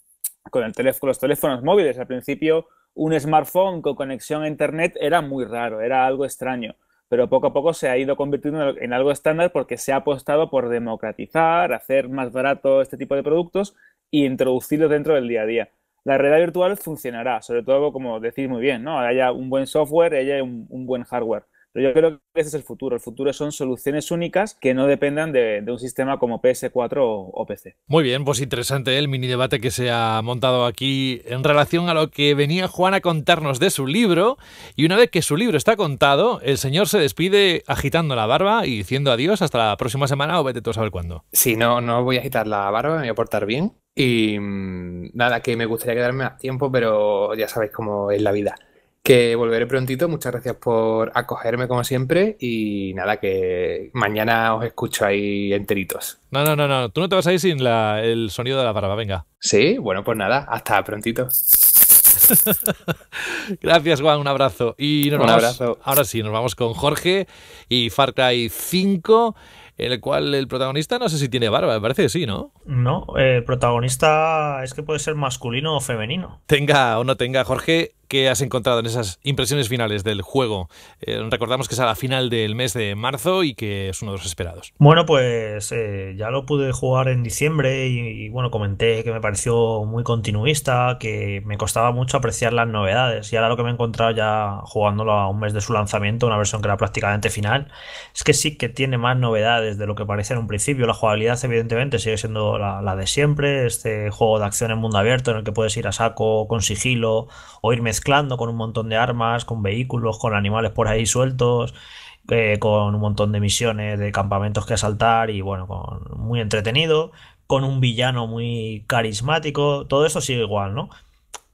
con, el los teléfonos móviles. Al principio, un smartphone con conexión a Internet era muy raro, era algo extraño. Pero poco a poco se ha ido convirtiendo en algo estándar porque se ha apostado por democratizar, hacer más barato este tipo de productos y introducirlos dentro del día a día. La realidad virtual funcionará, sobre todo como decís muy bien, ¿no? Haya un buen software y haya un buen hardware. Pero yo creo que ese es el futuro. El futuro son soluciones únicas que no dependan de, un sistema como PS4 o, PC. Muy bien, pues interesante el mini debate que se ha montado aquí en relación a lo que venía Juan a contarnos de su libro. Y una vez que su libro está contado, el señor se despide agitando la barba y diciendo adiós hasta la próxima semana o vete tú a saber cuándo. Sí, no, no voy a agitar la barba, me voy a portar bien. Y mm, nada, que me gustaría quedarme a tiempo, pero ya sabéis cómo es la vida que volveré prontito. Muchas gracias por acogerme como siempre y nada, que mañana os escucho ahí enteritos. No, no, no, no. Tú no te vas ahí sin el sonido de la barba, venga. Sí, bueno, pues nada, hasta prontito. gracias, Juan, un abrazo. Y nos un abrazo. Ahora sí, nos vamos con Jorge y Far Cry 5 el cual el protagonista no sé si tiene barba, me parece que sí, ¿no? No, el protagonista es que puede ser masculino o femenino. Tenga o no tenga, Jorge, ¿Qué has encontrado en esas impresiones finales del juego? Eh, recordamos que es a la final del mes de marzo y que es uno de los esperados. Bueno, pues eh, ya lo pude jugar en diciembre y, bueno, comenté que me pareció muy continuista, que me costaba mucho apreciar las novedades y ahora lo que me he encontrado ya jugándolo a un mes de su lanzamiento, una versión que era prácticamente final, es que sí que tiene más novedades de lo que parecía en un principio. La jugabilidad evidentemente sigue siendo la, la de siempre, este juego de acción en mundo abierto en el que puedes ir a saco, con sigilo o ir mezclando mezclando con un montón de armas, con vehículos, con animales por ahí sueltos, eh, con un montón de misiones, de campamentos que asaltar y bueno, con, muy entretenido, con un villano muy carismático, todo eso sigue igual, ¿no?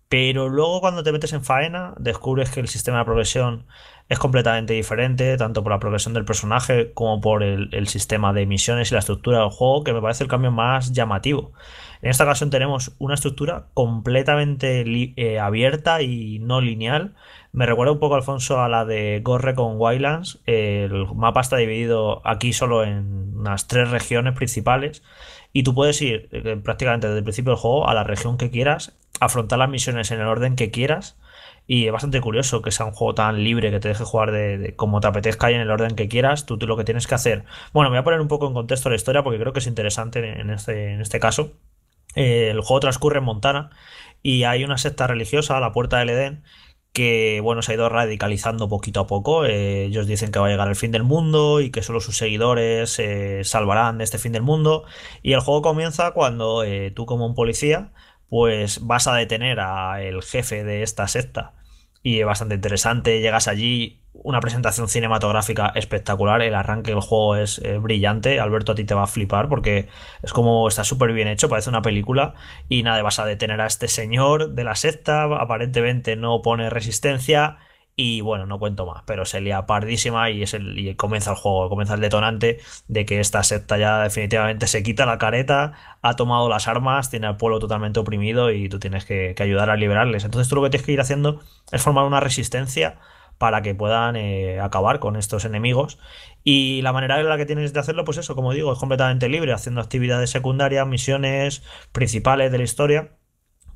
Pero luego cuando te metes en faena, descubres que el sistema de progresión es completamente diferente, tanto por la progresión del personaje como por el sistema de misiones y la estructura del juego, que me parece el cambio más llamativo. En esta ocasión tenemos una estructura completamente eh, abierta y no lineal. Me recuerda un poco, Alfonso, a la de Gorre con Wildlands. El mapa está dividido aquí solo en unas tres regiones principales y tú puedes ir eh, prácticamente desde el principio del juego a la región que quieras, afrontar las misiones en el orden que quieras. Y es bastante curioso que sea un juego tan libre que te deje jugar de, como te apetezca y en el orden que quieras. Tú, tú, lo que tienes que hacer. Bueno, me voy a poner un poco en contexto la historia porque creo que es interesante en este, en este caso el juego transcurre en Montana y hay una secta religiosa a la puerta del Edén que bueno, se ha ido radicalizando poquito a poco. Eh, ellos dicen que va a llegar el fin del mundo y que solo sus seguidores se eh, salvarán de este fin del mundo. Y el juego comienza cuando eh, tú como un policía pues vas a detener al jefe de esta secta. Y es bastante interesante, llegas allí una presentación cinematográfica espectacular, el arranque del juego es eh, brillante, Alberto a ti te va a flipar porque es como está súper bien hecho, parece una película y nada, vas a detener a este señor de la secta, aparentemente no pone resistencia y bueno, no cuento más, pero se lía pardísima y, es el, comienza el juego, comienza el detonante de que esta secta ya definitivamente se quita la careta, ha tomado las armas, tiene al pueblo totalmente oprimido y tú tienes que ayudar a liberarles. Entonces tú lo que tienes que ir haciendo es formar una resistencia para que puedan eh, acabar con estos enemigos. Y la manera en la que tienes de hacerlo, pues eso, como digo, es completamente libre, haciendo actividades secundarias, misiones principales de la historia.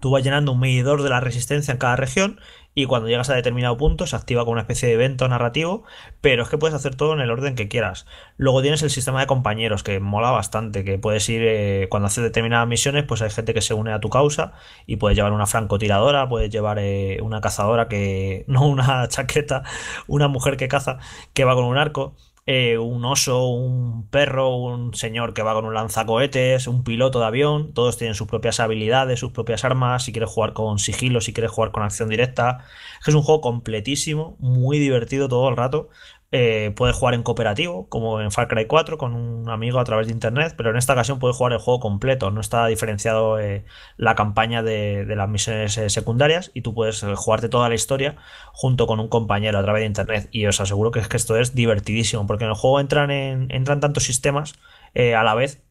Tú vas llenando un medidor de la resistencia en cada región y cuando llegas a determinado punto se activa con una especie de evento narrativo, pero es que puedes hacer todo en el orden que quieras. Luego tienes el sistema de compañeros que mola bastante, que puedes ir eh, cuando haces determinadas misiones, pues hay gente que se une a tu causa y puedes llevar una francotiradora, puedes llevar eh, una cazadora que no una chaqueta, una mujer que caza que va con un arco. Eh, un oso, un perro, un señor que va con un lanzacohetes, un piloto de avión, todos tienen sus propias habilidades, sus propias armas, si quieres jugar con sigilo, si quieres jugar con acción directa. Es un juego completísimo, muy divertido todo el rato, eh, puedes jugar en cooperativo, como en Far Cry 4, con un amigo a través de internet, pero en esta ocasión puedes jugar el juego completo. No está diferenciado eh, la campaña de, las misiones eh, secundarias y tú puedes eh, jugarte toda la historia junto con un compañero a través de internet. Y os aseguro que, es que esto es divertidísimo, porque en el juego entran, en, entran tantos sistemas a la vez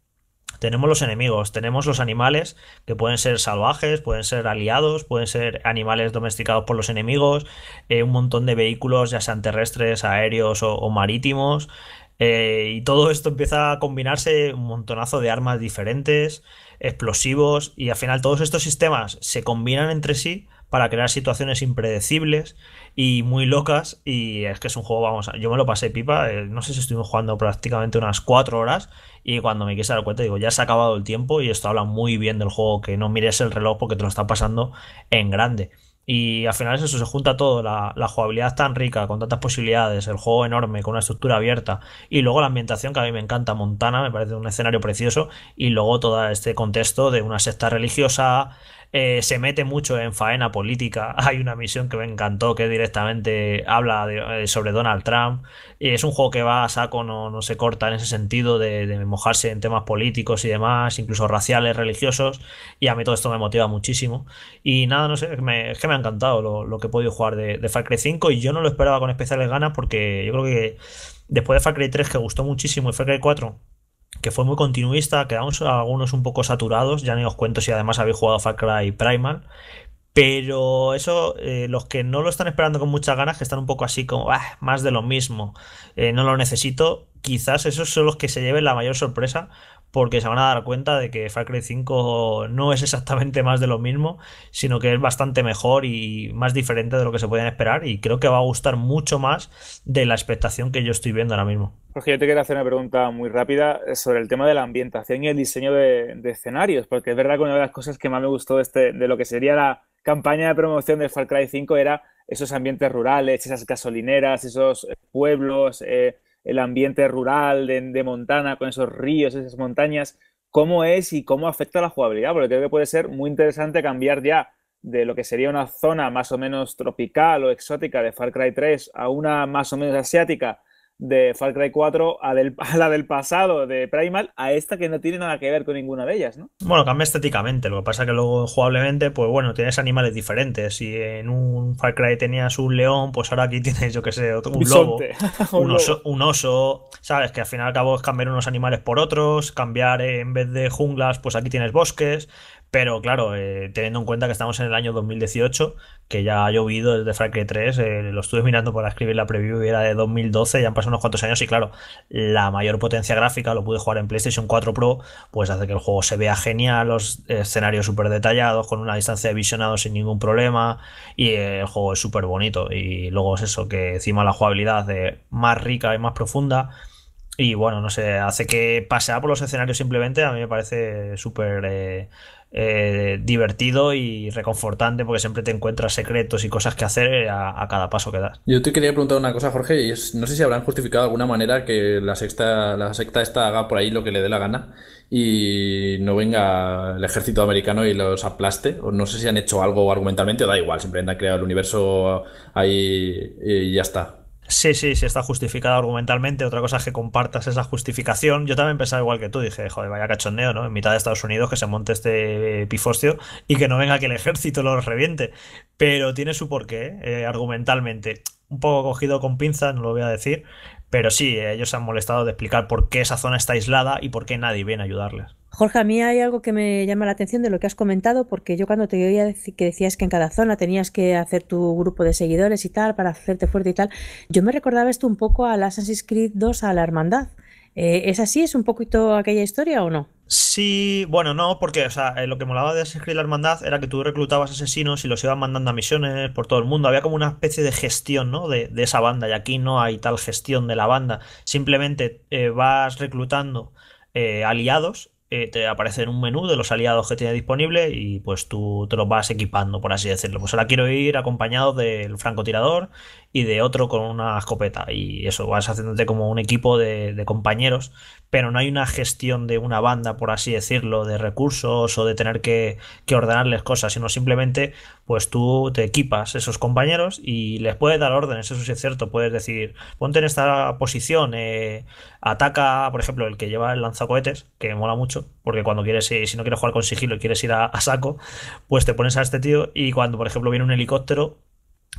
tenemos los enemigos, tenemos los animales que pueden ser salvajes, pueden ser aliados, pueden ser animales domesticados por los enemigos, eh, un montón de vehículos, ya sean terrestres, aéreos o, marítimos. Eh, y todo esto empieza a combinarse un montonazo de armas diferentes, explosivos, y al final todos estos sistemas se combinan entre sí para crear situaciones impredecibles y muy locas. Y es que es un juego, vamos, yo me lo pasé pipa, eh, no sé si estuvimos jugando prácticamente unas cuatro horas y cuando me quise dar cuenta digo, ya se ha acabado el tiempo y esto habla muy bien del juego, que no mires el reloj porque te lo está pasando en grande. Y al final eso se junta todo, la, la, jugabilidad tan rica, con tantas posibilidades, el juego enorme, con una estructura abierta, y luego la ambientación que a mí me encanta, Montana, me parece un escenario precioso, y luego todo este contexto de una secta religiosa, eh, se mete mucho en faena política. Hay una misión que me encantó que directamente habla eh, sobre Donald Trump. Es un juego que va a saco, no, no se corta en ese sentido de, mojarse en temas políticos y demás, incluso raciales, religiosos. Y a mí todo esto me motiva muchísimo. Y nada, no sé, es que me ha encantado lo, que he podido jugar de, de Far Cry 5 y yo no lo esperaba con especiales ganas porque yo creo que después de Far Cry 3 que gustó muchísimo y Far Cry 4 que fue muy continuista, quedamos algunos un poco saturados, ya ni os cuento si además habéis jugado Far Cry Primal, pero eso, eh, los que no lo están esperando con muchas ganas, que están un poco así como, ah, más de lo mismo, eh, no lo necesito, quizás esos son los que se lleven la mayor sorpresa, porque se van a dar cuenta de que Far Cry 5 no es exactamente más de lo mismo, sino que es bastante mejor y más diferente de lo que se podían esperar y creo que va a gustar mucho más de la expectación que yo estoy viendo ahora mismo. Jorge, pues yo te quería hacer una pregunta muy rápida sobre el tema de la ambientación y el diseño de, escenarios, porque es verdad que una de las cosas que más me gustó de, este, de lo que sería la campaña de promoción de Far Cry 5 era esos ambientes rurales, esas gasolineras, esos pueblos... Eh, el ambiente rural de, Montana, con esos ríos, esas montañas, cómo es y cómo afecta la jugabilidad, porque creo que puede ser muy interesante cambiar ya de lo que sería una zona más o menos tropical o exótica de Far Cry 3 a una más o menos asiática de Far Cry 4 a, del, la del pasado de Primal a esta que no tiene nada que ver con ninguna de ellas, ¿no? Bueno, cambia estéticamente, lo que pasa que luego jugablemente, pues bueno, tienes animales diferentes. Si en un Far Cry tenías un león, pues ahora aquí tienes, yo que sé, otro, un lobo, un, oso, ¿sabes? Que al final y al es cambiar unos animales por otros, cambiar eh, en vez de junglas, pues aquí tienes bosques, pero claro, eh, teniendo en cuenta que estamos en el año 2018, que ya ha llovido desde Far 3, eh, lo estuve mirando para escribir la preview y era de 2012, ya han pasado unos cuantos años y claro, la mayor potencia gráfica lo pude jugar en PlayStation 4 Pro, pues hace que el juego se vea genial, los escenarios súper detallados, con una distancia de visionado sin ningún problema y eh, el juego es súper bonito. Y luego es eso, que encima la jugabilidad es más rica y más profunda. Y bueno, no sé, hace que pasear por los escenarios simplemente a mí me parece súper eh, divertido y reconfortante porque siempre te encuentras secretos y cosas que hacer eh, a, cada paso que das. Yo te quería preguntar una cosa, Jorge, y es, no sé si habrán justificado de alguna manera que la, sexta, la secta esta haga por ahí lo que le dé la gana y no venga el ejército americano y los aplaste. O no sé si han hecho algo argumentalmente, o da igual, simplemente han creado el universo ahí y ya está. Sí, sí, sí, está justificado argumentalmente. Otra cosa es que compartas esa justificación. Yo también pensaba igual que tú. Dije, joder, vaya cachondeo, ¿no? En mitad de Estados Unidos que se monte este eh, pifostio y que no venga que el ejército lo reviente. Pero tiene su porqué, eh, argumentalmente. Un poco cogido con pinzas, no lo voy a decir. Pero sí, eh, ellos se han molestado de explicar por qué esa zona está aislada y por qué nadie viene a ayudarles. Jorge, a mí hay algo que me llama la atención de lo que has comentado, porque yo cuando te oía que decías que en cada zona tenías que hacer tu grupo de seguidores y tal, para hacerte fuerte y tal, yo me recordaba esto un poco al Assassin's Creed 2, a la hermandad. Eh, ¿Es así? ¿Es un poquito aquella historia o no? Sí, bueno, no, porque eh, lo que molaba de Assassin's Creed la Hermandad era que tú reclutabas asesinos y los ibas mandando a misiones por todo el mundo. Había como una especie de gestión ¿no? de, esa banda y aquí no hay tal gestión de la banda. Simplemente eh, vas reclutando aliados eh, te te en un menú de los aliados que tienes disponible y pues tú te los vas equipando, por así decirlo. Pues ahora quiero ir acompañado del francotirador y de otro con una escopeta. Y eso, vas haciéndote como un equipo de, compañeros, pero no hay una gestión de una banda, por así decirlo, de recursos o de tener que, que ordenarles cosas, sino simplemente pues tú te equipas esos compañeros y les puedes dar órdenes, eso sí es cierto, puedes decir, ponte en esta posición, eh, ataca, por ejemplo, el que lleva el lanzacohetes, que mola mucho, porque cuando quieres, eh, si no quieres jugar con sigilo y quieres ir a saco, pues te pones a este tío y cuando, por ejemplo, viene un helicóptero,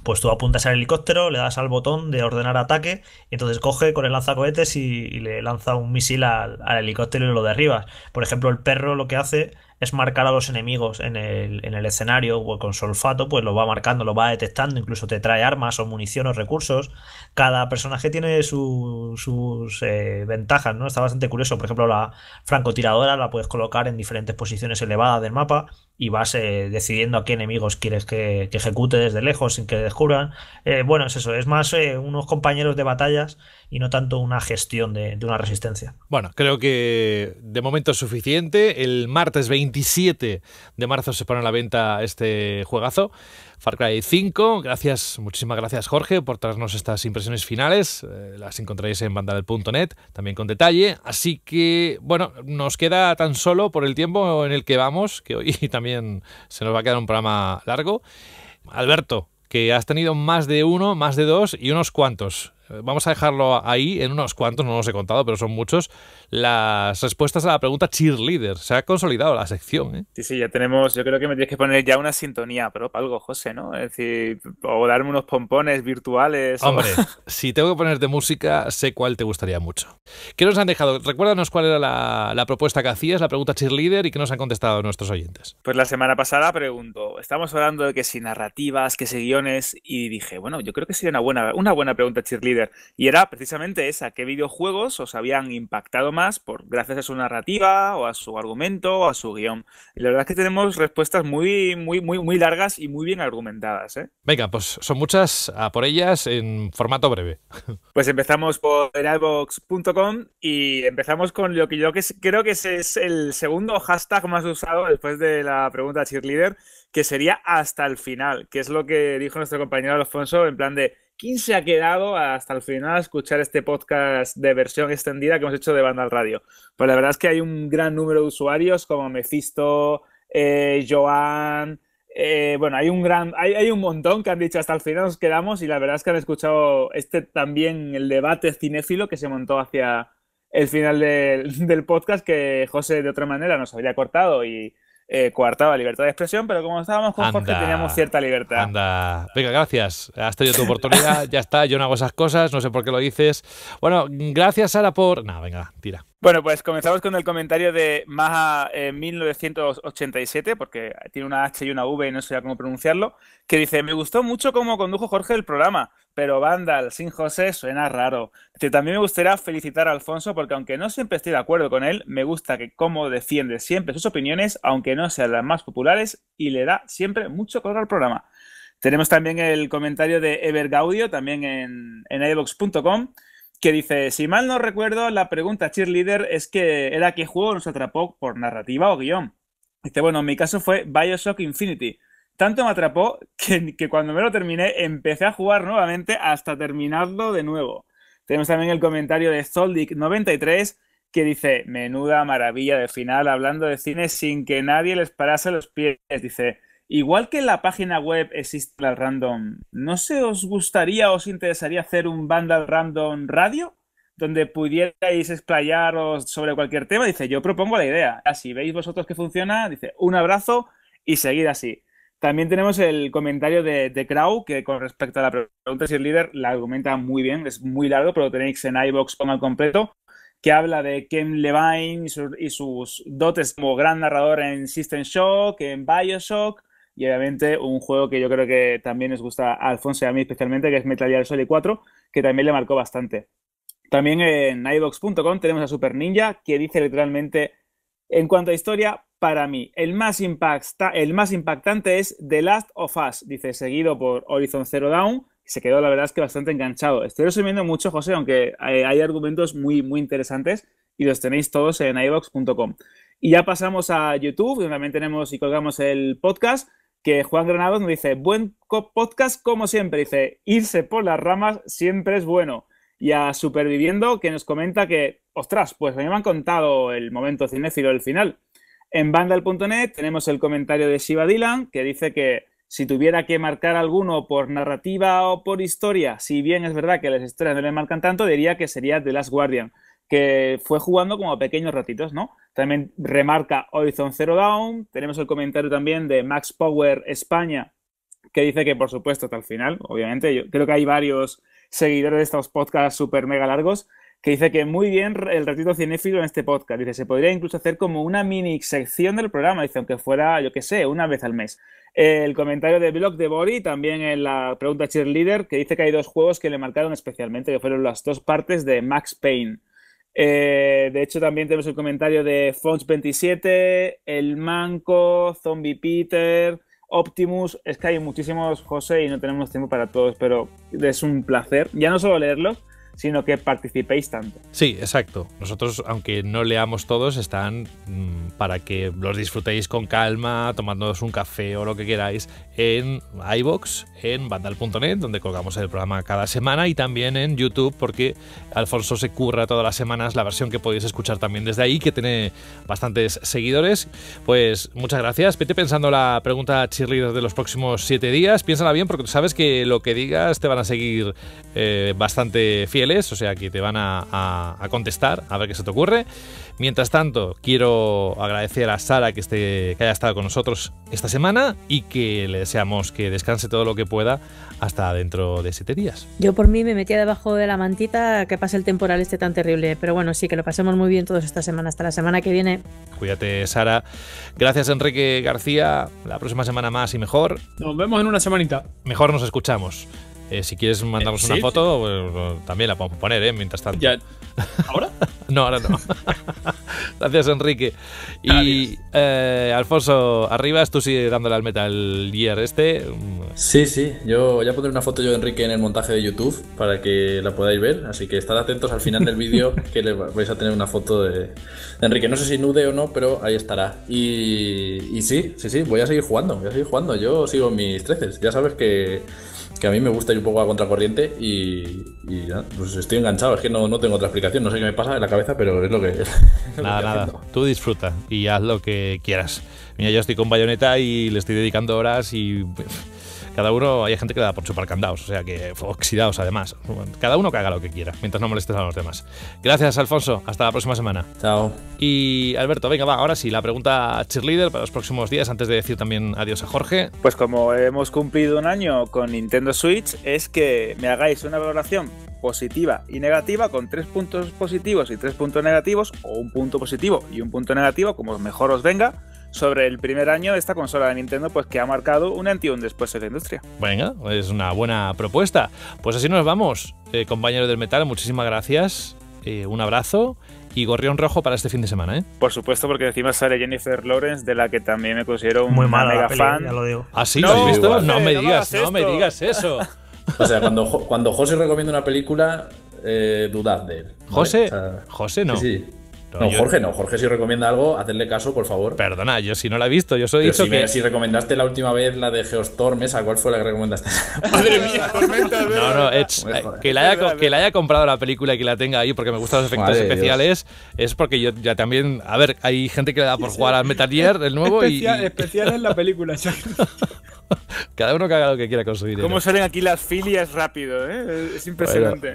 pues tú apuntas al helicóptero, le das al botón de ordenar ataque, y entonces coge con el lanzacohetes y, le lanza un misil al, al, helicóptero y lo derribas. Por ejemplo, el perro lo que hace marcar a los enemigos en el, en el escenario o con solfato pues lo va marcando, lo va detectando, incluso te trae armas o munición o recursos. Cada personaje tiene sus eh, ventajas, ¿no? Está bastante curioso. Por ejemplo, la francotiradora la puedes colocar en diferentes posiciones elevadas del mapa y vas eh, decidiendo a qué enemigos quieres que, ejecute desde lejos sin que descubran. Eh, bueno, es eso, es más unos compañeros de batallas y no tanto una gestión de, una resistencia. Bueno, creo que de momento es suficiente. El martes 27 de marzo se pone a la venta este juegazo. Far Cry 5. Gracias, muchísimas gracias Jorge por traernos estas impresiones finales. Eh, las encontraréis en bandadel.net también con detalle. Así que, bueno, nos queda tan solo por el tiempo en el que vamos, que hoy también se nos va a quedar un programa largo. Alberto, que has tenido más de uno, más de dos y unos cuantos vamos a dejarlo ahí en unos cuantos, no los he contado, pero son muchos, las respuestas a la pregunta cheerleader. Se ha consolidado la sección. ¿eh? Sí, sí, ya tenemos, yo creo que me tienes que poner ya una sintonía pero algo, José, ¿no? Es decir, o darme unos pompones virtuales. Hombre, si tengo que de música, sé cuál te gustaría mucho. ¿Qué nos han dejado? Recuérdanos cuál era la, propuesta que hacías, la pregunta cheerleader y qué nos han contestado nuestros oyentes. Pues la semana pasada pregunto, estamos hablando de que si narrativas, que si guiones, y dije, bueno, yo creo que sería una buena, una buena pregunta cheerleader y era precisamente esa, qué videojuegos os habían impactado más por, gracias a su narrativa o a su argumento o a su guión. Y la verdad es que tenemos respuestas muy, muy, muy, muy largas y muy bien argumentadas. ¿eh? Venga, pues son muchas por ellas en formato breve. Pues empezamos por iBox.com y empezamos con lo que yo creo que es el segundo hashtag más usado después de la pregunta cheerleader, que sería hasta el final, que es lo que dijo nuestro compañero Alfonso en plan de ¿Quién se ha quedado hasta el final a escuchar este podcast de versión extendida que hemos hecho de banda al Radio? Pues la verdad es que hay un gran número de usuarios como Mefisto, eh, Joan. Eh, bueno, hay un gran, hay, un montón que han dicho hasta el final nos quedamos y la verdad es que han escuchado este también el debate cinéfilo que se montó hacia el final del podcast que José de otra manera nos habría cortado y eh, libertad de expresión, pero como estábamos con Jorge teníamos cierta libertad. Anda. Venga, gracias. Has tenido tu oportunidad, ya está, yo no hago esas cosas, no sé por qué lo dices. Bueno, gracias Sara por... nada venga, tira. Bueno, pues comenzamos con el comentario de Maja 1987, eh, porque tiene una H y una V no sé ya cómo pronunciarlo, que dice, me gustó mucho cómo condujo Jorge el programa pero Vandal sin José suena raro. También me gustaría felicitar a Alfonso porque aunque no siempre estoy de acuerdo con él, me gusta que cómo defiende siempre sus opiniones, aunque no sean las más populares, y le da siempre mucho color al programa. Tenemos también el comentario de Evergaudio, también en, en iVox.com, que dice, si mal no recuerdo, la pregunta cheerleader es que era qué juego nos atrapó por narrativa o guión. Dice, bueno, en mi caso fue Bioshock Infinity tanto me atrapó que, cuando me lo terminé empecé a jugar nuevamente hasta terminarlo de nuevo. Tenemos también el comentario de Soldic93 que dice, menuda maravilla de final hablando de cine sin que nadie les parase los pies. Dice, igual que en la página web existe la random, ¿no se os gustaría o os interesaría hacer un bandal Random Radio? donde pudierais explayaros sobre cualquier tema, dice, yo propongo la idea. Así veis vosotros que funciona, dice, un abrazo y seguid así. También tenemos el comentario de, de Crow, que con respecto a la pregunta si el líder la argumenta muy bien, es muy largo, pero lo tenéis en iBox.com al completo, que habla de Ken Levine y, sus dotes como gran narrador en System Shock, en Bioshock, y obviamente un juego que yo creo que también les gusta a Alfonso y a mí especialmente, que es Metal Gear Solid 4, que también le marcó bastante. También en iBox.com tenemos a Super Ninja, que dice literalmente, en cuanto a historia, para mí, el más, impacta, el más impactante es The Last of Us, dice, seguido por Horizon Zero Dawn. Se quedó, la verdad, es que bastante enganchado. Estoy resumiendo mucho, José, aunque hay, argumentos muy, muy interesantes y los tenéis todos en ibox.com. Y ya pasamos a YouTube, donde también tenemos y colgamos el podcast, que Juan Granados nos dice, buen podcast como siempre, dice, irse por las ramas siempre es bueno. Y a Superviviendo, que nos comenta que, ostras, pues me han contado el momento cinéfilo del final en Vandal.net tenemos el comentario de Shiva Dylan que dice que si tuviera que marcar alguno por narrativa o por historia, si bien es verdad que las historias no le marcan tanto, diría que sería The Last Guardian, que fue jugando como pequeños ratitos, ¿no? También remarca Horizon Zero Dawn, tenemos el comentario también de Max Power España, que dice que por supuesto hasta el final, obviamente, yo creo que hay varios seguidores de estos podcasts súper mega largos que dice que muy bien el ratito cinéfilo en este podcast. Dice, se podría incluso hacer como una mini sección del programa, dice, aunque fuera, yo qué sé, una vez al mes. El comentario de blog de Bori, también en la pregunta cheerleader, que dice que hay dos juegos que le marcaron especialmente, que fueron las dos partes de Max Payne. Eh, de hecho, también tenemos el comentario de Fonts27, El Manco, Zombie Peter, Optimus. Es que hay muchísimos, José, y no tenemos tiempo para todos, pero es un placer. Ya no solo leerlo sino que participéis tanto. Sí, exacto. Nosotros, aunque no leamos todos, están mm, para que los disfrutéis con calma, tomándoos un café o lo que queráis en iBox, en bandal.net, donde colgamos el programa cada semana, y también en YouTube, porque Alfonso se curra todas las semanas la versión que podéis escuchar también desde ahí, que tiene bastantes seguidores. Pues muchas gracias. Vete pensando la pregunta cheerleader de los próximos siete días. Piénsala bien, porque sabes que lo que digas te van a seguir eh, bastante fieles, o sea que te van a, contestar, a ver qué se te ocurre. Mientras tanto, quiero agradecer a Sara que, esté, que haya estado con nosotros esta semana y que le deseamos que descanse todo lo que pueda hasta dentro de siete días. Yo por mí me metía debajo de la mantita que pase el temporal este tan terrible, pero bueno, sí, que lo pasemos muy bien todos esta semana, hasta la semana que viene. Cuídate, Sara. Gracias, Enrique García. La próxima semana más y mejor. Nos vemos en una semanita. Mejor nos escuchamos. Eh, si quieres mandarnos eh, una foto, pues, pues, también la podemos poner, ¿eh? Mientras tanto. Ya. ¿Ahora? no, ahora no. Gracias, Enrique. Y eh, Alfonso, arriba tú sigue dándole al Metal Gear este. Sí, sí. Yo ya pondré una foto yo de Enrique en el montaje de YouTube para que la podáis ver. Así que estad atentos al final del vídeo que vais a tener una foto de, Enrique. No sé si nude o no, pero ahí estará. Y, y sí, sí, sí. Voy a seguir jugando. Voy a seguir jugando. Yo sigo mis treces. Ya sabes que a mí me gusta ir un poco a contracorriente y, pues estoy enganchado. Es que no, no, tengo otra explicación, no sé qué me pasa en la cabeza, pero es lo que es. Nada, nada. Tú disfruta y haz lo que quieras. Mira, yo estoy con bayoneta y le estoy dedicando horas y cada uno, hay gente que da por chupar candados, o sea que oxidados además. Cada uno que haga lo que quiera, mientras no molestes a los demás. Gracias, Alfonso. Hasta la próxima semana. Chao. Y Alberto, venga, va, ahora sí, la pregunta cheerleader para los próximos días, antes de decir también adiós a Jorge. Pues como hemos cumplido un año con Nintendo Switch, es que me hagáis una valoración positiva y negativa con tres puntos positivos y tres puntos negativos, o un punto positivo y un punto negativo, como mejor os venga sobre el primer año de esta consola de Nintendo, pues que ha marcado un anti un después en la industria. Venga, es una buena propuesta. Pues así nos vamos, eh, compañeros del metal, muchísimas gracias, eh, un abrazo y gorrión rojo para este fin de semana, ¿eh? Por supuesto, porque encima sale Jennifer Lawrence, de la que también me considero Muy mala mega peli, fan. Ya lo digo. ¿Ah, sí? ¿Lo visto? No me digas, eso. o sea, cuando, José recomienda una película, eh, dudad de él. José, José no. sí. No, Jorge no. Jorge, si recomienda algo, hacedle caso, por favor. Perdona, yo si no la he visto, yo soy dicho si si recomendaste la última vez la de Geostorm, esa, ¿cuál fue la que recomendaste? Madre mía, No, no, que, la haya, que la haya comprado la película y que la tenga ahí porque me gustan los efectos especiales, es porque yo ya también. A ver, hay gente que le da por jugar al Metal Gear, el nuevo. y, Especial en la película, Cada uno que haga lo que quiera conseguir. ¿Cómo salen aquí las filias rápido? ¿eh? Es impresionante.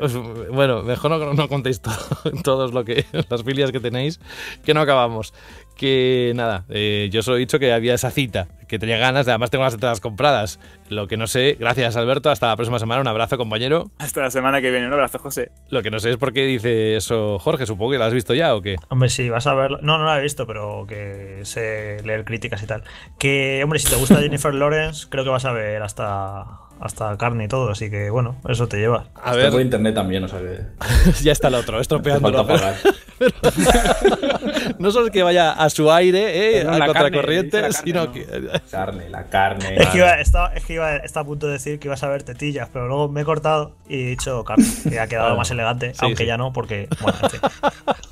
Bueno, pues, mejor no, contéis todas todos lo que, las filias que tenéis, que no acabamos. Que nada, eh, yo os he dicho que había esa cita que tenía ganas, además tengo las entradas compradas. Lo que no sé, gracias Alberto, hasta la próxima semana, un abrazo compañero. Hasta la semana que viene, un abrazo José. Lo que no sé es por qué dice eso Jorge, supongo que la has visto ya o qué. Hombre, sí, vas a verlo, No, no la he visto, pero que sé leer críticas y tal. Que, hombre, si te gusta Jennifer Lawrence, creo que vas a ver hasta hasta carne y todo, así que bueno, eso te lleva. A ver. internet también, o sea ya está el otro, estropeando no solo es que vaya a su aire, eh, no, contracorriente, sino que. Eh, carne, la carne. Es que, iba, estaba, es a punto de decir que ibas a ver tetillas, pero luego me he cortado y he dicho carne, que ha quedado más elegante, aunque ya no, porque. Bueno,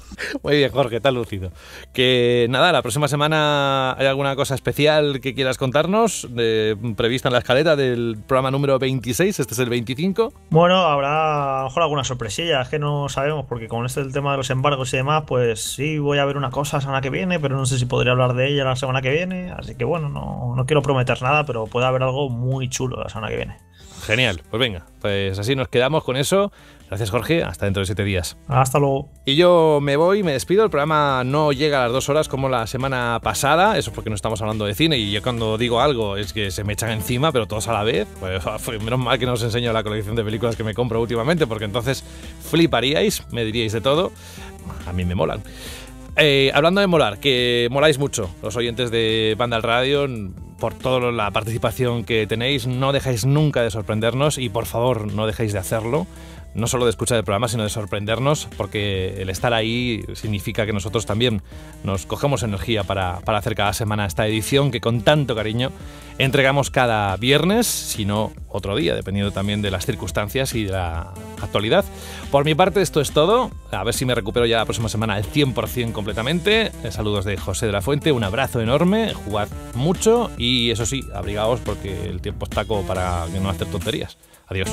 Muy bien, Jorge, tal lúcido. Que nada, la próxima semana hay alguna cosa especial que quieras contarnos, prevista en la escaleta del programa número 26, este es el 25. Bueno, habrá a lo mejor alguna sorpresilla, es que no sabemos, porque con este el tema de los embargos y demás, pues sí, voy a ver una cosa la semana que viene, pero no sé si podría hablar de ella la semana que viene, así que bueno, no, no quiero prometer nada, pero puede haber algo muy chulo la semana que viene. Genial, pues venga, pues así nos quedamos con eso. Gracias, Jorge. Hasta dentro de siete días. Hasta luego. Y yo me voy, me despido. El programa no llega a las dos horas como la semana pasada. Eso es porque no estamos hablando de cine. Y yo cuando digo algo es que se me echan encima, pero todos a la vez. Pues, menos mal que no os enseño la colección de películas que me compro últimamente, porque entonces fliparíais, me diríais de todo. A mí me molan. Eh, hablando de molar, que moláis mucho los oyentes de Banda al Radio por toda la participación que tenéis. No dejáis nunca de sorprendernos y por favor no dejéis de hacerlo no solo de escuchar el programa, sino de sorprendernos, porque el estar ahí significa que nosotros también nos cogemos energía para, hacer cada semana esta edición que con tanto cariño entregamos cada viernes, si no otro día, dependiendo también de las circunstancias y de la actualidad. Por mi parte, esto es todo. A ver si me recupero ya la próxima semana al 100% completamente. Eh, saludos de José de la Fuente, un abrazo enorme, jugad mucho y eso sí, abrigaos porque el tiempo está como para no hacer tonterías. Adiós.